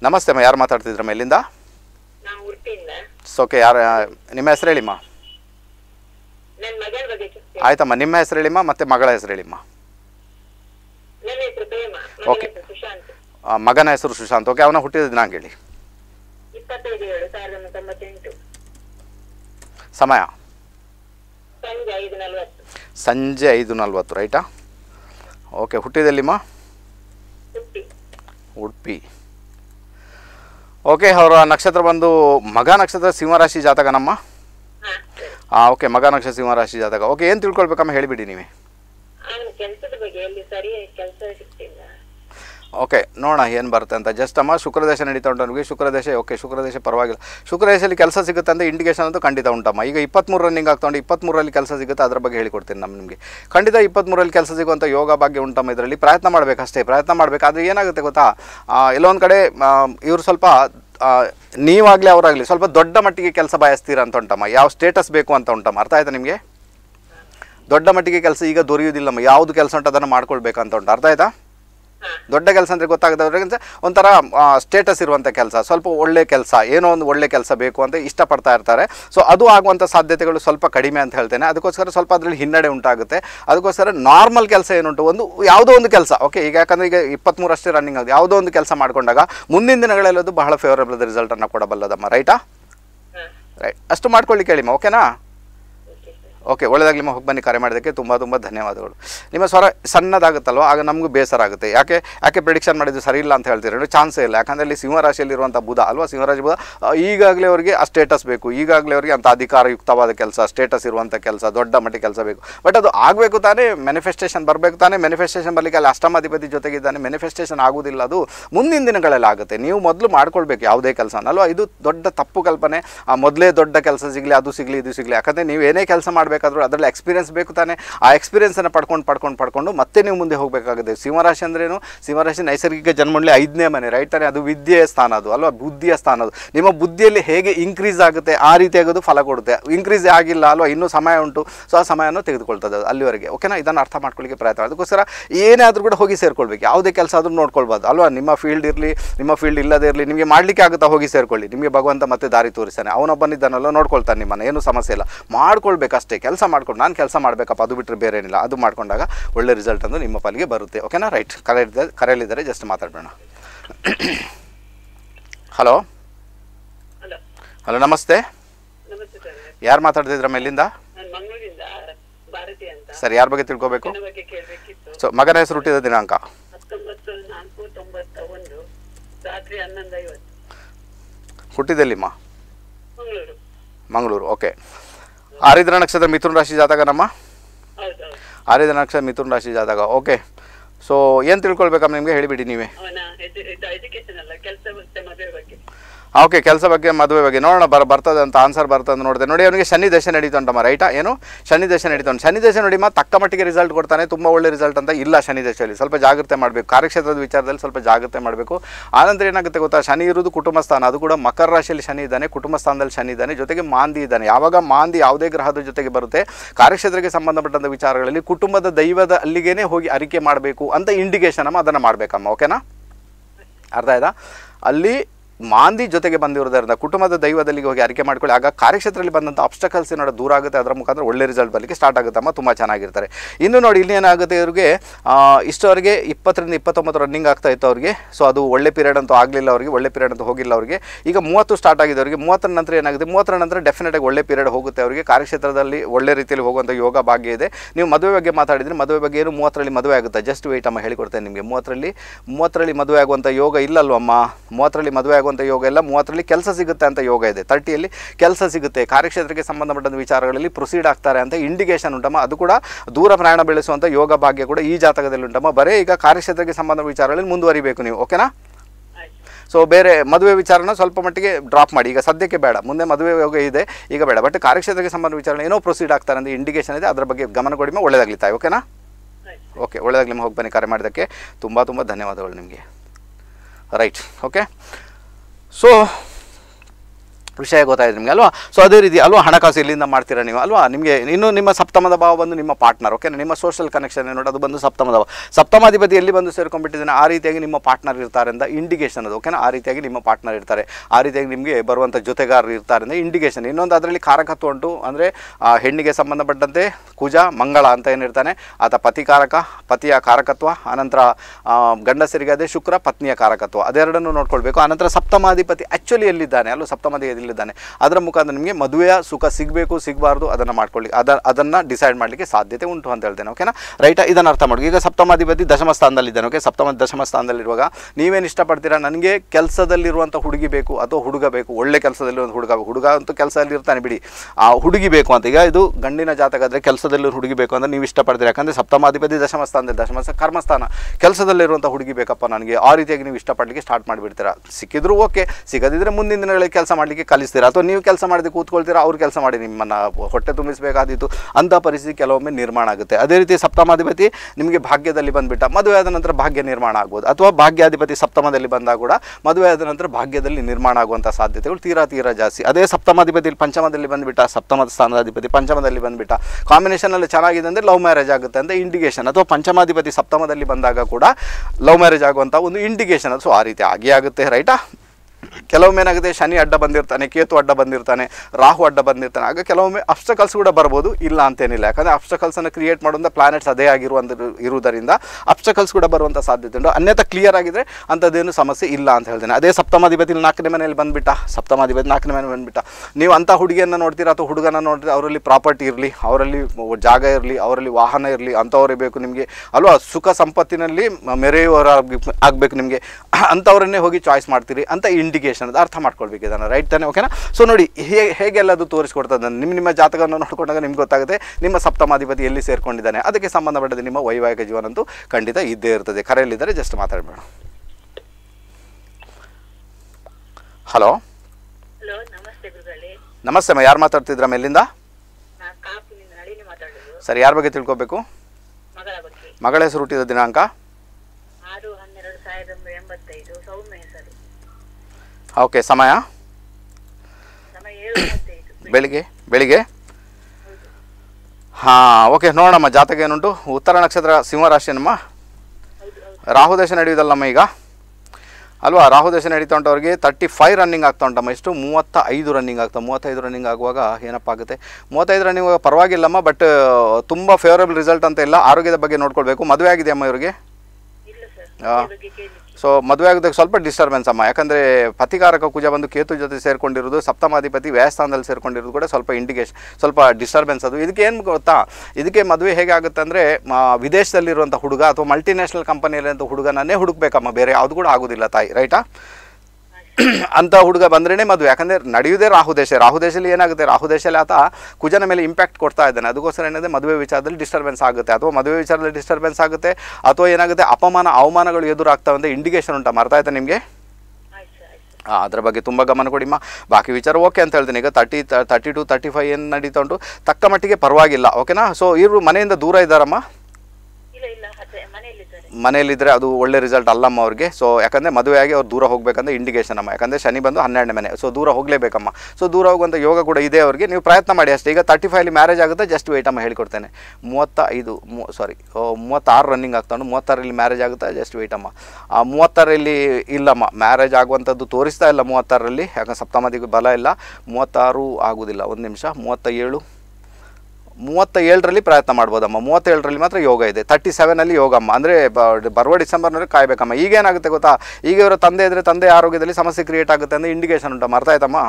ನಮಸ್ತೆ ಅಮ್ಮ ಯಾರು ಮಾತಾಡ್ತಿದ್ರಮ್ಮ ಎಲ್ಲಿಂದ ಓಕೆ ಯಾರು ನಿಮ್ಮ ಹೆಸರು ಹೇಳಿಮ್ಮ ಆಯ್ತಮ್ಮ ನಿಮ್ಮ ಹೆಸರು ಹೇಳಿಮ್ಮ ಮತ್ತೆ ಮಗಳ ಹೆಸರು ಹೇಳಿಮ್ಮ ಓಕೆ ಮಗನ ಹೆಸರು ಸುಶಾಂತ್ ಓಕೆ ಅವನ ಹುಟ್ಟಿದ ದಿನಾಂಕ ಹೇಳಿ ಸಮಯ ಸಂಜೆ ಐದು ನಲ್ವತ್ತು ರೈಟಾ ಓಕೆ ಹುಟ್ಟಿದಲ್ಲಿಮ್ಮ ಉಡುಪಿ ಓಕೆ ಅವರ ನಕ್ಷತ್ರ ಬಂದು ಮಗ ನಕ್ಷತ್ರ ಸಿಂಹರಾಶಿ ಜಾತಕನಮ್ಮ ಹಾಂ ಓಕೆ ಮಗ ನಕ್ಷತ್ರ ಸಿಂಹ ರಾಶಿ ಜಾತಕ ಓಕೆ ಏನು ತಿಳ್ಕೊಳ್ಬೇಕಮ್ಮ ಹೇಳಿಬಿಡಿ ನೀವೇ ಓಕೆ ನೋಡೋಣ ಏನು ಬರುತ್ತೆ ಅಂತ ಜಸ್ಟ್ ಅಮ್ಮ ಶುಕ್ರದೇಶ ನಡೀತಾ ಉಂಟು ನಮಗೆ ಶುಕ್ರದೇಶ ಓಕೆ ಶುಕ್ರದೇಶ ಪರವಾಗಿಲ್ಲ ಶುಕ್ರದೇಶದಲ್ಲಿ ಕೆಲಸ ಸಿಗುತ್ತೆ ಅಂತ ಇಂಡಿಕೇಶನ್ ಅಂತೂ ಖಂಡಿತ ಉಂಟಮ್ಮ ಈಗ ಇಪ್ಪತ್ತ್ಮೂರು ರನ್ನಿಂಗ್ ಆಗ್ತೊಂಡು ಇಪ್ಪತ್ತ್ಮೂರಲ್ಲಿ ಕೆಲಸ ಸಿಗುತ್ತೆ ಅದ್ರ ಬಗ್ಗೆ ಹೇಳಿಕೊಡ್ತೀನಿ ನಮ್ಮ ನಿಮಗೆ ಖಂಡಿತ ಇಪ್ಪತ್ತ್ಮೂರಲ್ಲಿ ಕೆಲಸ ಸಿಗುವಂಥ ಯೋಗ ಭಾಗ್ಯ ಉಂಟಮ್ಮ ಇದರಲ್ಲಿ ಪ್ರಯತ್ನ ಮಾಡಬೇಕಷ್ಟೇ ಪ್ರಯತ್ನ ಮಾಡಬೇಕಾದ್ರೆ ಏನಾಗುತ್ತೆ ಗೊತ್ತಾ ಎಲ್ಲೊಂದು ಕಡೆ ಇವರು ಸ್ವಲ್ಪ ನೀವಾಗಲಿ ಅವರಾಗಲಿ ಸ್ವಲ್ಪ ದೊಡ್ಡ ಮಟ್ಟಿಗೆ ಕೆಲಸ ಬಯಸ್ತೀರ ಅಂತ ಉಂಟಮ್ಮ ಯಾವ ಸ್ಟೇಟಸ್ ಬೇಕು ಅಂತ ಉಂಟಮ್ಮ ಅರ್ಥ ಆಯ್ತಾ ನಿಮಗೆ ದೊಡ್ಡ ಮಟ್ಟಿಗೆ ಕೆಲಸ ಈಗ ದೊರೆಯುವುದಿಲ್ಲಮ್ಮ ಯಾವುದು ಕೆಲಸ ಉಂಟು ಅದನ್ನು ಮಾಡ್ಕೊಳ್ಬೇಕಂತ ಉಂಟು ಅರ್ಥ ಆಯ್ತಾ ದೊಡ್ಡ ಕೆಲಸ ಅಂದರೆ ಗೊತ್ತಾಗದವ್ರಿಗೆ ಒಂಥರ ಸ್ಟೇಟಸ್ ಇರುವಂಥ ಕೆಲಸ ಸ್ವಲ್ಪ ಒಳ್ಳೆ ಕೆಲಸ ಏನೋ ಒಂದು ಒಳ್ಳೆ ಕೆಲಸ ಬೇಕು ಅಂತ ಇಷ್ಟಪಡ್ತಾ ಇರ್ತಾರೆ ಸೊ ಅದು ಆಗುವಂಥ ಸಾಧ್ಯತೆಗಳು ಸ್ವಲ್ಪ ಕಡಿಮೆ ಅಂತ ಹೇಳ್ತೇನೆ ಅದಕ್ಕೋಸ್ಕರ ಸ್ವಲ್ಪ ಅದರಲ್ಲಿ ಹಿನ್ನಡೆ ಉಂಟಾಗುತ್ತೆ ಅದಕ್ಕೋಸ್ಕರ ನಾರ್ಮಲ್ ಕೆಲಸ ಏನುಂಟು ಒಂದು ಯಾವುದೋ ಒಂದು ಕೆಲಸ ಓಕೆ ಈಗ ಯಾಕಂದರೆ ಈಗ ಇಪ್ಪತ್ತ್ಮೂರಷ್ಟೇ ರನ್ನಿಂಗ್ ಆಗುತ್ತೆ ಯಾವುದೋ ಒಂದು ಕೆಲಸ ಮಾಡಿಕೊಂಡಾಗ ಮುಂದಿನ ಅದು ಬಹಳ ಫೇವರಬಲ್ ರಿಸಲ್ಟನ್ನು ಕೊಡಬಲ್ಲದಮ್ಮ ರೈಟಾ ರೈಟ್ ಅಷ್ಟು ಮಾಡ್ಕೊಳ್ಳಿ ಕೇಳಿಮ್ಮ ಓಕೆನಾ ಓಕೆ ಒಳ್ಳೆಯದಾಗಲಿ ಹೋಗಿ ಬನ್ನಿ ಕರೆ ಮಾಡೋದಕ್ಕೆ ತುಂಬ ತುಂಬ ಧನ್ಯವಾದಗಳು ನಿಮ್ಮ ಸ್ವರ ಸಣ್ಣದಾಗುತ್ತಲ್ವ ಆಗ ನಮಗೂ ಬೇಸರ ಆಗುತ್ತೆ ಯಾಕೆ ಯಾಕೆ ಪ್ರಿಡಿಕ್ಷನ್ ಮಾಡಿದ್ದು ಸರಿ ಇಲ್ಲ ಅಂತ ಹೇಳ್ತೀರಿ ಚಾನ್ಸೇ ಇಲ್ಲ ಯಾಕಂದರೆ ಇಲ್ಲಿ ಸಿಂಹರಾಶಿಯಲ್ಲಿರುವಂಥ ಬುಧ ಅಲ್ವಾ ಸಿಂಹರಾಜ ಬುಧ ಈಗಾಗಲೇ ಅವರಿಗೆ ಆ ಸ್ಟೇಟಸ್ ಬೇಕು ಈಗಾಗಲೇ ಅವರಿಗೆ ಅಂಥ ಅಧಿಕಾರಯುಕ್ತವಾದ ಕೆಲಸ ಸ್ಟೇಟಸ್ ಇರುವಂಥ ಕೆಲಸ ದೊಡ್ಡ ಮಟ್ಟಿಗೆ ಕೆಲಸ ಬೇಕು ಬಟ್ ಅದು ಆಗಬೇಕು ತಾನೇ ಮೆನಿಫೆಸ್ಟೇಷನ್ ಬರಬೇಕು ತಾನೇ ಮೆನಿಫೆಸ್ಟೇಷನ್ ಬರಲಿಕ್ಕೆ ಅಲ್ಲಿ ಅಷ್ಟಮಾಧಿಪತಿ ಜೊತೆಗಿದ್ದಾನೆ ಮೆನಿಫೆಸ್ಟೇಷನ್ ಆಗೋದಿಲ್ಲ ಅದು ಮುಂದಿನ ದಿನಗಳಲ್ಲಿ ಆಗುತ್ತೆ ನೀವು ಮೊದಲು ಮಾಡ್ಕೊಳ್ಬೇಕು ಯಾವುದೇ ಅಲ್ವಾ ಇದು ದೊಡ್ಡ ತಪ್ಪು ಕಲ್ಪನೆ ಆ ಮೊದಲೇ ದೊಡ್ಡ ಕೆಲಸ ಸಿಗಲಿ ಅದು ಸಿಗಲಿ ಇದು ಸಿಗಲಿ ಯಾಕಂದರೆ ನೀವು ಏನೇ ಕೆಲಸ ಮಾಡಬೇಕು ಮಾಡಬೇಕಾದ್ರೂ ಅದರಲ್ಲಿ ಎಕ್ಸ್ಪೀರಿಯನ್ಸ್ ಬೇಕು ತಾನೆ ಆ ಎಕ್ಸ್ಪೀರಿಯನ್ಸನ್ನು ಪಡ್ಕೊಂಡು ಪಡ್ಕೊಂಡು ಪಡ್ಕೊಂಡು ಮತ್ತೆ ನೀವು ಮುಂದೆ ಹೋಗಬೇಕಾಗುತ್ತೆ ಸಿಂಹರಾಶಿ ಅಂದ್ರೇನು ಸಿಂಹರಾಶಿ ನೈಸರ್ಗಿಕ ಜನ್ಮಂಡಳಿ ಐದನೇ ಮನೆ ರೈಟ್ ತಾನೆ ಅದು ವಿದ್ಯೆಯ ಸ್ಥಾನ ಅದು ಅಲ್ವಾ ಬುದ್ಧಿಯ ಸ್ಥಾನ ಅದು ನಿಮ್ಮ ಬುದ್ಧಿಯಲ್ಲಿ ಹೇಗೆ ಇನ್ಕ್ರೀಸ್ ಆಗುತ್ತೆ ಆ ರೀತಿಯಾಗೋದು ಫಲ ಕೊಡುತ್ತೆ ಇನ್ಕ್ರೀಸ್ ಆಗಿಲ್ಲ ಅಲ್ವಾ ಇನ್ನೂ ಸಮಯ ಉಂಟು ಸೊ ಆ ಸಮಯವನ್ನು ತೆಗೆದುಕೊಳ್ತದೆ ಅಲ್ಲಿವರೆಗೆ ಓಕೆನಾ ಇದನ್ನು ಅರ್ಥ ಮಾಡ್ಕೊಳ್ಳಿಕ್ಕೆ ಪ್ರಯತ್ನ ಅದಕ್ಕೋಸ್ಕರ ಏನಾದರೂ ಕೂಡ ಹೋಗಿ ಸೇರ್ಕೊಳ್ಬೇಕು ಯಾವುದೇ ಕೆಲಸ ಆದರೂ ನೋಡ್ಕೊಳ್ಬೋದು ಅಲ್ವಾ ನಿಮ್ಮ ಫೀಲ್ಡ್ ಇರಲಿ ನಿಮ್ಮ ಫೀಲ್ಡ್ ಇಲ್ಲದೇ ಇರಲಿ ನಿಮಗೆ ಮಾಡಲಿಕ್ಕೆ ಆಗುತ್ತಾ ಹೋಗಿ ಸೇರ್ಕೊಳ್ಳಿ ನಿಮಗೆ ಭಗವಂತ ಮತ್ತೆ ದಾರಿ ತೋರಿಸ್ತಾನೆ ಅವನೊಬ್ಬನಿದ್ದಾನಲ್ಲ ನೋಡ್ಕೊಳ್ತಾನೆ ನಿಮ್ಮನ್ನು ಏನು ಸಮಸ್ಯೆ ಇಲ್ಲ ಅಷ್ಟೇ ಕೆಲಸ ಮಾಡ್ಕೊಂಡು ನಾನು ಕೆಲಸ ಮಾಡಬೇಕಪ್ಪ ಅದು ಬಿಟ್ಟರೆ ಬೇರೆ ಏನಿಲ್ಲ ಅದು ಮಾಡ್ಕೊಂಡಾಗ ಒಳ್ಳೆ ರಿಸಲ್ಟ್ ಅಂದರೆ ನಿಮ್ಮ ಪಾಲಿಗೆ ಬರುತ್ತೆ ಓಕೆನಾ ರೈಟ್ ಕರೆ ಕರೆಯಲಿದ್ದಾರೆ ಜಸ್ಟ್ ಮಾತಾಡೋಣ ಹಲೋ ಹಲೋ ನಮಸ್ತೆ ಯಾರು ಮಾತಾಡ್ತಿದ್ರ ಮೇಲಿಂದ ಸರ್ ಯಾರ ಬಗ್ಗೆ ತಿಳ್ಕೋಬೇಕು ಸೊ ಮಗನ ಹೆಸರು ಹುಟ್ಟಿದ ದಿನಾಂಕ ಹುಟ್ಟಿದೆಲ್ಲಿಮ್ಮ ಮಂಗಳೂರು ಓಕೆ ಆರಿದ್ರ ನಕ್ಷತ್ರ ಮಿಥುನ್ ರಾಶಿ ನಮ್ಮ ಆರಿದ್ರ ನಕ್ಷತ್ರ ಮಿಥುನ್ ರಾಶಿ ಜಾತಕ ಓಕೆ ಸೊ ಏನ್ ತಿಳ್ಕೊಳ್ಬೇಕಮ್ಮ ನಿಮಗೆ ಹೇಳಿಬಿಡಿ ನೀವೇ ಓಕೆ ಕೆಲಸ ಬಗ್ಗೆ ಮದುವೆ ಬಗ್ಗೆ ನೋಡೋಣ ಬರ ಬರ್ತದೆ ಅಂತ ಆನ್ಸರ್ ಬರ್ತದೆ ನೋಡಿದೆ ನೋಡಿ ಅವನಿಗೆ ಶನಿ ದಶೆ ನಡೀತಂಟಮ್ಮ ರೈಟ್ ಏನು ಶನಿ ದೇಶ ನಡೀತಾನೆ ಶನಿ ದೇಶ ನೋಡಿ ಮತ್ತೆ ತಕ್ಕ ಮಟ್ಟಿಗೆ ರಿಸಲ್ಟ್ ಕೊಡ್ತಾನೆ ತುಂಬ ಒಳ್ಳೆ ರಿಸಲ್ಟ್ ಅಂತ ಇಲ್ಲ ಶನಿ ದೇಶದಲ್ಲಿ ಸ್ವಲ್ಪ ಜಾಗ್ರತೆ ಮಾಡಬೇಕು ಕಾರ್ಯಕ್ಷೇತ್ರದ ವಿಚಾರದಲ್ಲಿ ಸ್ವಲ್ಪ ಜಾಗ್ರತೆ ಮಾಡಬೇಕು ಆನಂತರ ಏನಾಗುತ್ತೆ ಗೊತ್ತಾ ಶನಿ ಇರೋದು ಕುಟುಂಬ ಸ್ಥಾನ ಅದು ಕೂಡ ಮಕರ ರಾಶಿಯಲ್ಲಿ ಶನಿ ಇದ್ದಾನೆ ಕುಟುಂಬ ಸ್ಥಾನದಲ್ಲಿ ಶನಿ ಇದ್ದಾನೆ ಜೊತೆಗೆ ಮಾಂದಿ ಇದ್ದಾನೆ ಯಾವಾಗ ಮಾಂದಿ ಯಾವುದೇ ಗ್ರಹದ ಜೊತೆಗೆ ಬರುತ್ತೆ ಕಾರ್ಯಕ್ಷೇತ್ರಕ್ಕೆ ಸಂಬಂಧಪಟ್ಟಂಥ ವಿಚಾರಗಳಲ್ಲಿ ಕುಟುಂಬದ ದೈವದ ಅಲ್ಲಿಗೆ ಹೋಗಿ ಅರಿಕೆ ಮಾಡಬೇಕು ಅಂತ ಇಂಡಿಕೇಶನ್ ಅಮ್ಮ ಅದನ್ನು ಮಾಡಬೇಕಮ್ಮ ಓಕೆನಾ ಅರ್ಥ ಆಯ್ತಾ ಅಲ್ಲಿ ಮಾಂದಿ ಜೊತೆಗೆ ಬಂದಿರೋದ್ರಿಂದ ಕುಟುಂಬದ ದೈವದಲ್ಲಿ ಹೋಗಿ ಅರಿಕೆ ಮಾಡ್ಕೊಳ್ಳಿ ಆಗ ಕಾರ್ಯಕ್ಷೇತ್ರದಲ್ಲಿ ಬಂದಂಥ ಆಬ್ಸ್ಟಕಲ್ಸ್ ಏನಾದ್ರು ದೂರ ಆಗುತ್ತೆ ಅದರ ಮುಖಾಂತರ ಒಳ್ಳೆ ರಿಸಲ್ಟ್ ಬರಲಿಕ್ಕೆ ಸ್ಟಾರ್ಟ್ ಆಗುತ್ತಮ್ಮ ತುಂಬ ಚೆನ್ನಾಗಿರ್ತಾರೆ ಇನ್ನು ನೋಡಿ ಇಲ್ಲಿ ಏನಾಗುತ್ತೆ ಇವ್ರಿಗೆ ಇಷ್ಟವರೆಗೆ ಇಪ್ಪತ್ತರಿಂದ ಇಪ್ಪತ್ತೊಂಬತ್ತು ರನ್ನಿಂಗ್ ಆಗ್ತಾ ಇತ್ತು ಅವರಿಗೆ ಸೊ ಅದು ಒಳ್ಳೆ ಪೀರಿಯಡ್ ಅಂತೂ ಆಗಲಿಲ್ಲ ಅವರಿಗೆ ಒಳ್ಳೆ ಪೀರಿಯಡ್ ಅಂತ ಹೋಗಿಲ್ಲ ಅವರಿಗೆ ಈಗ ಮೂವತ್ತು ಸ್ಟಾರ್ಟ್ ಆಗಿದೆ ಅವರಿಗೆ ಮೂವತ್ತರ ನಂತರ ಏನಾಗುತ್ತೆ ಮೂವತ್ತರ ನಂತರ ಡೆಫಿನೆಟಾಗಿ ಒಳ್ಳೆ ಪೀರಿಯಡ್ ಹೋಗುತ್ತೆ ಅವರಿಗೆ ಕಾರ್ಯಕ್ಷೇತ್ರದಲ್ಲಿ ಒಳ್ಳೆ ರೀತಿಯಲ್ಲಿ ಹೋಗುವಂಥ ಯೋಗ ಭಾಗ್ಯ ಇದೆ ನೀವು ಮದುವೆ ಬಗ್ಗೆ ಮಾತಾಡಿದರೆ ಮದುವೆ ಬಗ್ಗೆ ಏನು ಮೂವತ್ತರಲ್ಲಿ ಮದುವೆ ಆಗುತ್ತೆ ಜಸ್ಟ್ ವೈಟ್ ಅಮ್ಮ ಹೇಳಿಕೊಡ್ತೇನೆ ನಿಮಗೆ ಮೂವತ್ತರಲ್ಲಿ ಮೂವತ್ತರಲ್ಲಿ ಮದುವೆ ಆಗುವಂಥ ಯೋಗ ಇಲ್ಲಲ್ವಮ್ಮ ಮೂವತ್ತರಲ್ಲಿ ಮದುವೆ ಆಗುವಂಥ ಅಂತ ಯೋಗ ಎಲ್ಲ ಮೂವತ್ತರಲ್ಲಿ ಕೆಲಸ ಸಿಗುತ್ತೆ ಅಂತ ಯೋಗ ಇದೆ ತರ್ಟಿಯಲ್ಲಿ ಕೆಲಸ ಸಿಗುತ್ತೆ ಕಾರ್ಯಕ್ಷೇತ್ರಕ್ಕೆ ಸಂಬಂಧಪಟ್ಟಂಥ ವಿಚಾರಗಳಲ್ಲಿ ಪ್ರೊಸೀಡ್ ಆಗ್ತಾರೆ ಅಂತ ಇಂಡಿಕೇಶನ್ ಉಂಟಮ್ಮ ಅದು ಕೂಡ ದೂರ ಪ್ರಯಾಣ ಬೆಳೆಸುವಂಥ ಯೋಗ ಭಾಗ್ಯ ಕೂಡ ಈ ಜಾತಕದಲ್ಲಿ ಉಂಟಮ್ಮ ಬರೀ ಈಗ ಕಾರ್ಯಕ್ಷೇತ್ರಕ್ಕೆ ಸಂಬಂಧ ವಿಚಾರಗಳಲ್ಲಿ ಮುಂದುವರಿಬೇಕು ನೀವು ಓಕೆನಾ ಸೊ ಬೇರೆ ಮದುವೆ ವಿಚಾರನ ಸ್ವಲ್ಪ ಮಟ್ಟಿಗೆ ಡ್ರಾಪ್ ಮಾಡಿ ಈಗ ಸದ್ಯಕ್ಕೆ ಬೇಡ ಮುಂದೆ ಮದುವೆ ಯೋಗ ಇದೆ ಈಗ ಬೇಡ ಬಟ್ ಕಾರ್ಯಕ್ಷೇತ್ರಕ್ಕೆ ಸಂಬಂಧ ವಿಚಾರ ಏನೋ ಪ್ರೊಸೀಡ್ ಆಗ್ತಾರೆ ಅಂತ ಇಂಡಿಕೇಶನ್ ಇದೆ ಅದರ ಬಗ್ಗೆ ಗಮನ ಕೊಡಿಮೆ ಒಳ್ಳೆಯದಾಗಲಿ ಓಕೆನಾ ಓಕೆ ಒಳ್ಳೆಯದಾಗಲಿ ಹೋಗಿ ಬನ್ನಿ ಕರೆ ಮಾಡಿದ್ದಕ್ಕೆ ತುಂಬ ತುಂಬ ಧನ್ಯವಾದಗಳು ನಿಮಗೆ ರೈಟ್ ಓಕೆ so ವಿಷಯ ಗೊತ್ತಾಯಿತು ನಿಮಗೆ ಅಲ್ವಾ ಸೊ ಅದೇ ರೀತಿ ಅಲ್ವಾ ಹಣಕಾಸು ಇಲ್ಲಿಂದ ಮಾಡ್ತೀರಾ ನೀವು ಅಲ್ವಾ ನಿಮಗೆ ಇನ್ನು ನಿಮ್ಮ ಸಪ್ತಮದ ಭಾವ ಬಂದು ನಿಮ್ಮ ಪಾರ್ಟ್ನರ್ ಓಕೆ ನಿಮ್ಮ ಸೋಷಿಯಲ್ ಕನೆಕ್ಷನ್ ನೋಡಿ ಅದು ಬಂದು ಸಪ್ತಮದ ಭಾವ ಸಪ್ತಮಾಧಿಪತಿ ಎಲ್ಲಿ ಬಂದು ಸೇರ್ಕೊಂಡ್ಬಿಟ್ಟಿದ್ದೇನೆ ಆ ರೀತಿಯಾಗಿ ನಿಮ್ಮ ಪಾರ್ಟ್ನರ್ ಇರ್ತಾರೆ ಅಂತ ಇಂಡಿಕೇಶನ್ ಅದು ಓಕೆನಾ ಆ ರೀತಿಯಾಗಿ ನಿಮ್ಮ ಪಾರ್ಟ್ನರ್ ಇರ್ತಾರೆ ಆ ರೀತಿಯಾಗಿ ನಿಮಗೆ ಬರುವಂಥ ಜೊತೆಗಾರರು ಇರ್ತಾರೆ ಅಂದರೆ ಇಂಡಿಕೇಶನ್ ಇನ್ನೊಂದು ಅದರಲ್ಲಿ ಕಾರಕತ್ವ ಉಂಟು ಅಂದರೆ ಹೆಣ್ಣಿಗೆ ಸಂಬಂಧಪಟ್ಟಂತೆ ಕುಜ ಮಂಗಳ ಅಂತ ಏನಿರ್ತಾನೆ ಆತ ಪತಿ ಕಾರಕ ಪತಿಯ ಕಾರಕತ್ವ ಆನಂತರ ಗಂಡಸರಿಗೆ ಅದೇ ಶುಕ್ರ ಪತ್ನಿಯ ಕಾರಕತ್ವ ಅದೆರಡನ್ನು ನೋಡ್ಕೊಳ್ಬೇಕು ಆನಂತರ ಸಪ್ತಮಾಧಿಪತಿ ಆ್ಯಕ್ಚುಲಿ ಎಲ್ಲಿದ್ದಾನೆ ಅಲ್ಲೂ ಸಪ್ತಮಾಧಿಪತಿ ಇಲ್ಲಿದ್ದಾನೆ ಅದರ ಮುಖಾಂತರ ನಿಮಗೆ ಮದುವೆಯ ಸುಖ ಸಿಗಬೇಕು ಸಿಗಬಾರ್ದು ಅದನ್ನು ಮಾಡ್ಕೊಳ್ಳಿ ಅದ ಅದನ್ನು ಡಿಸೈಡ್ ಮಾಡಲಿಕ್ಕೆ ಸಾಧ್ಯತೆ ಉಂಟು ಅಂತ ಹೇಳ್ತೇನೆ ಓಕೆನಾ ರೈಟ್ ಇದನ್ನು ಅರ್ಥ ಮಾಡಿ ಈಗ ಸಪ್ತಮಾಧಿಪತಿ ದಶಮ ಸ್ಥಾನದಲ್ಲಿದ್ದಾನೆ ಓಕೆ ಸಪ್ತಮ ದಶಮ ಸ್ಥಾನದಲ್ಲಿರುವಾಗ ನೀವೇನು ಇಷ್ಟಪಡ್ತೀರಾ ನನಗೆ ಕೆಲಸದಲ್ಲಿರುವಂಥ ಹುಡುಗಿ ಬೇಕು ಅಥವಾ ಹುಡುಗ ಬೇಕು ಒಳ್ಳೆ ಕೆಲಸದಲ್ಲಿ ಒಂದು ಹುಡುಗ ಹುಡುಗ ಅಂತೂ ಕೆಲಸದಲ್ಲಿ ಇರ್ತಾನೆ ಬಿಡಿ ಆ ಹುಡುಗಿ ಬೇಕು ಅಂತ ಈಗ ಇದು ಗಂಡಿನ ಜಾತಕ ಆದರೆ ಕೆಲಸದಲ್ಲಿ ಹುಡುಗಿ ಬೇಕು ಅಂದರೆ ನೀವು ಇಷ್ಟಪಡ್ತೀರಾ ಯಾಕಂದರೆ ಸಪ್ತಮಾಧಿಪತಿ ದಶಮ ಸ್ಥಾನದಲ್ಲಿ ದಶಮ ಕರ್ಮಸ್ಥಾನ ಕೆಲಸದಲ್ಲಿರುವಂಥ ಹುಡುಗಿ ಬೇಕಪ್ಪ ನನಗೆ ಆ ರೀತಿಯಾಗಿ ನೀವು ಇಷ್ಟಪಡಲಿಕ್ಕೆ ಸ್ಟಾರ್ಟ್ ಮಾಡಿಬಿಡ್ತೀರಾ ಸಿಕ್ಕಿದ್ರು ಓಕೆ ಸಿಗದಿದ್ದರೆ ಮುಂದಿನ ದಿನಗಳಲ್ಲಿ ಕೆಲಸ ಮಾಡಲಿಕ್ಕೆ ಕಲಿಸ್ತೀರಾ ಅಥವಾ ನೀವು ಕೆಲಸ ಮಾಡಿದ್ದು ಕೂತ್ಕೊಳ್ತೀರಾ ಅವ್ರು ಕೆಲಸ ಮಾಡಿ ನಿಮ್ಮನ್ನು ಹೊಟ್ಟೆ ತುಂಬಿಸಬೇಕಾದಿತ್ತು ಅಂಥ ಪರಿಸ್ಥಿತಿ ಕೆಲವೊಮ್ಮೆ ನಿರ್ಮಾಣ ಆಗುತ್ತೆ ಅದೇ ರೀತಿ ಸಪ್ತಮಾಧಿಪತಿ ನಿಮಗೆ ಭಾಗ್ಯದಲ್ಲಿ ಬಂದುಬಿಟ್ಟ ಮದುವೆ ಆದ ನಂತರ ಭಾಗ್ಯ ನಿರ್ಮಾಣ ಆಗ್ಬೋದು ಅಥವಾ ಭಾಗ್ಯಾಧಿಪತಿ ಸಪ್ತಮದಲ್ಲಿ ಬಂದಾಗ ಕೂಡ ಮದುವೆ ಆದ ನಂತರ ಭಾಗ್ಯದಲ್ಲಿ ನಿರ್ಮಾಣ ಆಗುವಂಥ ಸಾಧ್ಯತೆಗಳು ತೀರಾ ತೀರಾ ಜಾಸ್ತಿ ಅದೇ ಸಪ್ತಮಾಧಿಪತಿ ಪಂಚಮದಲ್ಲಿ ಬಂದುಬಿಟ್ಟ ಸಪ್ತಮದ ಸ್ಥಾನಾಧಿಪತಿ ಪಂಚಮದಲ್ಲಿ ಬಂದುಬಿಟ್ಟ ಕಾಂಬಿನೇಷನಲ್ಲಿ ಚೆನ್ನಾಗಿದೆ ಅಂದರೆ ಲವ್ ಮ್ಯಾರೇಜ್ ಆಗುತ್ತೆ ಅಂತ ಇಂಡಿಕೇಷನ್ ಅಥವಾ ಪಂಚಮಾಧಿಪತಿ ಸಪ್ತಮದಲ್ಲಿ ಬಂದಾಗ ಕೂಡ ಲವ್ ಮ್ಯಾರೇಜ್ ಆಗುವಂಥ ಒಂದು ಇಂಡಿಕೇಷನ್ ಅದು ಸೊ ಆ ರೀತಿ ಆಗಿ ಆಗುತ್ತೆ ರೈಟಾ ಕೆಲವೊಮ್ಮೆ ಏನಾಗುತ್ತೆ ಶನಿ ಅಡ್ಡ ಬಂದಿರ್ತಾನೆ ಕೇತು ಅಡ್ಡ ಬಂದಿರ್ತಾನೆ ರಾಹು ಅಡ್ಡ ಬಂದಿರ್ತಾನೆ ಆಗ ಕೆಲವೊಮ್ಮೆ ಅಬ್ಸ್ಟಕಲ್ಸ್ ಕೂಡ ಬರ್ಬೋದು ಇಲ್ಲ ಅಂತೇನಿಲ್ಲ ಯಾಕಂದರೆ ಅಪ್ಸ್ಟಕಲ್ಸನ್ನು ಕ್ರಿಯೇಟ್ ಮಾಡುವಂಥ ಪ್ಲಾನೆಟ್ಸ್ ಅದೇ ಆಗಿರುವಂಥ ಇರುವುದರಿಂದ ಅಬ್ಸ್ಟಕಲ್ಸ್ ಕೂಡ ಬರುವಂಥ ಸಾಧ್ಯತೆ ಉಂಟು ಅನ್ಯಥ ಕ್ಲಿಯರ್ ಆಗಿದ್ರೆ ಅಂಥದ್ದೇನು ಸಮಸ್ಯೆ ಇಲ್ಲ ಅಂತ ಹೇಳ್ತೇನೆ ಅದೇ ಸಪ್ತಮಾಧಿಪತಿ ನಾಲ್ಕನೇ ಮನೆಯಲ್ಲಿ ಬಂದುಬಿಟ್ಟ ಸಪ್ತಮಾಧಿಪತಿ ನಾಲ್ಕನೇ ಮನೆ ಬಂದುಬಿಟ್ಟ ನೀವು ಅಂಥ ಹುಡುಗಿಯನ್ನು ನೋಡ್ತೀರಾ ಅಥವಾ ಹುಡುಗನ ನೋಡ್ತೀರಾ ಅವರಲ್ಲಿ ಪ್ರಾಪರ್ಟಿ ಇರಲಿ ಅವರಲ್ಲಿ ಜಾಗ ಇರಲಿ ಅವರಲ್ಲಿ ವಾಹನ ಇರಲಿ ಅಂಥವರೇ ಬೇಕು ನಿಮಗೆ ಅಲ್ವಾ ಸುಖ ಸಂಪತ್ತಿನಲ್ಲಿ ಮೆರೆಯುವವರಾಗಿ ಆಗಬೇಕು ನಿಮಗೆ ಅಂಥವರನ್ನೇ ಹೋಗಿ ಚಾಯ್ಸ್ ಮಾಡ್ತೀರಿ ಅಂತ ಇಂಡಿ ಇಂಡಿಕೇಶನ್ ಅದು ಅರ್ಥ ಮಾಡ್ಕೊಳ್ಬೇಕು ಇದನ್ನು ರೈಟ್ ತಾನೆ ಓಕೆನಾ ಸೊ ನೋಡಿ ಹೇಗೆ ಹೇಗೆಲ್ಲ ಅದು ತೋರಿಸ್ಕೊಡ್ತದೆ ನಿಮ್ಮ ನಿಮ್ಮ ಜಾತಕವನ್ನು ನೋಡ್ಕೊಂಡಾಗ ನಿಮ್ಗೆ ಗೊತ್ತಾಗುತ್ತೆ ನಿಮ್ಮ ಸಪ್ತಮಾಧಿಪತಿ ಎಲ್ಲಿ ಸೇರ್ಕೊಂಡಿದ್ದಾನೆ ಅದಕ್ಕೆ ಸಂಬಂಧಪಟ್ಟದ್ದು ನಿಮ್ಮ ವೈವಾಹಿಕ ಜೀವನಂತೂ ಖಂಡಿತ ಇದ್ದೇ ಇರ್ತದೆ ಕರೆಯಲ್ಲಿದ್ದರೆ ಜಸ್ಟ್ ಮಾತಾಡಬೇಡ ಹಲೋ ನಮಸ್ತೆ ಅಮ್ಮ ಯಾರು ಮಾತಾಡ್ತಿದ್ರ ಎಲ್ಲಿಂದ ಸರಿ ಯಾರ ಬಗ್ಗೆ ತಿಳ್ಕೊಬೇಕು ಮಗಳ ಹೆಸರು ಹುಟ್ಟಿದ ದಿನಾಂಕ ಓಕೆ ಸಮಯ ಬೆಳಿಗ್ಗೆ ಬೆಳಿಗ್ಗೆ ಹಾಂ ಓಕೆ ನೋಡಮ್ಮ ಜಾತಕ ಏನುಂಟು ಉತ್ತರ ನಕ್ಷತ್ರ ಸಿಂಹರಾಶಿಯಮ್ಮ ರಾಹುದೇಶ ನಡೆಯುವುದಲ್ಲಮ್ಮ ಈಗ ಅಲ್ವಾ ರಾಹುದೇಶ ನಡೀತಾ ಉಂಟವ್ರಿಗೆ ತರ್ಟಿ ಫೈವ್ ರನ್ನಿಂಗ್ ಆಗ್ತಾ ಉಂಟಮ್ಮ ಇಷ್ಟು ಮೂವತ್ತ ಐದು ರನ್ನಿಂಗ್ ಆಗ್ತಾ ಮೂವತ್ತೈದು ರನ್ನಿಂಗ್ ಆಗುವಾಗ ಏನಪ್ಪ ಆಗುತ್ತೆ ಮೂವತ್ತೈದು ರನ್ನಿಂಗ್ ಪರವಾಗಿಲ್ಲಮ್ಮ ಬಟ್ ತುಂಬ ಫೇವರೇಬಲ್ ರಿಸಲ್ಟ್ ಅಂತ ಇಲ್ಲ ಆರೋಗ್ಯದ ಬಗ್ಗೆ ನೋಡ್ಕೊಳ್ಬೇಕು ಮದುವೆ ಆಗಿದೆಯಮ್ಮ ಇವರಿಗೆ ಸೊ ಮದುವೆ ಆಗೋದಕ್ಕೆ ಸ್ವಲ್ಪ ಡಿಸ್ಟರ್ಬೆನ್ಸ್ ಅಮ್ಮ ಯಾಕಂದರೆ ಪತಿಕಾರಕ ಕುಜ ಬಂದು ಕೇತು ಜೊತೆ ಸೇರಿಕೊಂಡಿರೋದು ಸಪ್ತಮಾಧಿಪತಿ ವ್ಯಾಸ್ಥಾನದಲ್ಲಿ ಸೇರಿಕೊಂಡಿರೋದು ಕೂಡ ಸ್ವಲ್ಪ ಇಂಡಿಕೇಶನ್ ಸ್ವಲ್ಪ ಡಿಸ್ಟರ್ಬೆನ್ಸ್ ಅದು ಇದಕ್ಕೆ ಏನು ಗೊತ್ತಾ ಇದಕ್ಕೆ ಮದುವೆ ಹೇಗೆ ಆಗುತ್ತೆ ಅಂದರೆ ವಿದೇಶದಲ್ಲಿರುವಂಥ ಹುಡುಗ ಅಥವಾ ಮಲ್ಟಿನ್ಯಾಷನಲ್ ಕಂಪನಿಯಲ್ಲಿರುವಂಥ ಹುಡುಗನನ್ನೇ ಹುಡುಕಬೇಕಮ್ಮ ಬೇರೆ ಯಾವುದು ಕೂಡ ಆಗೋದಿಲ್ಲ ತಾಯಿ ರೈಟಾ ಅಂಥ ಹುಡುಗ ಬಂದ್ರೇ ಮದುವೆ ಯಾಕಂದರೆ ನಡೆಯುವುದೇ ರಾಹು ದೇಶಲ್ಲಿ ಏನಾಗುತ್ತೆ ರಾಹು ದೇಶಲ್ಲಿ ಆತ ಕುಜನ ಮೇಲೆ ಇಂಪ್ಯಾಕ್ಟ್ ಕೊಡ್ತಾ ಇದ್ದಾನೆ ಅದಕ್ಕೋಸ್ಕರ ಏನಿದೆ ಮದುವೆ ವಿಚಾರದಲ್ಲಿ ಡಿಸ್ಟರ್ಬೆನ್ಸ್ ಆಗುತ್ತೆ ಅಥವಾ ಮದುವೆ ವಿಚಾರದಲ್ಲಿ ಡಿಸ್ಟರ್ಬೆನ್ಸ್ ಆಗುತ್ತೆ ಅಥವಾ ಏನಾಗುತ್ತೆ ಅಪಮಾನ ಅವಮಾನಗಳು ಎದುರಾಗ್ತಾವೆ ಅಂತ ಇಂಡಿಕೇಶನ್ ಉಂಟಾ ಮರ್ತಾ ಆಯ್ತಾ ನಿಮಗೆ ಅದರ ಬಗ್ಗೆ ತುಂಬ ಗಮನ ಕೊಡಿಮ್ಮ ಬಾಕಿ ವಿಚಾರ ಓಕೆ ಅಂತ ಹೇಳ್ತೀನಿ ಈಗ thirty thirty two thirty five ಏನು ನಡೀತಾ ಉಂಟು ತಕ್ಕ ಮಟ್ಟಿಗೆ ಪರವಾಗಿಲ್ಲ ಓಕೆನಾ ಸೊ ಇವರು ಮನೆಯಿಂದ ದೂರ ಇದ್ದಾರಮ್ಮ ಮನೆಯಲ್ಲಿದ್ದರೆ ಅದು ಒಳ್ಳೆ ರಿಸಲ್ಟ್ ಅಲ್ಲಮ್ಮ ಅವ್ರಿಗೆ ಸೊ ಯಾಕಂದರೆ ಮದುವೆಯಾಗಿ ಅವ್ರು ದೂರ ಹೋಗಬೇಕಂದ್ರೆ ಇಂಡಿಕೇಷನ್ ಅಮ್ಮ ಯಾಕಂದರೆ ಶನಿ ಬಂದು ಹನ್ನೆರಡನೇ ಮನೆ ಸೊ ದೂರ ಹೋಗಲೇಬೇಕಮ್ಮ ಸೊ ದೂರ ಹೋಗುವಂಥ ಯೋಗ ಕೂಡ ಇದೆ ಅವ್ರಿಗೆ ನೀವು ಪ್ರಯತ್ನ ಮಾಡಿ ಅಷ್ಟೇ ಈಗ ತರ್ಟಿ ಫೈಲಿ ಮ್ಯಾರೇಜ್ ಆಗುತ್ತೆ ಜಸ್ಟ್ ವೆಯ್ಟ್ ಅಮ್ಮ ಹೇಳ್ಕೊಡ್ತೇನೆ ಮೂವತ್ತ ಐದು ಮೂ ಸಾರಿ ಮೂವತ್ತಾರು ರನ್ನಿಂಗ್ ಆಗ್ತಾನು ಮೂವತ್ತಾರಲ್ಲಿ ಮ್ಯಾರೇಜ್ ಆಗುತ್ತೆ ಜಸ್ಟ್ ವೆಯ್ಟ್ ಅಮ್ಮ ಮೂವತ್ತಾರಲ್ಲಿ ಇಲ್ಲಮ್ಮ ಮ್ಯಾರೇಜ್ ಆಗುವಂಥದ್ದು ತೋರಿಸ್ತಾ ಇಲ್ಲ ಮೂವತ್ತಾರರಲ್ಲಿ ಯಾಕಂದ್ರೆ ಸಪ್ತಮದಿಗೆ ಬಲ ಇಲ್ಲ ಮೂವತ್ತಾರು ಆಗೋದಿಲ್ಲ ಒಂದು ನಿಮಿಷ ಮೂವತ್ತ ಏಳು ಮೂವತ್ತ ಏಳರಲ್ಲಿ ಪ್ರಯತ್ನ ಮಾಡ್ಬೋದಮ್ಮ ಮೂವತ್ತೇಳರಲ್ಲಿ ಮಾತ್ರ ಯೋಗ ಇದೆ ತರ್ಟಿ ಸೆವೆನಲ್ಲಿ ಯೋಗಮ್ಮ ಅಂದರೆ ಬರುವ ಡಿಸೆಂಬರ್ನಲ್ಲಿ ಕಾಯಬೇಕಮ್ಮ ಈಗೇನಾಗುತ್ತೆ ಗೊತ್ತಾ ಈಗ ಇವರು ತಂದೆ ಇದ್ದರೆ ತಂದೆ ಆರೋಗ್ಯದಲ್ಲಿ ಸಮಸ್ಯೆ ಕ್ರಿಯೇಟ್ ಆಗುತ್ತೆ ಅಂದರೆ ಇಂಡಿಕೇಷನ್ ಉಂಟಮ್ಮ ಅರ್ಥ ಆಯ್ತಮ್ಮ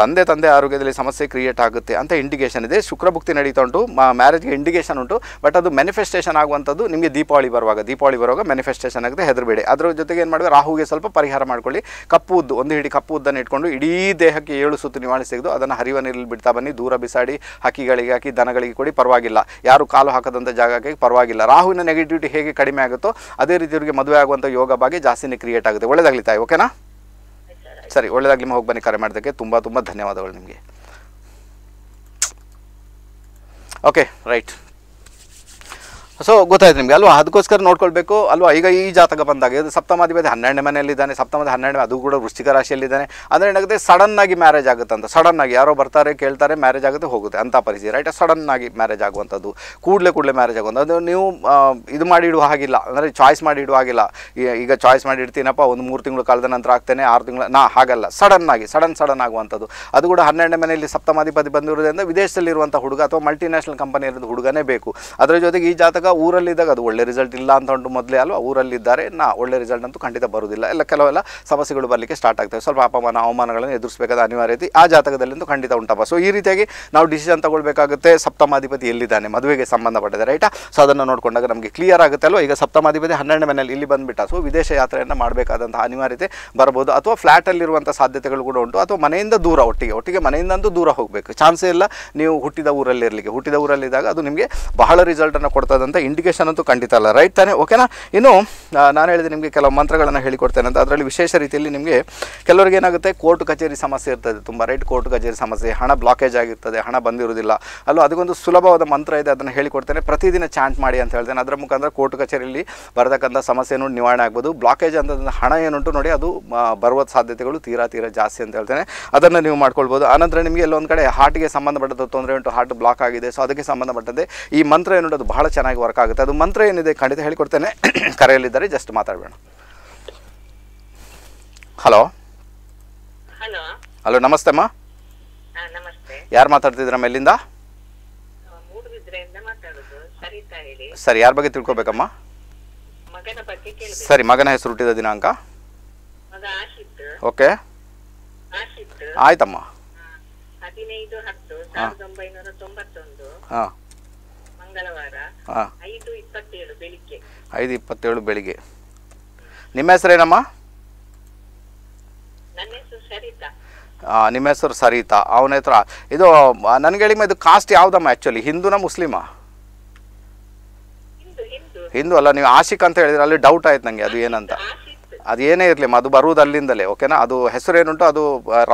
ತಂದೆ ತಂದೆ ಆರೋಗ್ಯದಲ್ಲಿ ಸಮಸ್ಯೆ ಕ್ರಿಯೇಟ್ ಆಗುತ್ತೆ ಅಂತ ಇಂಡಿಕೇಷನ್ ಇದೆ ಶುಕ್ರಭುಕ್ತಿ ನಡೀತಾ ಉಂಟು ಮ್ಯಾರೇಜ್ಗೆ ಇಂಡಿಕೇಷನ್ ಉಂಟು ಬಟ್ ಅದು ಮ್ಯಾನಿಫೆಸ್ಟೇಷನ್ ಆಗುವಂಥದ್ದು ನಿಮಗೆ ದೀಪಾವಳಿ ಬರುವಾಗ ದೀಪಾವಳಿ ಬರುವಾಗ ಮ್ಯಾನಿಫೆಸ್ಟೇಷನ್ ಆಗುತ್ತೆ ಹೆದರಬೇಡಿ ಅದರ ಜೊತೆಗೆ ಏನು ಮಾಡಿದ್ರೆ ರಾಹುಗೆ ಸ್ವಲ್ಪ ಪರಿಹಾರ ಮಾಡ್ಕೊಳ್ಳಿ ಕಪ್ಪು ಉದ್ದು ಒಂದು ಹಿಡಿ ಕಪ್ಪು ಉದ್ದನ್ನು ಇಟ್ಕೊಂಡು ಇಡೀ ದೇಹಕ್ಕೆ ಏಳು ಸುತ್ತು ನಿವಾರಣೆ ತೆಗೆದು ಅದನ್ನು ಹರಿವ ನೀರಲ್ಲಿ ಬಿಡ್ತಾ ಬನ್ನಿ ದೂರ ಬಿಸಾಡಿ ಹಕ್ಕಿಗಳಿಗೆ ಹಾಕಿ ದನಗಳಿಗೆ ಕೊಡಿ ಪರವಾಗಿಲ್ಲ ಯಾರು ಕಾಲು ಹಾಕದಂಥ ಜಾಗಕ್ಕೆ ಪರವಾಗಿಲ್ಲ ರಾಹುವಿನ ನೆಗೆಟಿವಿಟಿ ಹೇಗೆ ಕಡಿಮೆ ಆಗುತ್ತೋ ಅದೇ ರೀತಿ ಅವರಿಗೆ ಮದುವೆ ಆಗುವಂಥ ಯೋಗ ಬಗ್ಗೆ ಜಾಸ್ತಿನೇ ಕ್ರಿಯೇಟ್ ಆಗುತ್ತೆ ಒಳ್ಳೆಯದಾಗಲಿ ತಾಯಿ ಓಕೆನಾ ಸರಿ ನಿಮ್ಮ ಹೋಗಿ ಬನ್ನಿ ಕರೆ ಮಾಡೋದಕ್ಕೆ ತುಂಬ ತುಂಬ ಧನ್ಯವಾದಗಳು ನಿಮಗೆ ಓಕೆ ರೈಟ್ ಸೊ ಗೊತ್ತಾಯ್ತು ನಿಮಗೆ ಅಲ್ವಾ ಅದಕ್ಕೋಸ್ಕರ ನೋಡ್ಕೊಳ್ಬೇಕು ಅಲ್ವಾ ಈಗ ಈ ಜಾತಕ ಬಂದಾಗ ಇದು ಸಪ್ತಮಾಧಿಪತಿ ಹನ್ನೆರಡನೇ ಮನೆಯಲ್ಲಿದ್ದಾನೆ ಸಪ್ತಮದ ಹನ್ನೆರಡನೇ ಅದು ಕೂಡ ವೃಶ್ಚಿಕ ರಾಶಿಯಲ್ಲಿದ್ದಾನೆ ಅಂದರೆ ಏನಾಗುತ್ತೆ ಸಡನ್ನಾಗಿ ಮ್ಯಾರೇಜ್ ಆಗುತ್ತೆ ಅಂತ ಸಡನ್ನಾಗಿ ಯಾರೋ ಬರ್ತಾರೆ ಕೇಳ್ತಾರೆ ಮ್ಯಾರೇಜ್ ಆಗುತ್ತೆ ಹೋಗುತ್ತೆ ಅಂತ ಪರಿಸ್ಥಿತಿ ರೈಟ್ ಸಡನ್ನಾಗಿ ಮ್ಯಾರೇಜ್ ಆಗುವಂಥದ್ದು ಕೂಡಲೇ ಕೂಡಲೇ ಮ್ಯಾರೇಜ್ ಆಗುವಂಥ ಅದು ನೀವು ಇದು ಮಾಡಿಡುವ ಹಾಗಿಲ್ಲ ಅಂದರೆ ಚಾಯ್ಸ್ ಮಾಡಿ ಹಾಗಿಲ್ಲ ಈಗ ಚಾಯ್ಸ್ ಮಾಡಿಡ್ತೀನಪ್ಪ ಒಂದು ಮೂರು ತಿಂಗಳು ಕಾಲದ ನಂತರ ಆಗ್ತೇನೆ ಆರು ತಿಂಗಳು ನಾ ಹಾಗಲ್ಲ ಸಡನ್ನಾಗಿ ಸಡನ್ ಸಡನ್ ಆಗುವಂಥದ್ದು ಅದು ಕೂಡ ಹನ್ನೆರಡನೇ ಮನೆಯಲ್ಲಿ ಸಪ್ತಮಾಧಿಪತಿ ಬಂದಿರೋದ್ರಿಂದ ವಿದೇಶದಲ್ಲಿರುವಂಥ ಹುಡುಗ ಅಥವಾ ಮಲ್ಟಿನ್ಯಾಷನಲ್ ಕಂಪನಿಯಲ್ಲಿ ಹುಡುಗನೇ ಬೇಕು ಅದರ ಜೊತೆಗೆ ಈ ಜಾತಕ ಊರಲ್ಲಿದ್ದಾಗ ಅದು ಒಳ್ಳೆ ರಿಸಲ್ಟ್ ಇಲ್ಲ ಅಂತ ಉಂಟು ಮೊದಲೇ ಅಲ್ವಾ ಊರಲ್ಲಿದ್ದಾರೆ ನಾ ಒಳ್ಳೆ ರಿಸಲ್ಟ್ ಅಂತೂ ಖಂಡಿತ ಬರುವುದಿಲ್ಲ ಎಲ್ಲ ಕೆಲವೆಲ್ಲ ಸಮಸ್ಯೆಗಳು ಬರಲಿಕ್ಕೆ ಸ್ಟಾರ್ಟ್ ಆಗ್ತವೆ ಸ್ವಲ್ಪ ಅಪಮಾನ ಅವಮಾನಗಳನ್ನು ಎದುರಿಸಬೇಕಾದ ಅನಿವಾರ್ಯತೆ ಆ ಜಾತಕದಲ್ಲಿಂದು ಖಂಡಿತ ಉಂಟಪ್ಪ ಸೊ ಈ ರೀತಿಯಾಗಿ ನಾವು ಡಿಸಿಷನ್ ತಗೊಳ್ಬೇಕಾಗುತ್ತೆ ಸಪ್ತಮಾಧಿಪತಿ ಎಲ್ಲಿದ್ದಾನೆ ಮದುವೆಗೆ ಸಂಬಂಧಪಟ್ಟಿದೆ ರೈಟ್ ಸೊ ಅದನ್ನು ನೋಡಿಕೊಂಡಾಗ ನಮಗೆ ಕ್ಲಿಯರ್ ಆಗುತ್ತೆ ಅಲ್ವಾ ಈಗ ಸಪ್ತಮಾಧಿಪತಿ ಹನ್ನೆರಡನೇ ಮನೆಯಲ್ಲಿ ಇಲ್ಲಿ ಬಂದುಬಿಟ್ಟ ಸೊ ವಿದೇಶ ಯಾತ್ರೆಯನ್ನು ಮಾಡಬೇಕಾದಂತಹ ಅನಿವಾರ್ಯತೆ ಬರಬಹುದು ಅಥವಾ ಫ್ಲ್ಯಾಟಲ್ಲಿರುವಂಥ ಸಾಧ್ಯತೆಗಳು ಕೂಡ ಉಂಟು ಅಥವಾ ಮನೆಯಿಂದ ದೂರ ಒಟ್ಟಿಗೆ ಒಟ್ಟಿಗೆ ಮನೆಯಿಂದಂತೂ ದೂರ ಹೋಗಬೇಕು ಚಾನ್ಸೇ ಇಲ್ಲ ನೀವು ಹುಟ್ಟಿದ ಊರಲ್ಲಿ ಇರಲಿಕ್ಕೆ ಹುಟ್ಟಿದ ಊರಲ್ಲಿದ್ದಾಗ ಅದು ನಿಮಗೆ ಬಹಳ ರಿಸಲ್ಟನ್ನು ಕೊಡ್ತದಂತ ಇಂಡಿಕೇಶನ್ ಅಂತೂ ಖಂಡಿತ ಅಲ್ಲ ರೈಟ್ ತಾನೇ ಓಕೆನಾ ಇನ್ನು ನಾನು ಹೇಳಿದೆ ನಿಮಗೆ ಕೆಲವು ಮಂತ್ರಗಳನ್ನು ಹೇಳಿಕೊಡ್ತೇನೆ ಅಂತ ಅದರಲ್ಲಿ ವಿಶೇಷ ರೀತಿಯಲ್ಲಿ ನಿಮಗೆ ಕೆಲವರಿಗೆ ಏನಾಗುತ್ತೆ ಕೋರ್ಟ್ ಕಚೇರಿ ಸಮಸ್ಯೆ ಇರ್ತದೆ ತುಂಬ ರೈಟ್ ಕೋರ್ಟ್ ಕಚೇರಿ ಸಮಸ್ಯೆ ಹಣ ಬ್ಲಾಕೇಜ್ ಆಗಿರ್ತದೆ ಹಣ ಬಂದಿರುವುದಿಲ್ಲ ಅಲ್ಲೋ ಅದಕ್ಕೊಂದು ಸುಲಭವಾದ ಮಂತ್ರ ಇದೆ ಅದನ್ನು ಹೇಳಿಕೊಡ್ತೇನೆ ಪ್ರತಿದಿನ ಚಾಂಟ್ ಮಾಡಿ ಅಂತ ಹೇಳ್ತೇನೆ ಅದರ ಮುಖಾಂತರ ಕೋರ್ಟ್ ಕಚೇರಿಯಲ್ಲಿ ಬರತಕ್ಕಂಥ ಸಮಸ್ಯೆಯನ್ನು ನಿವಾರಣೆ ಆಗ್ಬೋದು ಬ್ಲಾಕೇಜ್ ಅಂತ ಹಣ ಏನುಂಟು ನೋಡಿ ಅದು ಬರುವ ಸಾಧ್ಯತೆಗಳು ತೀರಾ ತೀರಾ ಜಾಸ್ತಿ ಅಂತ ಹೇಳ್ತೇನೆ ಅದನ್ನು ನೀವು ಮಾಡ್ಕೊಳ್ಬೋದು ಆನಂತರ ನಿಮಗೆ ಎಲ್ಲೊಂದು ಕಡೆ ಹಾರ್ಟ್ಗೆ ಸಂಬಂಧಪಟ್ಟದ್ದು ತೊಂದರೆ ಉಂಟು ಹಾರ್ಟ್ ಬ್ಲಾಕ್ ಆಗಿದೆ ಸೊ ಅದಕ್ಕೆ ಸಂಬಂಧಪಟ್ಟಂತೆ ಈ ಮಂತ್ರ ಏನುಂಟು ಅದು ಬಹಳ ಚೆನ್ನಾಗಿ ವರ್ಕ್ ಆಗುತ್ತೆ ಅದು ಮಂತ್ರ ಏನಿದೆ ಖಂಡಿತ ಹೇಳಿಕೊಡ್ತೇನೆ ಕರೆಯಲ್ಲಿದ್ದಾರೆ ಜಸ್ಟ್ ಮಾತಾಡಬೇಡ ಹಲೋ ಹಲೋ ನಮಸ್ತೆ ಅಮ್ಮ ಯಾರು ಮಾತಾಡ್ತಿದ್ರಮ್ಮ ಎಲ್ಲಿಂದ ಸರಿ ಯಾರ ಬಗ್ಗೆ ತಿಳ್ಕೊಬೇಕಮ್ಮ ಸರಿ ಮಗನ ಹೆಸರು ಹುಟ್ಟಿದ ದಿನಾಂಕ ಓಕೆ ಆಯ್ತಮ್ಮ ಹದಿನೈದು ಹತ್ತು ಸಾವಿರದ ಒಂಬೈನೂರ ತೊಂಬತ್ತೊಂದು ಮಂಗಳವಾರ ಐದು ಐದು ಇಪ್ಪತ್ತೇಳು ಬೆಳಿಗ್ಗೆ ನಿಮ್ಮ ಹೆಸರೇನಮ್ಮ ಏನಮ್ಮ ಹೆಸರು ಸರಿತಾ ನಿಮ್ಮ ಹೆಸರು ಸರಿತಾ ಅವನ ಹತ್ರ ಇದು ನನಗೆ ಹೇಳಿಮ್ಮ ಇದು ಕಾಸ್ಟ್ ಯಾವ್ದಮ್ಮ ಆ್ಯಕ್ಚುಲಿ ಹಿಂದೂನ ಮುಸ್ಲಿಮ ಹಿಂದೂ ಅಲ್ಲ ನೀವು ಆಶಿಕ್ ಅಂತ ಹೇಳಿದ್ರೆ ಅಲ್ಲಿ ಡೌಟ್ ಆಯ್ತು ನನಗೆ ಅದು ಏನಂತ ಅದೇನೇ ಇರಲಿ ಅದು ಬರುವುದು ಅಲ್ಲಿಂದಲೇ ಓಕೆನಾ ಅದು ಹೆಸರು ಏನುಂಟು ಅದು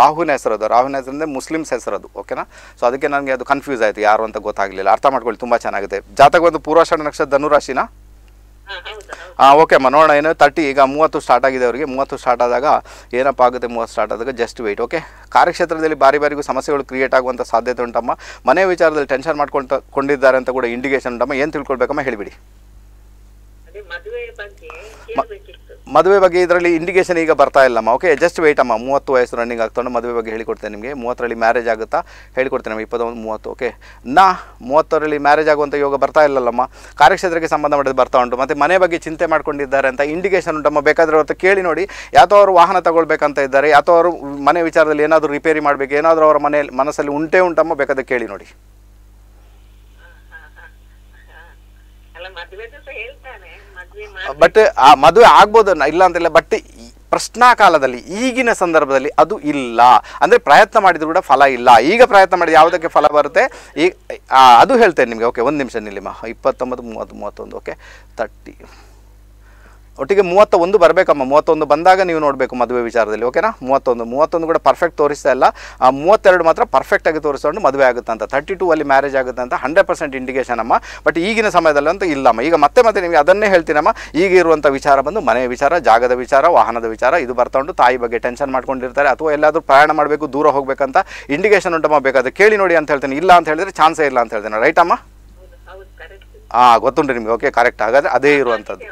ರಾಹುನ ಹೆಸರು ಅದು ರಾಹುನ ಹೆಸರಿಂದ ಮುಸ್ಲಿಮ್ಸ್ ಅದು ಓಕೆನಾ ಸೊ ಅದಕ್ಕೆ ನನಗೆ ಅದು ಕನ್ಫ್ಯೂಸ್ ಆಯಿತು ಯಾರು ಅಂತ ಗೊತ್ತಾಗಲಿಲ್ಲ ಅರ್ಥ ಮಾಡ್ಕೊಳ್ಳಿ ತುಂಬ ಚೆನ್ನಾಗಿದೆ ಜಾತಕ ಒಂದು ಪೂರ್ವಾಷಣ ನಕ್ಷತ್ರ ಧನುರಾಶಿನ ಹಾಂ ಓಕೆ ಅಮ್ಮ ನೋಡೋಣ ಏನು ತರ್ಟಿ ಈಗ ಮೂವತ್ತು ಸ್ಟಾರ್ಟ್ ಆಗಿದೆ ಅವರಿಗೆ ಮೂವತ್ತು ಸ್ಟಾರ್ಟ್ ಆದಾಗ ಏನಪ್ಪ ಆಗುತ್ತೆ ಮೂವತ್ತು ಸ್ಟಾರ್ಟ್ ಆದಾಗ ಜಸ್ಟ್ ವೆಯ್ಟ್ ಓಕೆ ಕಾರ್ಯಕ್ಷೇತ್ರದಲ್ಲಿ ಬಾರಿ ಬಾರಿಗೂ ಸಮಸ್ಯೆಗಳು ಕ್ರಿಯೇಟ್ ಆಗುವಂಥ ಸಾಧ್ಯತೆ ಉಂಟಮ್ಮ ಮನೆ ವಿಚಾರದಲ್ಲಿ ಟೆನ್ಷನ್ ಮಾಡ್ಕೊಂಡು ಕೊಂಡಿದ್ದಾರೆ ಅಂತ ಕೂಡ ಇಂಡಿಕೇಶನ್ ಉಂಟಮ್ಮ ಏನು ತಿಳ್ಕೊಳ್ಬೇಕಮ್ಮ ಹೇಳಿಬಿಡಿ ಮದುವೆ ಬಗ್ಗೆ ಇದರಲ್ಲಿ ಇಂಡಿಕೇಶನ್ ಈಗ ಬರ್ತಾ ಇಲ್ಲಮ್ಮ ಓಕೆ ಜಸ್ಟ್ ವೆಯ್ಟ್ ಅಮ್ಮ ಮೂವತ್ತು ವಯಸ್ಸು ರನ್ನಿಂಗ್ ಆಗ್ತಾ ಮದುವೆ ಬಗ್ಗೆ ಹೇಳಿಕೊಡ್ತೇನೆ ನಿಮಗೆ ಮೂವತ್ತರಲ್ಲಿ ಮ್ಯಾರೇಜ್ ಆಗುತ್ತಾ ಹೇಳಿಕೊಡ್ತೇನೆ ನಮ್ಮ ಇಪ್ಪತ್ತೊಂದು ಮೂವತ್ತು ಓಕೆ ನಾ ಮೂವತ್ತರಲ್ಲಿ ಮ್ಯಾರೇಜ್ ಆಗುವಂಥ ಯೋಗ ಬರ್ತಾ ಇಲ್ಲಲ್ಲಮ್ಮ ಕಾರ್ಯಕ್ಷೇತ್ರಕ್ಕೆ ಸಂಬಂಧ ಮಾಡಿದ ಬರ್ತಾ ಉಂಟು ಮತ್ತು ಮನೆ ಬಗ್ಗೆ ಚಿಂತೆ ಮಾಡ್ಕೊಂಡಿದ್ದಾರೆ ಅಂತ ಇಂಡಿಕೇಶನ್ ಉಂಟಮ್ಮ ಬೇಕಾದರೆ ಹೊರತು ಕೇಳಿ ನೋಡಿ ಯಾತೋ ಅವರು ವಾಹನ ತಗೊಳ್ಬೇಕಂತ ಇದ್ದಾರೆ ಯಾತೋ ಅವರು ಮನೆ ವಿಚಾರದಲ್ಲಿ ಏನಾದರೂ ರಿಪೇರಿ ಮಾಡಬೇಕು ಏನಾದರೂ ಅವರ ಮನೆಯಲ್ಲಿ ಮನಸ್ಸಲ್ಲಿ ಉಂಟೇ ಉಂಟಮ್ಮ ಬೇಕಾದರೆ ಕೇಳಿ ನೋಡಿ ಬಟ್ ಆ ಮದುವೆ ಆಗ್ಬೋದು ಇಲ್ಲ ಅಂತಿಲ್ಲ ಬಟ್ ಪ್ರಶ್ನಾ ಕಾಲದಲ್ಲಿ ಈಗಿನ ಸಂದರ್ಭದಲ್ಲಿ ಅದು ಇಲ್ಲ ಅಂದರೆ ಪ್ರಯತ್ನ ಮಾಡಿದ್ರು ಕೂಡ ಫಲ ಇಲ್ಲ ಈಗ ಪ್ರಯತ್ನ ಮಾಡಿದ ಯಾವುದಕ್ಕೆ ಫಲ ಬರುತ್ತೆ ಈ ಅದು ಹೇಳ್ತೇನೆ ನಿಮಗೆ ಓಕೆ ಒಂದು ನಿಮಿಷ ನಿಲ್ಲಿಮ್ಮ ಇಪ್ಪತ್ತೊಂಬತ್ತು ಮೂವತ್ತು ಮೂವತ್ತೊಂದು ಓಕೆ ತರ್ಟಿ ಒಟ್ಟಿಗೆ ಮೂವತ್ತ ಒಂದು ಬರಬೇಕಮ್ಮ ಮೂವತ್ತೊಂದು ಬಂದಾಗ ನೀವು ನೋಡಬೇಕು ಮದುವೆ ವಿಚಾರದಲ್ಲಿ ಓಕೆನಾ ಮೂವತ್ತೊಂದು ಮೂವತ್ತೊಂದು ಕೂಡ ಪರ್ಫೆಕ್ಟ್ ತೋರಿಸ್ತಾ ಇಲ್ಲ ಆ ಮೂವತ್ತೆರಡು ಮಾತ್ರ ಪರ್ಫೆಕ್ಟಾಗಿ ತೋರಿಸ್ಕೊಂಡು ಮದುವೆ ಆಗುತ್ತೆ ಅಂತ ತರ್ಟಿ ಟೂ ಅಲ್ಲಿ ಮ್ಯಾರೇಜ್ ಆಗುತ್ತೆ ಅಂತ ಹಂಡ್ರೆಡ್ ಪರ್ಸೆಂಟ್ ಇಂಡಿಕೇಷನ್ ಅಮ್ಮ ಬಟ್ ಈಗಿನ ಸಮಯದಲ್ಲಿ ಅಂತ ಇಲ್ಲಮ್ಮ ಈಗ ಮತ್ತೆ ಮತ್ತೆ ನಿಮಗೆ ಅದನ್ನೇ ಹೇಳ್ತೀನಮ್ಮ ಈಗ ಇರುವಂಥ ವಿಚಾರ ಬಂದು ಮನೆಯ ವಿಚಾರ ಜಾಗದ ವಿಚಾರ ವಾಹನದ ವಿಚಾರ ಇದು ಬರ್ತಾ ತಾಯಿ ಬಗ್ಗೆ ಟೆನ್ಷನ್ ಮಾಡ್ಕೊಂಡಿರ್ತಾರೆ ಅಥವಾ ಎಲ್ಲಾದರೂ ಪ್ರಯಾಣ ಮಾಡಬೇಕು ದೂರ ಹೋಗಬೇಕಂತ ಇಂಡಿಕೇಷನ್ ಉಂಟಮ್ಮ ಬೇಕಾದ್ರೆ ಕೇಳಿ ನೋಡಿ ಅಂತ ಹೇಳ್ತೀನಿ ಇಲ್ಲ ಅಂತ ಹೇಳಿದ್ರೆ ಚಾನ್ಸೇ ಇಲ್ಲ ಅಂತ ಹೇಳ್ತೇನೆ ರೈಟ್ ಅಮ್ಮ ಹಾಂ ಗೊತ್ತುಂಟು ನಿಮಗೆ ಓಕೆ ಕರೆಕ್ಟ್ ಹಾಗಾದರೆ ಅದೇ ಇರುವಂಥದ್ದು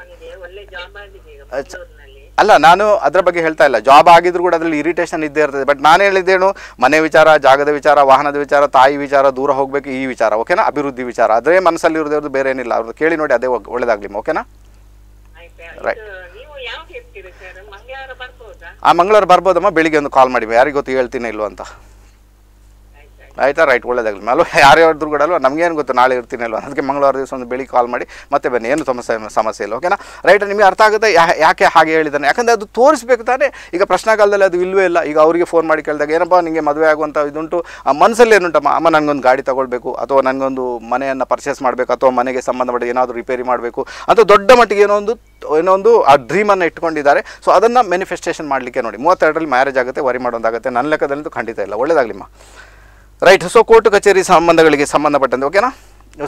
ಅಲ್ಲ ನಾನು ಅದ್ರ ಬಗ್ಗೆ ಹೇಳ್ತಾ ಇಲ್ಲ ಜಾಬ್ ಆಗಿದ್ರು ಕೂಡ ಅದರಲ್ಲಿ ಇರಿಟೇಷನ್ ಇದ್ದೇ ಇರ್ತದೆ ಬಟ್ ನಾನು ಹೇಳಿದ್ದೇನು ಮನೆ ವಿಚಾರ ಜಾಗದ ವಿಚಾರ ವಾಹನದ ವಿಚಾರ ತಾಯಿ ವಿಚಾರ ದೂರ ಹೋಗ್ಬೇಕು ಈ ವಿಚಾರ ಓಕೆನಾ ಅಭಿವೃದ್ಧಿ ವಿಚಾರ ಅದೇ ಮನಸ್ಸಲ್ಲಿ ಇರೋದ್ರದ್ದು ಬೇರೆ ಏನಿಲ್ಲ ಅವ್ರದ್ದು ಕೇಳಿ ನೋಡಿ ಅದೇ ಒಳ್ಳೇದಾಗ್ಲಿ ಓಕೆನಾ ರೈಟ್ ಆ ಮಂಗಳವಾರ ಬರ್ಬೋದಮ್ಮ ಬೆಳಿಗ್ಗೆ ಒಂದು ಕಾಲ್ ಮಾಡಿ ಯಾರಿಗೊತ್ತು ಹೇಳ್ತೀನಿ ಇಲ್ವಂತ ಆಯಿತಾ ರೈಟ್ ಒಳ್ಳೇದಾಗಲಿ ಅಲ್ಲೋ ಯಾರು ಕೂಡ ಕೊಡಲ್ವ ನಮಗೇನು ಗೊತ್ತು ನಾಳೆ ಇರ್ತೀನಿ ಅಲ್ವ ಅದಕ್ಕೆ ಮಂಗಳವಾರ ದಿವಸ ಒಂದು ಬೆಳಿಗ್ಗೆ ಕಾಲ್ ಮಾಡಿ ಮತ್ತೆ ಬನ್ನಿ ಏನು ಸಮಸ್ಯೆ ಸಮಸ್ಯೆ ಇಲ್ಲ ಓಕೆನಾ ರೈಟ್ ನಿಮಗೆ ಅರ್ಥ ಆಗುತ್ತೆ ಯಾಕೆ ಹಾಗೆ ಹೇಳಿದ್ದಾನೆ ಯಾಕಂದರೆ ಅದು ತೋರಿಸ್ಬೇಕು ತಾನೇ ಈಗ ಪ್ರಶ್ನಾಕಾಲದಲ್ಲಿ ಅದು ಇಲ್ಲವೇ ಇಲ್ಲ ಈಗ ಅವರಿಗೆ ಫೋನ್ ಮಾಡಿ ಕೇಳಿದಾಗ ಏನಪ್ಪ ನಿಮಗೆ ಮದುವೆ ಆಗುವಂಥ ಇದುಂಟು ಆ ಮನಸ್ಸಲ್ಲಿ ಏನುಂಟಮ್ಮ ಅಮ್ಮ ನನಗೊಂದು ಗಾಡಿ ತಗೊಳ್ಬೇಕು ಅಥವಾ ನನಗೊಂದು ಮನೆಯನ್ನು ಪರ್ಚೇಸ್ ಮಾಡಬೇಕು ಅಥವಾ ಮನೆಗೆ ಸಂಬಂಧಪಟ್ಟ ಏನಾದರೂ ರಿಪೇರಿ ಮಾಡಬೇಕು ಅಂತ ದೊಡ್ಡ ಮಟ್ಟಿಗೆ ಏನೋ ಒಂದು ಏನೋ ಒಂದು ಆ ಡ್ರೀಮನ್ನು ಇಟ್ಕೊಂಡಿದ್ದಾರೆ ಸೊ ಅದನ್ನು ಮ್ಯಾನಿಫೆಸ್ಟೇಷನ್ ಮಾಡಲಿಕ್ಕೆ ನೋಡಿ ಮೂವತ್ತೆರಡರಲ್ಲಿ ಮ್ಯಾರೇಜ್ ಆಗುತ್ತೆ ವರಿ ಮಾಡೋದಾಗುತ್ತೆ ನನ್ನ ಲೆಕ್ಕದಲ್ಲಿ ಖಂಡಿತ ಇಲ್ಲ ಒಳ್ಳೇದಾಗಲಿಮ್ಮ ರೈಟ್ ಸೊ ಕೋರ್ಟ್ ಕಚೇರಿ ಸಂಬಂಧಗಳಿಗೆ ಸಂಬಂಧಪಟ್ಟಂತೆ ಓಕೆನಾ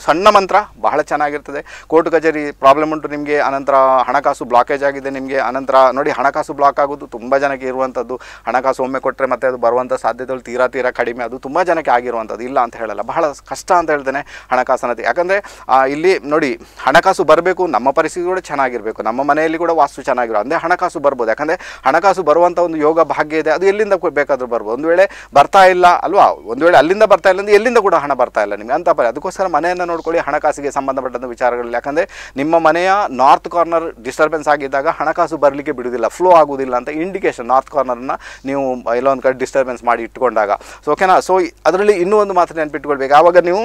ಸಣ್ಣ ಮಂತ್ರ ಬಹಳ ಚೆನ್ನಾಗಿರ್ತದೆ ಕೋರ್ಟ್ ಕಚೇರಿ ಪ್ರಾಬ್ಲಮ್ ಉಂಟು ನಿಮಗೆ ಅನಂತರ ಹಣಕಾಸು ಬ್ಲಾಕೇಜ್ ಆಗಿದೆ ನಿಮಗೆ ಅನಂತರ ನೋಡಿ ಹಣಕಾಸು ಬ್ಲಾಕ್ ಆಗೋದು ತುಂಬ ಜನಕ್ಕೆ ಇರುವಂಥದ್ದು ಹಣಕಾಸು ಒಮ್ಮೆ ಕೊಟ್ಟರೆ ಮತ್ತೆ ಅದು ಬರುವಂಥ ಸಾಧ್ಯತೆಗಳು ತೀರಾ ತೀರಾ ಕಡಿಮೆ ಅದು ತುಂಬ ಜನಕ್ಕೆ ಆಗಿರುವಂಥದ್ದು ಇಲ್ಲ ಅಂತ ಹೇಳಲ್ಲ ಬಹಳ ಕಷ್ಟ ಅಂತ ಹೇಳ್ತೇನೆ ಹಣಕಾಸು ಯಾಕಂದರೆ ಇಲ್ಲಿ ನೋಡಿ ಹಣಕಾಸು ಬರಬೇಕು ನಮ್ಮ ಪರಿಸ್ಥಿತಿ ಕೂಡ ಚೆನ್ನಾಗಿರಬೇಕು ನಮ್ಮ ಮನೆಯಲ್ಲಿ ಕೂಡ ವಾಸ್ತು ಚೆನ್ನಾಗಿರೋ ಅಂದರೆ ಹಣಕಾಸು ಬರ್ಬೋದು ಯಾಕಂದರೆ ಹಣಕಾಸು ಬರುವಂಥ ಒಂದು ಯೋಗ ಭಾಗ್ಯ ಇದೆ ಅದು ಎಲ್ಲಿಂದ ಬೇಕಾದರೂ ಬರ್ಬೋದು ಒಂದು ವೇಳೆ ಬರ್ತಾ ಇಲ್ಲ ಅಲ್ವಾ ಒಂದು ವೇಳೆ ಅಲ್ಲಿಂದ ಬರ್ತಾ ಇಲ್ಲ ಅಂದರೆ ಎಲ್ಲಿಂದ ಕೂಡ ಹಣ ಬರ್ತಾ ಇಲ್ಲ ನಿಮಗೆ ಅಂತ ಅದಕ್ಕೋಸ್ಕರ ಮನೆ ನೋಡ್ಕೊಳ್ಳಿ ಹಣಕಾಸಿಗೆ ಸಂಬಂಧಪಟ್ಟಂಥ ವಿಚಾರಗಳಲ್ಲಿ ಯಾಕಂದರೆ ನಿಮ್ಮ ಮನೆಯ ನಾರ್ತ್ ಕಾರ್ನರ್ ಡಿಸ್ಟರ್ಬೆನ್ಸ್ ಆಗಿದ್ದಾಗ ಹಣಕಾಸು ಬರಲಿಕ್ಕೆ ಬಿಡುವುದಿಲ್ಲ ಫ್ಲೋ ಆಗುವುದಿಲ್ಲ ಅಂತ ಇಂಡಿಕೇಶನ್ ನಾರ್ತ್ ಕಾರ್ನರ್ನ ನೀವು ಎಲ್ಲೊಂದು ಕಡೆ ಡಿಸ್ಟರ್ಬೆನ್ಸ್ ಮಾಡಿ ಇಟ್ಕೊಂಡಾಗ ಸೊ ಓಕೆನಾ ಸೊ ಅದರಲ್ಲಿ ಇನ್ನೂ ಒಂದು ಮಾತ್ರ ನೆನಪಿಟ್ಕೊಳ್ಬೇಕು ಆವಾಗ ನೀವು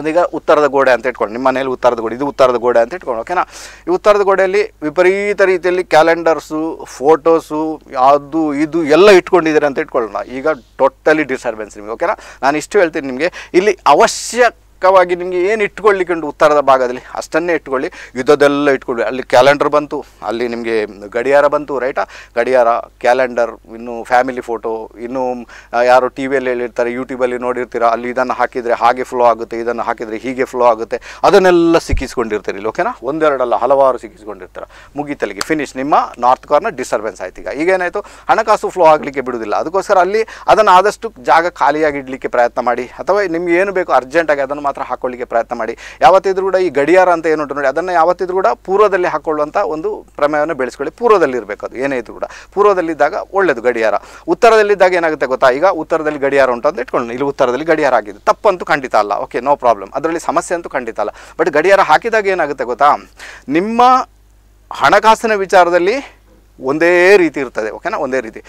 ಒಂದೀಗ ಉತ್ತರದ ಗೋಡೆ ಅಂತ ಇಟ್ಕೊಂಡು ನಿಮ್ಮ ಮನೆಯಲ್ಲಿ ಉತ್ತರದ ಗೋಡೆ ಇದು ಉತ್ತರದ ಗೋಡೆ ಅಂತ ಇಟ್ಕೊಂಡು ಓಕೆನಾ ಈ ಉತ್ತರದ ಗೋಡೆಯಲ್ಲಿ ವಿಪರೀತ ರೀತಿಯಲ್ಲಿ ಕ್ಯಾಲೆಂಡರ್ಸು ಫೋಟೋಸು ಅದು ಇದು ಎಲ್ಲ ಇಟ್ಕೊಂಡಿದ್ದಾರೆ ಅಂತ ಇಟ್ಕೊಳ್ಳೋಣ ಈಗ ಟೋಟಲಿ ಡಿಸ್ಟರ್ಬೆನ್ಸ್ ನಿಮಗೆ ಓಕೆನಾ ನಾನು ಇಷ್ಟು ಹೇಳ್ತೀನಿ ನಿಮಗೆ ಇಲ್ಲಿ ಅವಶ್ಯ ಚಿಕ್ಕವಾಗಿ ನಿಮಗೆ ಏನು ಉಂಟು ಉತ್ತರದ ಭಾಗದಲ್ಲಿ ಅಷ್ಟನ್ನೇ ಇಟ್ಕೊಳ್ಳಿ ಯುದ್ಧದೆಲ್ಲ ಇಟ್ಕೊಳ್ಳಿ ಅಲ್ಲಿ ಕ್ಯಾಲೆಂಡರ್ ಬಂತು ಅಲ್ಲಿ ನಿಮಗೆ ಗಡಿಯಾರ ಬಂತು ರೈಟಾ ಗಡಿಯಾರ ಕ್ಯಾಲೆಂಡರ್ ಇನ್ನು ಫ್ಯಾಮಿಲಿ ಫೋಟೋ ಇನ್ನು ಯಾರು ಟಿ ವಿಯಲ್ಲಿ ಹೇಳಿರ್ತಾರೆ ಯೂಟ್ಯೂಬಲ್ಲಿ ನೋಡಿರ್ತೀರ ಅಲ್ಲಿ ಇದನ್ನು ಹಾಕಿದರೆ ಹಾಗೆ ಫ್ಲೋ ಆಗುತ್ತೆ ಇದನ್ನು ಹಾಕಿದರೆ ಹೀಗೆ ಫ್ಲೋ ಆಗುತ್ತೆ ಅದನ್ನೆಲ್ಲ ಸಿಕ್ಕಿಸ್ಕೊಂಡಿರ್ತೀರಿ ಓಕೆನಾ ಒಂದೆರಡಲ್ಲ ಹಲವಾರು ಸಿಕ್ಕಿಸ್ಕೊಂಡಿರ್ತೀರ ಮುಗಿತಲಿಗೆ ಫಿನಿಶ್ ನಿಮ್ಮ ನಾರ್ತ್ ಕಾರ್ನರ್ ಡಿಸ್ಟರ್ಬೆನ್ಸ್ ಆಯ್ತು ಈಗ ಈಗೇನಾಯಿತು ಹಣಕಾಸು ಫ್ಲೋ ಆಗಲಿಕ್ಕೆ ಬಿಡುವುದಿಲ್ಲ ಅದಕ್ಕೋಸ್ಕರ ಅಲ್ಲಿ ಅದನ್ನು ಆದಷ್ಟು ಜಾಗ ಖಾಲಿಯಾಗಿ ಇಡಲಿಕ್ಕೆ ಪ್ರಯತ್ನ ಮಾಡಿ ಅಥವಾ ನಿಮ್ಗೆ ಏನು ಬೇಕು ಅರ್ಜೆಂಟಾಗಿ ಅದನ್ನು ಮಾತ್ರ ಹಾಕೊಳ್ಳಿಕ್ಕೆ ಪ್ರಯತ್ನ ಮಾಡಿ ಯಾವತ್ತಿದ್ರು ಕೂಡ ಈ ಗಡಿಯಾರ ಅಂತ ಏನುಂಟು ನೋಡಿ ಅದನ್ನು ಯಾವತ್ತಿದ್ರು ಕೂಡ ಪೂರ್ವದಲ್ಲಿ ಹಾಕ್ಕೊಳ್ಳುವಂಥ ಒಂದು ಪ್ರಮೇಯವನ್ನು ಬೆಳೆಸ್ಕೊಳ್ಳಿ ಪೂರ್ವದಲ್ಲಿ ಇರಬೇಕು ಅದು ಏನೇ ಇದ್ರೂ ಕೂಡ ಪೂರ್ವದಲ್ಲಿದ್ದಾಗ ಒಳ್ಳೆಯದು ಗಡಿಯಾರ ಉತ್ತರದಲ್ಲಿದ್ದಾಗ ಏನಾಗುತ್ತೆ ಗೊತ್ತಾ ಈಗ ಉತ್ತರದಲ್ಲಿ ಗಡಿಯಾರ ಉಂಟು ಅಂತ ಇಟ್ಕೊಂಡು ಇಲ್ಲಿ ಉತ್ತರದಲ್ಲಿ ಗಡಿಯಾರ ಆಗಿದೆ ತಪ್ಪಂತೂ ಖಂಡಿತ ಅಲ್ಲ ಓಕೆ ನೋ ಪ್ರಾಬ್ಲಮ್ ಅದರಲ್ಲಿ ಸಮಸ್ಯೆ ಅಂತೂ ಖಂಡಿತ ಅಲ್ಲ ಬಟ್ ಗಡಿಯಾರ ಹಾಕಿದಾಗ ಏನಾಗುತ್ತೆ ಗೊತ್ತಾ ನಿಮ್ಮ ಹಣಕಾಸಿನ ವಿಚಾರದಲ್ಲಿ ಒಂದೇ ರೀತಿ ಇರ್ತದೆ ಓಕೆನಾ ಒಂದೇ ರೀತಿ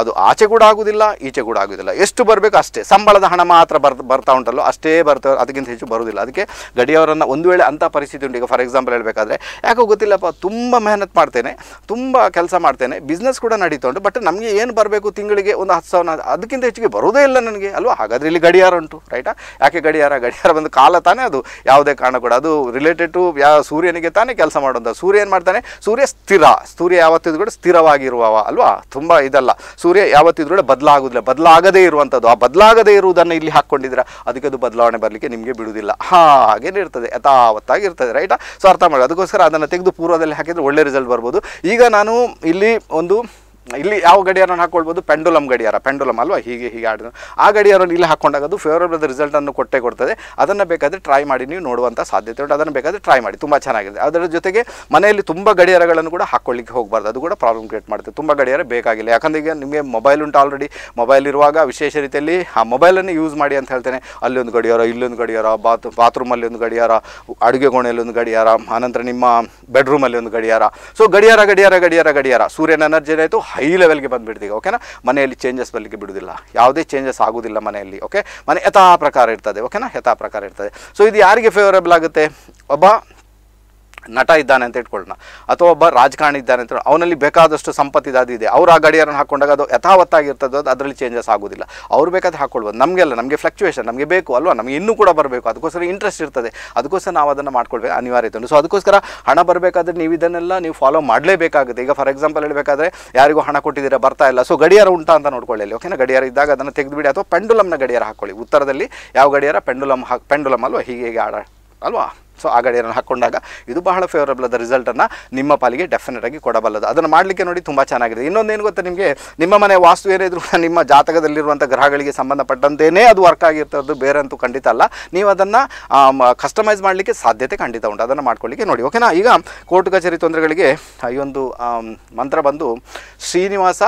ಅದು ಆಚೆ ಕೂಡ ಆಗುವುದಿಲ್ಲ ಈಚೆ ಕೂಡ ಆಗುವುದಿಲ್ಲ ಎಷ್ಟು ಬರಬೇಕು ಅಷ್ಟೇ ಸಂಬಳದ ಹಣ ಮಾತ್ರ ಬರ್ ಬರ್ತಾ ಉಂಟಲ್ಲೋ ಅಷ್ಟೇ ಬರ್ತಾ ಅದಕ್ಕಿಂತ ಹೆಚ್ಚು ಬರುವುದಿಲ್ಲ ಅದಕ್ಕೆ ಗಡಿಯವರನ್ನು ಒಂದು ವೇಳೆ ಅಂಥ ಪರಿಸ್ಥಿತಿ ಉಂಟು ಈಗ ಫಾರ್ ಎಕ್ಸಾಂಪಲ್ ಹೇಳಬೇಕಾದ್ರೆ ಯಾಕೋ ಗೊತ್ತಿಲ್ಲಪ್ಪ ತುಂಬ ಮೆಹನತ್ ಮಾಡ್ತೇನೆ ತುಂಬ ಕೆಲಸ ಮಾಡ್ತೇನೆ ಬಿಸ್ನೆಸ್ ಕೂಡ ನಡೀತಾ ಉಂಟು ಬಟ್ ನಮಗೆ ಏನು ಬರಬೇಕು ತಿಂಗಳಿಗೆ ಒಂದು ಹತ್ತು ಸಾವಿರ ಅದಕ್ಕಿಂತ ಹೆಚ್ಚಿಗೆ ಬರೋದೇ ಇಲ್ಲ ನನಗೆ ಅಲ್ವಾ ಹಾಗಾದರೆ ಇಲ್ಲಿ ಗಡಿಯಾರ ಉಂಟು ರೈಟಾ ಯಾಕೆ ಗಡಿಯಾರ ಗಡಿಯಾರ ಬಂದು ಕಾಲ ತಾನೇ ಅದು ಯಾವುದೇ ಕಾರಣ ಕೂಡ ಅದು ರಿಲೇಟೆಡ್ ಟು ಯಾವ ಸೂರ್ಯನಿಗೆ ತಾನೇ ಕೆಲಸ ಮಾಡುವಂಥ ಸೂರ್ಯ ಏನು ಮಾಡ್ತಾನೆ ಸೂರ್ಯ ಸ್ಥಿರ ಸೂರ್ಯ ಯಾವತ್ತಿದ್ರು ಕೂಡ ಸ್ಥಿರವಾಗಿರುವವ ಅಲ್ವಾ ತುಂಬ ಇದಲ್ಲ ಸೂರ್ಯ ಯಾವತ್ತಿದ್ರೂ ಕೂಡ ಬದಲಾಗೋದಿಲ್ಲ ಬದಲಾಗದೇ ಇರುವಂಥದ್ದು ಆ ಬದಲಾಗದೇ ಇರುವುದನ್ನು ಇಲ್ಲಿ ಹಾಕ್ಕೊಂಡಿದ್ದೀರಾ ಅದಕ್ಕೆ ಅದು ಬದಲಾವಣೆ ಬರಲಿಕ್ಕೆ ನಿಮಗೆ ಬಿಡುವುದಿಲ್ಲ ಹಾಗೇನೇ ಇರ್ತದೆ ಯಥಾವತ್ತಾಗಿ ಇರ್ತದೆ ರೈಟಾ ಸೊ ಅರ್ಥ ಮಾಡಿ ಅದಕ್ಕೋಸ್ಕರ ಅದನ್ನು ತೆಗೆದು ಪೂರ್ವದಲ್ಲಿ ಹಾಕಿದರೆ ಒಳ್ಳೆ ರಿಸಲ್ಟ್ ಬರ್ಬೋದು ಈಗ ನಾನು ಇಲ್ಲಿ ಒಂದು ಇಲ್ಲಿ ಯಾವ ಗಡಿಯಾರನ ಹಾಕೊಳ್ಬೋದು ಪೆಂಡುಲಮ್ ಗಡಿಯಾರ ಪೆಂಡುಲಮ್ ಅಲ್ವಾ ಹೀಗೆ ಹೀಗೆ ಆಡಿದ್ರು ಆ ಗಡಿಯಾರನ ಇಲ್ಲಿ ಹಾಕೊಂಡಾಗ ಅದು ಫೇವರಬಲ್ ರಿಸಲ್ಟನ್ನು ಕೊಟ್ಟೆ ಕೊಡ್ತದೆ ಅದನ್ನು ಬೇಕಾದರೆ ಟ್ರೈ ಮಾಡಿ ನೀವು ನೋಡುವಂಥ ಸಾಧ್ಯತೆ ಉಂಟು ಅದನ್ನು ಬೇಕಾದರೆ ಟ್ರೈ ಮಾಡಿ ತುಂಬ ಚೆನ್ನಾಗಿದೆ ಅದರ ಜೊತೆಗೆ ಮನೆಯಲ್ಲಿ ತುಂಬ ಗಡಿಯಾರಗಳನ್ನು ಕೂಡ ಹಾಕೊಳ್ಳಿಕ್ಕೆ ಹೋಗಬಾರ್ದು ಅದು ಕೂಡ ಪ್ರಾಬ್ಲಮ್ ಕ್ರಿಯೇಟ್ ಮಾಡುತ್ತೆ ತುಂಬ ಗಡಿಯಾರ ಬೇಕಾಗಿಲ್ಲ ಯಾಕಂದರೆ ಈಗ ನಿಮಗೆ ಮೊಬೈಲ್ ಉಂಟು ಆಲ್ರೆಡಿ ಮೊಬೈಲ್ ಇರುವಾಗ ವಿಶೇಷ ರೀತಿಯಲ್ಲಿ ಆ ಮೊಬೈಲನ್ನು ಯೂಸ್ ಮಾಡಿ ಅಂತ ಹೇಳ್ತೇನೆ ಅಲ್ಲಿ ಒಂದು ಗಡಿಯಾರ ಇಲ್ಲೊಂದು ಗಡಿಯಾರ ಬಾತ್ ಬಾತ್ರೂಮಲ್ಲಿ ಒಂದು ಗಡಿಯಾರ ಅಡುಗೆ ಕೋಣೆಯಲ್ಲಿ ಒಂದು ಗಡಿಯಾರ ಆನಂತರ ನಿಮ್ಮ ಬೆಡ್ರೂಮಲ್ಲಿ ಒಂದು ಗಡಿಯಾರ ಸೊ ಗಡಿಯಾರ ಗಡಿಯಾರ ಗಡಿಯಾರ ಗಡಿಯಾರ ಸೂರ್ಯನ ಎನರ್ಜಿ ಆಯಿತು ಹೈ ಲೆವೆಲ್ಗೆ ಬಂದುಬಿಡ್ತೀವಿ ಓಕೆನಾ ಮನೆಯಲ್ಲಿ ಚೇಂಜಸ್ ಬರಲಿಕ್ಕೆ ಬಿಡೋದಿಲ್ಲ ಯಾವುದೇ ಚೇಂಜಸ್ ಆಗೋದಿಲ್ಲ ಮನೆಯಲ್ಲಿ ಓಕೆ ಮನೆ ಯಥಾ ಪ್ರಕಾರ ಇರ್ತದೆ ಓಕೆನಾ ಯಥಾ ಪ್ರಕಾರ ಇರ್ತದೆ ಸೊ ಇದು ಯಾರಿಗೆ ಫೇವರೇಬಲ್ ಆಗುತ್ತೆ ಒಬ್ಬ ನಟ ಇದ್ದಾನೆ ಅಂತ ಇಟ್ಕೊಳ್ಳೋಣ ಅಥವಾ ಒಬ್ಬ ರಾಜಕಾರಣಿ ಇದ್ದಾನೆ ಅಂತ ಅವನಲ್ಲಿ ಬೇಕಾದಷ್ಟು ಸಂಪತ್ತಿದ ಅದು ಇದೆ ಅವ್ರು ಆ ಗಡಿಯಾರನ್ನು ಹಾಕೊಂಡಾಗ ಅದು ಯಥಾವತ್ತಾಗಿರ್ತದೋ ಅದು ಅದರಲ್ಲಿ ಚೇಂಜಸ್ ಆಗೋದಿಲ್ಲ ಅವ್ರು ಬೇಕಾದ್ರೆ ಹಾಕೊಳ್ಬೋದು ನಮಗೆಲ್ಲ ನಮಗೆ ಫ್ಲಕ್ಚುಯೇಷನ್ ನಮಗೆ ಬೇಕು ಅಲ್ವಾ ನಮಗೆ ಇನ್ನೂ ಕೂಡ ಬರಬೇಕು ಅದಕ್ಕೋಸ್ಕರ ಇಂಟ್ರೆಸ್ಟ್ ಇರ್ತದೆ ಅದಕ್ಕೋಸ್ಕರ ನಾವು ಅದನ್ನು ಮಾಡ್ಕೊಳ್ಬೇಕು ಅನಿವಾರ್ಯತೆ ಉಂಟು ಸೊ ಅದಕ್ಕೋಸ್ಕರ ಹಣ ಬರಬೇಕಾದ್ರೆ ನೀವು ಇದನ್ನೆಲ್ಲ ನೀವು ಫಾಲೋ ಮಾಡಲೇಬೇಕಾಗುತ್ತೆ ಈಗ ಫಾರ್ ಎಕ್ಸಾಂಪಲ್ ಹೇಳಬೇಕಾದ್ರೆ ಯಾರಿಗೂ ಹಣ ಕೊಟ್ಟಿದ್ದೀರ ಬರ್ತಾ ಇಲ್ಲ ಸೊ ಗಡಿಯಾರ ಉಂಟಾ ಅಂತ ನೋಡ್ಕೊಳ್ಳಿ ಓಕೆನಾ ಗಡಿಯಾರ ಇದ್ದಾಗ ಅದನ್ನು ತೆಗೆದುಬಿಡಿ ಅಥವಾ ಪೆಂಡುಲಮ್ನ ಗಡಿಯಾರ ಹಾಕೊಳ್ಳಿ ಉತ್ತರದಲ್ಲಿ ಯಾವ ಗಡಿಯಾರ ಪೆಂಡುಲಮ್ ಹಾಕಿ ಪೆಂಡುಲಮ್ ಅಲ್ವಾ ಹೀಗೆ ಹೀಗೆ ಆಡ ಅಲ್ವಾ ಸೊ ಆ ಗಡಿಯನ್ನು ಹಾಕ್ಕೊಂಡಾಗ ಇದು ಬಹಳ ಫೇವರಬಲ್ ಆದ ರಿಸಲ್ಟನ್ನು ನಿಮ್ಮ ಪಾಲಿಗೆ ಡೆಫಿನೆಟ್ ಆಗಿ ಕೊಡಬಲ್ಲದು ಅದನ್ನು ಮಾಡಲಿಕ್ಕೆ ನೋಡಿ ತುಂಬ ಚೆನ್ನಾಗಿದೆ ಇನ್ನೊಂದೇನು ಗೊತ್ತಾ ನಿಮಗೆ ನಿಮ್ಮ ಮನೆ ವಾಸ್ತು ಏನಿದ್ರು ನಿಮ್ಮ ಜಾತಕದಲ್ಲಿರುವಂಥ ಗ್ರಹಗಳಿಗೆ ಸಂಬಂಧಪಟ್ಟಂತೆಯೇ ಅದು ವರ್ಕ್ ಆಗಿರ್ತದ್ದು ಬೇರೆ ಅಂತೂ ಖಂಡಿತ ಅಲ್ಲ ನೀವು ಅದನ್ನು ಕಸ್ಟಮೈಸ್ ಮಾಡಲಿಕ್ಕೆ ಸಾಧ್ಯತೆ ಖಂಡಿತ ಉಂಟು ಅದನ್ನು ಮಾಡ್ಕೊಳ್ಳಿಕ್ಕೆ ನೋಡಿ ಓಕೆನಾ ಈಗ ಕೋರ್ಟ್ ಕಚೇರಿ ತೊಂದರೆಗಳಿಗೆ ಈ ಒಂದು ಮಂತ್ರ ಬಂದು ಶ್ರೀನಿವಾಸ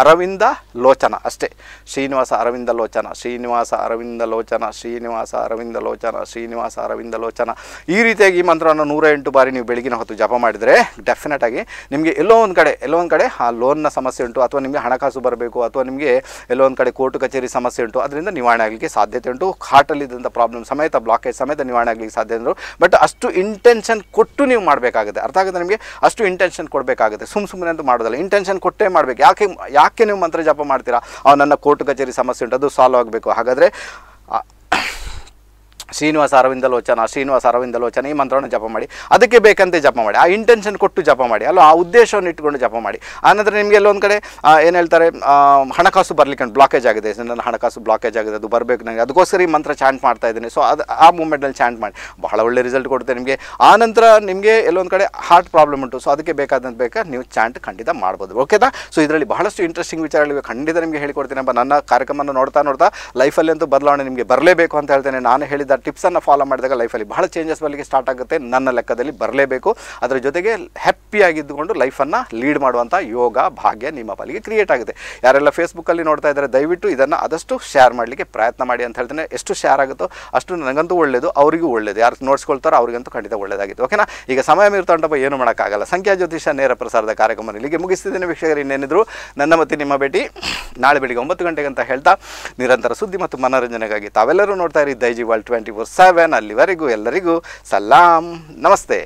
ಅರವಿಂದ ಲೋಚನ ಅಷ್ಟೇ ಶ್ರೀನಿವಾಸ ಅರವಿಂದ ಲೋಚನ ಶ್ರೀನಿವಾಸ ಅರವಿಂದ ಲೋಚನ ಶ್ರೀನಿವಾಸ ಅರವಿಂದ ಲೋಚನ ಶ್ರೀನಿವಾಸ ಅರವಿಂದ ಲೋಚನ ಈ ರೀತಿಯಾಗಿ ಈ ಮಂತ್ರವನ್ನು ನೂರ ಎಂಟು ಬಾರಿ ನೀವು ಬೆಳಗಿನ ಹೊತ್ತು ಜಪ ಮಾಡಿದರೆ ಡೆಫಿನೆಟಾಗಿ ನಿಮಗೆ ಎಲ್ಲೋ ಒಂದು ಕಡೆ ಎಲ್ಲೋ ಒಂದು ಕಡೆ ಆ ಲೋನ್ನ ಸಮಸ್ಯೆ ಉಂಟು ಅಥವಾ ನಿಮಗೆ ಹಣಕಾಸು ಬರಬೇಕು ಅಥವಾ ನಿಮಗೆ ಎಲ್ಲೋ ಒಂದು ಕಡೆ ಕೋರ್ಟ್ ಕಚೇರಿ ಸಮಸ್ಯೆ ಉಂಟು ಅದರಿಂದ ನಿವಾರಣೆ ಆಗಲಿಕ್ಕೆ ಸಾಧ್ಯತೆ ಉಂಟು ಹಾರ್ಟಲ್ಲಿದ್ದಂಥ ಪ್ರಾಬ್ಲಮ್ ಸಮೇತ ಬ್ಲಾಕೇಜ್ ಸಮೇತ ನಿವಾರಣೆ ಆಗಲಿಕ್ಕೆ ಸಾಧ್ಯ ಅಂದರು ಬಟ್ ಅಷ್ಟು ಇಂಟೆನ್ಷನ್ ಕೊಟ್ಟು ನೀವು ಮಾಡಬೇಕಾಗುತ್ತೆ ಅರ್ಥ ಆಗುತ್ತೆ ನಿಮಗೆ ಅಷ್ಟು ಇಂಟೆನ್ಷನ್ ಕೊಡಬೇಕಾಗುತ್ತೆ ಸುಮ್ಮ ಸುಮ್ಮನೆ ಅಂತೂ ಮಾಡೋದಲ್ಲ ಇಂಟೆನ್ಷನ್ ಕೊಟ್ಟೇ ಮಾಡಬೇಕು ಯಾಕೆ ಯಾಕೆ ನೀವು ಮಂತ್ರ ಜಪ ಮಾಡ್ತೀರಾ ನನ್ನ ಕೋರ್ಟ್ ಕಚೇರಿ ಸಮಸ್ಯೆ ಉಂಟು ಅದು ಸಾಲ್ವ್ ಆಗಬೇಕು ಹಾಗಾದರೆ ಶ್ರೀನಿವಾಸ ಅರವಿಂದಲೋಚನ ಶ್ರೀನಿವಾಸ ಅರವಿಂದಲೋಚನ ಈ ಮಂತ್ರವನ್ನು ಜಪ ಮಾಡಿ ಅದಕ್ಕೆ ಬೇಕಂತೆ ಜಪ ಮಾಡಿ ಆ ಇಂಟೆನ್ಷನ್ ಕೊಟ್ಟು ಜಪ ಮಾಡಿ ಅಲ್ಲ ಆ ಉದ್ದೇಶವನ್ನು ಇಟ್ಟುಕೊಂಡು ಜಪ ಮಾಡಿ ಆನಂತರ ನಿಮಗೆ ಎಲ್ಲೊಂದು ಕಡೆ ಏನು ಹೇಳ್ತಾರೆ ಹಣಕಾಸು ಬರಲಿಕ್ಕೆ ಬ್ಲಾಕೇಜ್ ಆಗಿದೆ ನನ್ನ ಹಣಕಾಸು ಬ್ಲಾಕೇಜ್ ಆಗಿದೆ ಅದು ಬರಬೇಕು ನನಗೆ ಅದಕ್ಕೋಸ್ಕರ ಈ ಮಂತ್ರ ಚಾಂಟ್ ಮಾಡ್ತಾ ಇದ್ದೀನಿ ಸೊ ಅದು ಆ ಮೂಮೆಂಟಲ್ಲಿ ಚಾಂಟ್ ಮಾಡಿ ಬಹಳ ಒಳ್ಳೆ ರಿಸಲ್ಟ್ ಕೊಡುತ್ತೆ ನಿಮಗೆ ಆನಂತರ ನಿಮಗೆ ಎಲ್ಲೊಂದು ಕಡೆ ಹಾರ್ಟ್ ಪ್ರಾಬ್ಲಮ್ ಉಂಟು ಸೊ ಅದಕ್ಕೆ ಬೇಕಾದಂತ ಬೇಕಾ ನೀವು ಚಾಂಟ್ ಖಂಡಿತ ಮಾಡ್ಬೋದು ಓಕೆದಾ ಸೊ ಇದರಲ್ಲಿ ಬಹಳಷ್ಟು ಇಂಟ್ರೆಸ್ಟಿಂಗ್ ವಿಚಾರಗಳಿವೆ ಖಂಡಿತ ನಿಮಗೆ ಹೇಳಿಕೊಡ್ತೀನಿ ನನ್ನ ಕಾರ್ಯಕ್ರಮವನ್ನು ನೋಡ್ತಾ ನೋಡ್ತಾ ಲೈಫಲ್ಲಿ ಅಂತೂ ಬದಲಾವಣೆ ನಿಮಗೆ ಬರಲೇಬೇಕು ಅಂತ ಹೇಳ್ತೇನೆ ನಾನು ಹೇಳಿದ ಟಿಪ್ಸನ್ನು ಫಾಲೋ ಮಾಡಿದಾಗ ಲೈಫಲ್ಲಿ ಬಹಳ ಚೇಂಜಸ್ ಬರಲಿಕ್ಕೆ ಸ್ಟಾರ್ಟ್ ಆಗುತ್ತೆ ನನ್ನ ಲೆಕ್ಕದಲ್ಲಿ ಬರಲೇಬೇಕು ಅದರ ಜೊತೆಗೆ ಹ್ಯಾಪಿಯಾಗಿದ್ದುಕೊಂಡು ಲೈಫನ್ನು ಲೀಡ್ ಮಾಡುವಂಥ ಯೋಗ ಭಾಗ್ಯ ನಿಮ್ಮ ಪಾಲಿಗೆ ಕ್ರಿಯೇಟ್ ಆಗುತ್ತೆ ಯಾರೆಲ್ಲ ಫೇಸ್ಬುಕ್ಕಲ್ಲಿ ನೋಡ್ತಾ ಇದ್ದಾರೆ ದಯವಿಟ್ಟು ಇದನ್ನು ಆದಷ್ಟು ಶೇರ್ ಮಾಡಲಿಕ್ಕೆ ಪ್ರಯತ್ನ ಮಾಡಿ ಅಂತ ಹೇಳ್ತೇನೆ ಎಷ್ಟು ಶೇರ್ ಆಗುತ್ತೋ ಅಷ್ಟು ನನಗಂತೂ ಒಳ್ಳೆಯದು ಅವರಿಗೂ ಒಳ್ಳೆಯದು ಯಾರು ನೋಡ್ಸ್ಕೊಳ್ತಾರೋ ಅವರಿಗಂತೂ ಖಂಡಿತ ಒಳ್ಳೆಯದಾಗಿತ್ತು ಓಕೆನಾ ಈಗ ಸಮಯ ಮೀರ್ತೊಂಡಪ್ಪ ಏನು ಮಾಡೋಕ್ಕಾಗಲ್ಲ ಸಂಖ್ಯಾ ಜ್ಯೋತಿಷ ನೇರ ಪ್ರಸಾರದ ಕಾರ್ಯಕ್ರಮ ಇಲ್ಲಿಗೆ ಮುಗಿಸ್ತಿದ್ದೇನೆ ವೀಕ್ಷಕರು ಇನ್ನೇನಿದ್ರು ನನ್ನ ಮತ್ತೆ ನಿಮ್ಮ ಭೇಟಿ ನಾಳೆ ಬೆಳಿಗ್ಗೆ ಒಂಬತ್ತು ಗಂಟೆಗೆ ಅಂತ ಹೇಳ್ತಾ ನಿರಂತರ ಸುದ್ದಿ ಮತ್ತು ಮನೋರಂಜನೆಗಾಗಿ ತಾವೆಲ್ಲರೂ ನೋಡ್ತಾ ಇರಿ Daijiworld twenty twenty four seven ಅಲ್ಲಿವರೆಗೂ ಎಲ್ಲರಿಗೂ ಸಲಾಂ ನಮಸ್ತೆ